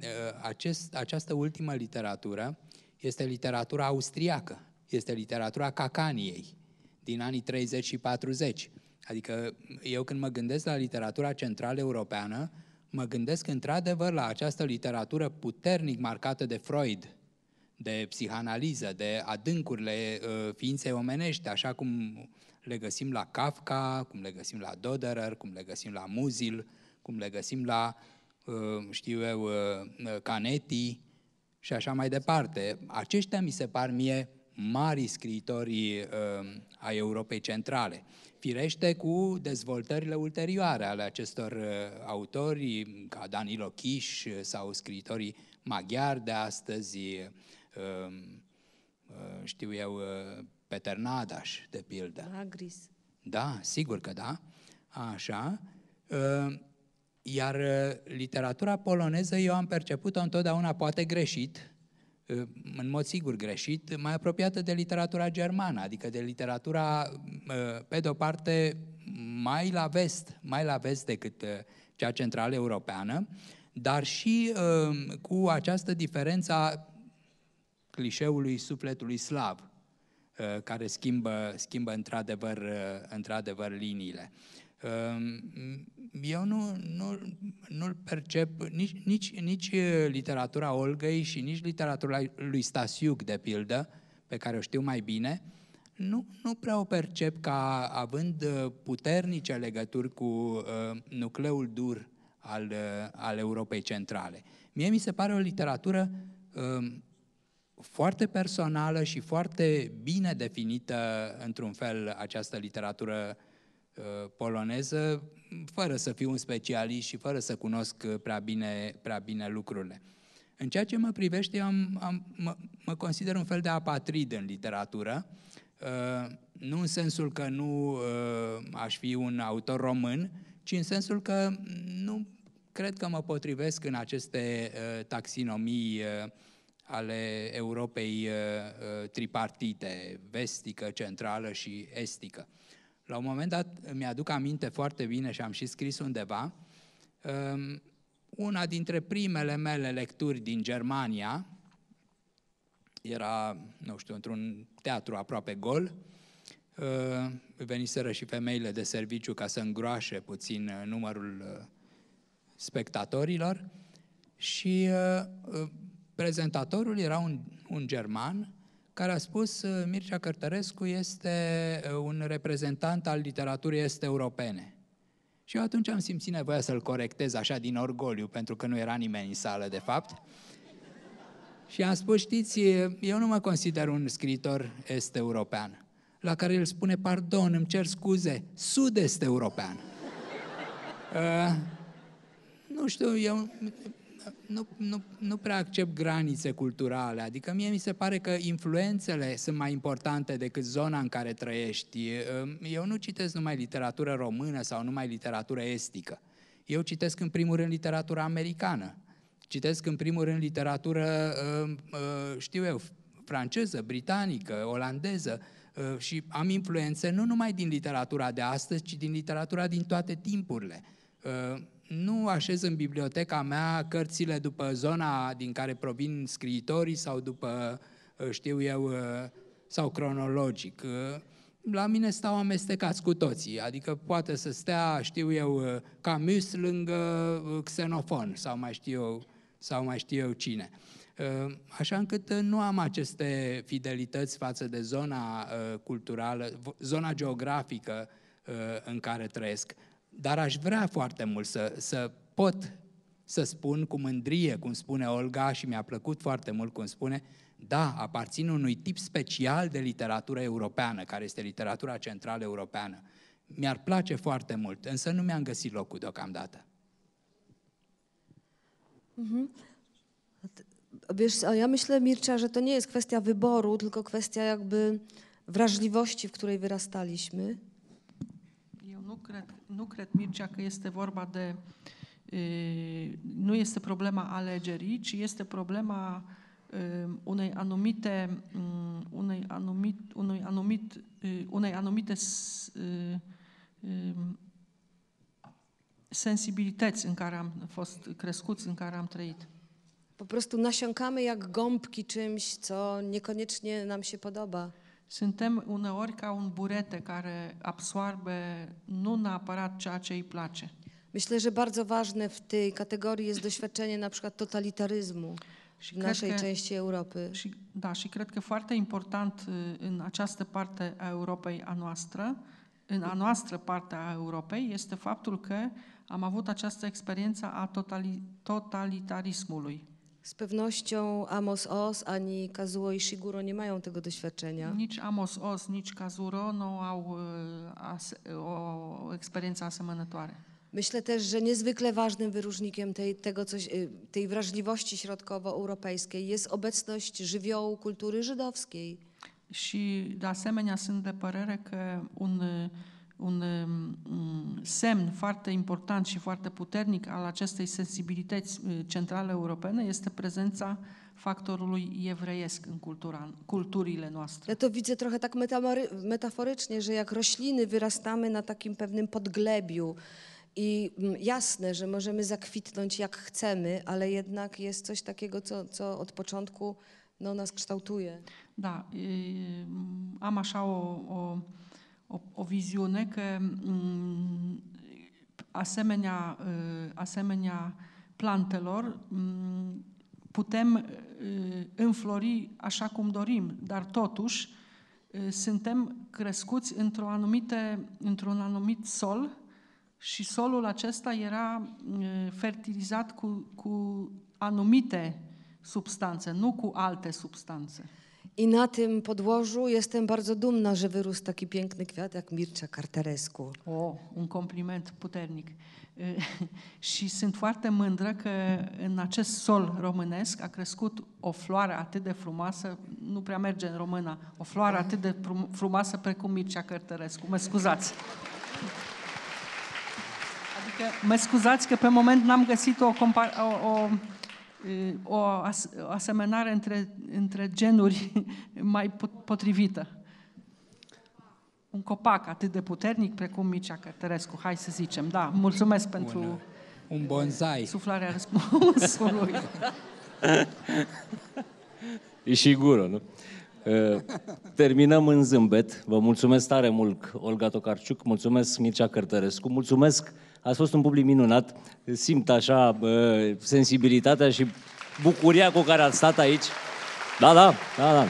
acest, această ultimă literatură este literatura austriacă, este literatura Cacaniei din anii 30 și 40. Adică eu când mă gândesc la literatura centrală europeană, mă gândesc într-adevăr la această literatură puternic marcată de Freud, de psihanaliză, de adâncurile uh, ființei omenești, așa cum le găsim la Kafka, cum le găsim la Doderer, cum le găsim la Muzil, cum le găsim la, uh, știu eu, uh, Canetti și așa mai departe. Aceștia mi se par mie mari scriitorii ai Europei Centrale firește cu dezvoltările ulterioare ale acestor uh, autori, ca Danilo Chiș uh, sau scriitorii maghiari de astăzi, um, uh, știu eu, Peter Nadaș, de pildă. Agris. Da, da, sigur că da. Așa. Iar literatura poloneză eu am perceput-o întotdeauna, poate greșit, în mod sigur greșit, mai apropiată de literatura germană, adică de literatura, pe de-o parte, mai la vest, mai la vest decât uh, cea centrală europeană, dar și uh, cu această diferență a clișeului sufletului slav, uh, care schimbă, schimbă într-adevăr, într-adevăr liniile. Ehm, eu nu, nu, nu-l percep, nici, nici, nici eh, literatura Olgăi și nici literatura lui Stasiuc, de pildă, pe care o știu mai bine, nu, nu prea o percep ca având eh, puternice legături cu uh, nucleul dur al, uh, al Europei Centrale. Mie mi se pare o literatură uh, foarte personală și foarte bine definită, într-un fel, această literatură uh, Uh, poloneză, fără să fiu un specialist și fără să cunosc uh, prea bine, prea bine lucrurile. În ceea ce mă privește, am, am, mă, mă consider un fel de apatrid în literatură, uh, nu în sensul că nu aș fi un autor român, ci în sensul că nu cred că mă potrivesc în aceste taxinomii ale Europei tripartite, vestică, centrală și estică. La un moment dat îmi aduc aminte foarte bine și am și scris undeva, um, una dintre primele mele lecturi din Germania, era, nu știu, într-un teatru aproape gol, uh, veniseră și femeile de serviciu ca să îngroașe puțin uh, numărul uh, spectatorilor și prezentatorul era un, un german care a spus uh, Mircea Cărtărescu este uh, un reprezentant al literaturii est-europene. Și eu atunci am simțit nevoia să-l corectez așa din orgoliu, pentru că nu era nimeni în sală, de fapt. Și am spus, știți, eu nu mă consider un scriitor est-european. La care el spune, pardon, îmi cer scuze, sud-est-european. Uh, nu știu, eu nu, nu, nu prea accept granițe culturale. Adică mie mi se pare că influențele sunt mai importante decât zona în care trăiești. Ehm, eu nu citesc numai literatură română sau numai literatură estică. Eu citesc în primul rând literatura americană. Citesc în primul rând literatură, ehm, ehm, știu eu, franceză, britanică, olandeză și am influențe nu numai din literatura de astăzi, ci din literatura din toate timpurile nu așez în biblioteca mea cărțile după zona din care provin scriitorii sau după, ă, știu eu, ă, sau cronologic. Ă, la mine stau amestecați cu toții, adică poate să stea, știu eu, Camus lângă Xenofon sau mai știu eu, sau mai știu eu cine. Așa încât nu am aceste fidelități față de zona culturală, zona geografică în care trăiesc. Dar aș vrea foarte mult să, să pot să spun cu mândrie, cum spune Olga, și mi-a plăcut foarte mult cum spune, da, aparțin unui tip special de literatură europeană, care este literatura centrală europeană. Mi-ar place foarte mult, însă nu mi-am găsit locul deocamdată. Mm-hmm. Wiesz, ja myślę, Mircea, że to nie jest kwestia wyboru, tylko kwestia jakby wrażliwości, w której wyrastaliśmy. nu cred, Mircea, că este vorba de... E, nu este problema alegerii, ci este problema e, unei anumite, unei anumit, unei anumit, e, unei anumite sensibilități în care am fost crescuți, în care am trăit. Po prostu nasiąkamy jak gąbki czymś, co niekoniecznie nam się podoba. Suntem uneori ca un burete care absorbe nu neapărat ceea ce îi place. Myślę, że bardzo ważne w tej kategorii jest doświadczenie na przykład totalitaryzmu w naszej części Europy. Și, da, și cred că foarte important în această parte a Europei a noastră, în a noastră parte a Europei, este faptul că am avut această experiență a totali, totalitarismului. Z pewnością Amos Os ani Kazuo Ishiguro nie mają tego doświadczenia. Nici Amos Os, nici Kazuro nu no, au e, as, o experiență asemănătoare. Myślę też, że niezwykle ważnym wyróżnikiem tej, tego, coś, e, tej wrażliwości środkowoeuropejskiej jest obecność żywiołu kultury żydowskiej. Și de asemenea sunt de părere că un uh, un um, semn foarte important și foarte puternic al acestei sensibilități uh, centrale europene este prezența faktorului jewrejesc în cultura, kulturile Ja to widzę trochę tak metaforycznie, że jak rośliny wyrastamy na takim pewnym podglebiu i mm, jasne, że możemy zakwitnąć jak chcemy, ale jednak jest coś takiego, co, co od początku no, nas kształtuje. Da, y, y a maszało o o, o viziune că mm, asemenea, asemenea plantelor mm, putem înflori așa cum dorim, dar totuși suntem crescuți într-o anumite, într-un anumit sol și solul acesta era fertilizat cu, cu anumite substanțe, nu cu alte substanțe. I na tym podłożu jestem bardzo dumna, że wyrósł taki piękny kwiat jak Mircea Carterescu. O, un compliment puternic. și sunt foarte mândră că în acest sol românesc a crescut o floare atât de frumoasă, nu prea merge în română, o floare atât de frumoasă precum Mircea Cărtărescu. Mă scuzați! Adică mă scuzați că pe moment n-am găsit o, o, o o asemănare între, între genuri mai potrivită. Un copac atât de puternic precum Micea Cătărescu, hai să zicem. Da, mulțumesc pentru un bonsai. suflarea răspunsului. e și gură, nu? Ă, terminăm în zâmbet. Vă mulțumesc tare mult, Olga Tocarciuc, mulțumesc Mircea Cărtărescu, mulțumesc, a fost un public minunat, simt așa sensibilitatea și bucuria cu care ați stat aici. Da, da, da, da.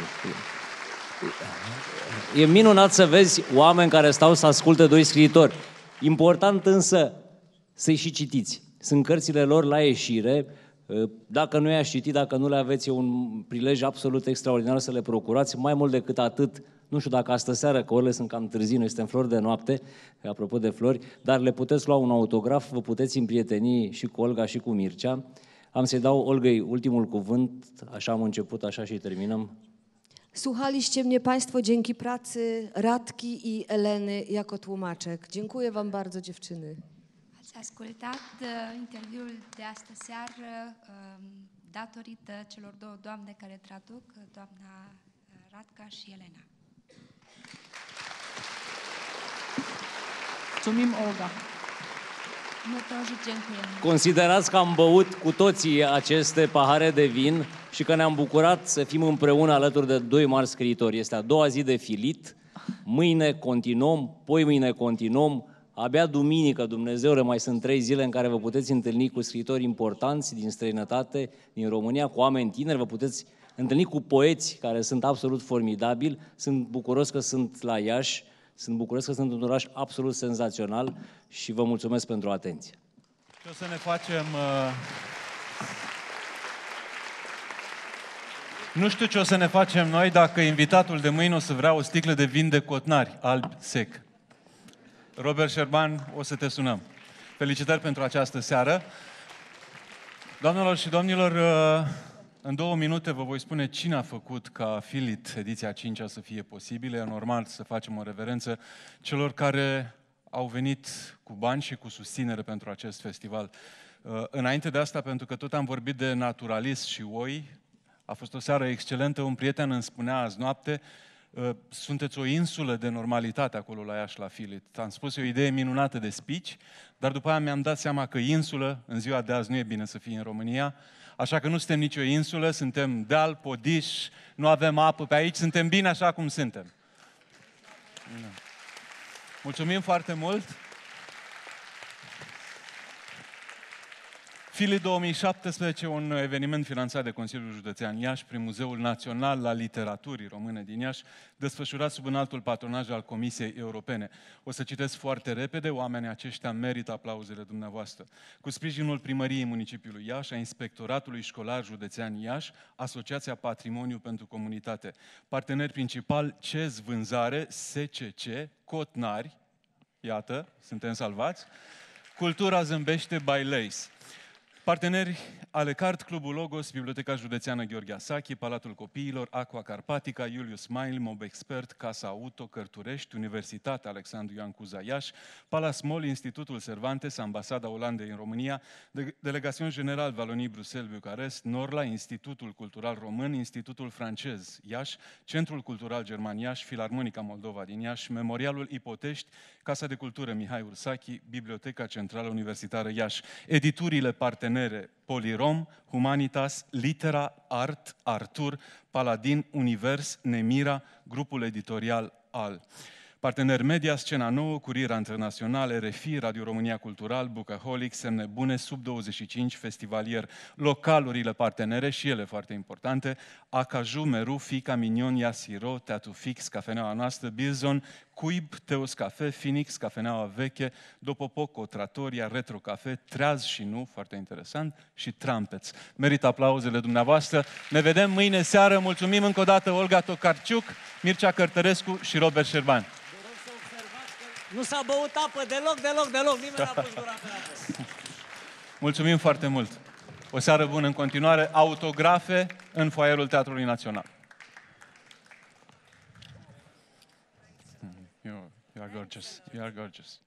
E minunat să vezi oameni care stau să asculte doi scriitori. Important însă să-i și citiți. Sunt cărțile lor la ieșire, Ă, dacă nu i-ați citit, dacă nu le aveți, e un prilej absolut extraordinar să le procurați. Mai mult decât atât, nu știu dacă astă seară, că orele sunt cam târzii, noi suntem flori de noapte, apropo de flori, dar le puteți lua un autograf, vă puteți împrieteni și cu Olga și cu Mircea. Am să-i dau Olgăi ultimul cuvânt, așa am început, așa și terminăm. Słuchaliście mnie Państwo dzięki pracy Radki i Eleny jako tłumaczek. Dziękuję Wam bardzo, dziewczyny. Ați ascultat uh, interviul de astă seară uh, datorită celor două doamne care traduc, doamna uh, Radca și Elena. Mulțumim, Olga! Considerați că am băut cu toții aceste pahare de vin și că ne-am bucurat să fim împreună alături de doi mari scriitori. Este a doua zi de filit, mâine continuăm, poi mâine continuăm, Abia duminică, Dumnezeu, mai sunt trei zile în care vă puteți întâlni cu scritori importanți din străinătate, din România, cu oameni tineri, vă puteți întâlni cu poeți care sunt absolut formidabili. Sunt bucuros că sunt la Iași, sunt bucuros că sunt un oraș absolut senzațional și vă mulțumesc pentru atenție. Și o să ne facem... Uh, nu știu ce o să ne facem noi dacă invitatul de mâine o să vrea o sticlă de vin de cotnari alb sec. Robert Șerban, o să te sunăm. Felicitări pentru această seară. Doamnelor și domnilor, uh, în două minute vă voi spune cine a făcut ca Filit ediția 5 să fie posibilă. E normal să facem o reverență celor care au venit cu bani și cu susținere pentru acest festival. Uh, înainte de asta, pentru că tot am vorbit de naturalist și oi, a fost o seară excelentă, un prieten îmi spunea azi noapte, Ă, sunteți o insulă de normalitate acolo la Iași, la Filit. Am spus o idee minunată de speech, dar după aia mi-am dat seama că insulă, în ziua de azi nu e bine să fii în România, așa că nu suntem nicio insulă, suntem deal, podiș, nu avem apă pe aici, suntem bine așa cum suntem. Da. Mulțumim foarte mult! Fili 2017, un eveniment finanțat de Consiliul Județean Iași prin Muzeul Național la Literaturii Române din Iași, desfășurat sub un altul patronaj al Comisiei Europene. O să citesc foarte repede, oamenii aceștia merită aplauzele dumneavoastră. Cu sprijinul primăriei municipiului Iași, a Inspectoratului Școlar Județean Iași, Asociația Patrimoniu pentru Comunitate, partener principal CEZ Vânzare, SCC, Cotnari, iată, suntem salvați, Cultura Zâmbește by Lace. Parteneri ale CART, Clubul Logos, Biblioteca Județeană Gheorghe Asachi, Palatul Copiilor, Aqua Carpatica, Iulius Mail, Mob Expert, Casa Auto, Cărturești, Universitatea Alexandru Ioan Cuza Iași, Palas Mol, Institutul Cervantes, Ambasada Olandei în România, De- Delegațion General Valonii Bruxelles Bucarest, Norla, Institutul Cultural Român, Institutul Francez Iași, Centrul Cultural German Iași, Filarmonica Moldova din Iași, Memorialul Ipotești, Casa de Cultură Mihai Ursachi, Biblioteca Centrală Universitară Iași. Editurile parteneri Genere, Polirom, Humanitas, Litera, Art, Artur, Paladin, Univers, Nemira, grupul editorial AL. Partener media, Scena Nouă, Curira Internațională, RFI, Radio România Cultural, Bucaholic, Semne Bune, Sub 25, Festivalier, localurile partenere și ele foarte importante, Acaju, Meru, Fica, Minion, Iasiro, Teatru Fix, Cafeneaua noastră, Bizon, Cuib, Teos Cafe, Phoenix, Cafeneaua Veche, Dopopoco, Tratoria, Retro Cafe, Treaz și Nu, foarte interesant, și Trampeț. Merită aplauzele dumneavoastră. Ne vedem mâine seară. Mulțumim încă o dată Olga Tocarciuc, Mircea Cărtărescu și Robert Șerban. Nu s-a băut apă deloc, deloc, deloc. Nimeni n-a pus gura Mulțumim foarte mult. O seară bună în continuare. Autografe în foaierul Teatrului Național. You are gorgeous. You are gorgeous.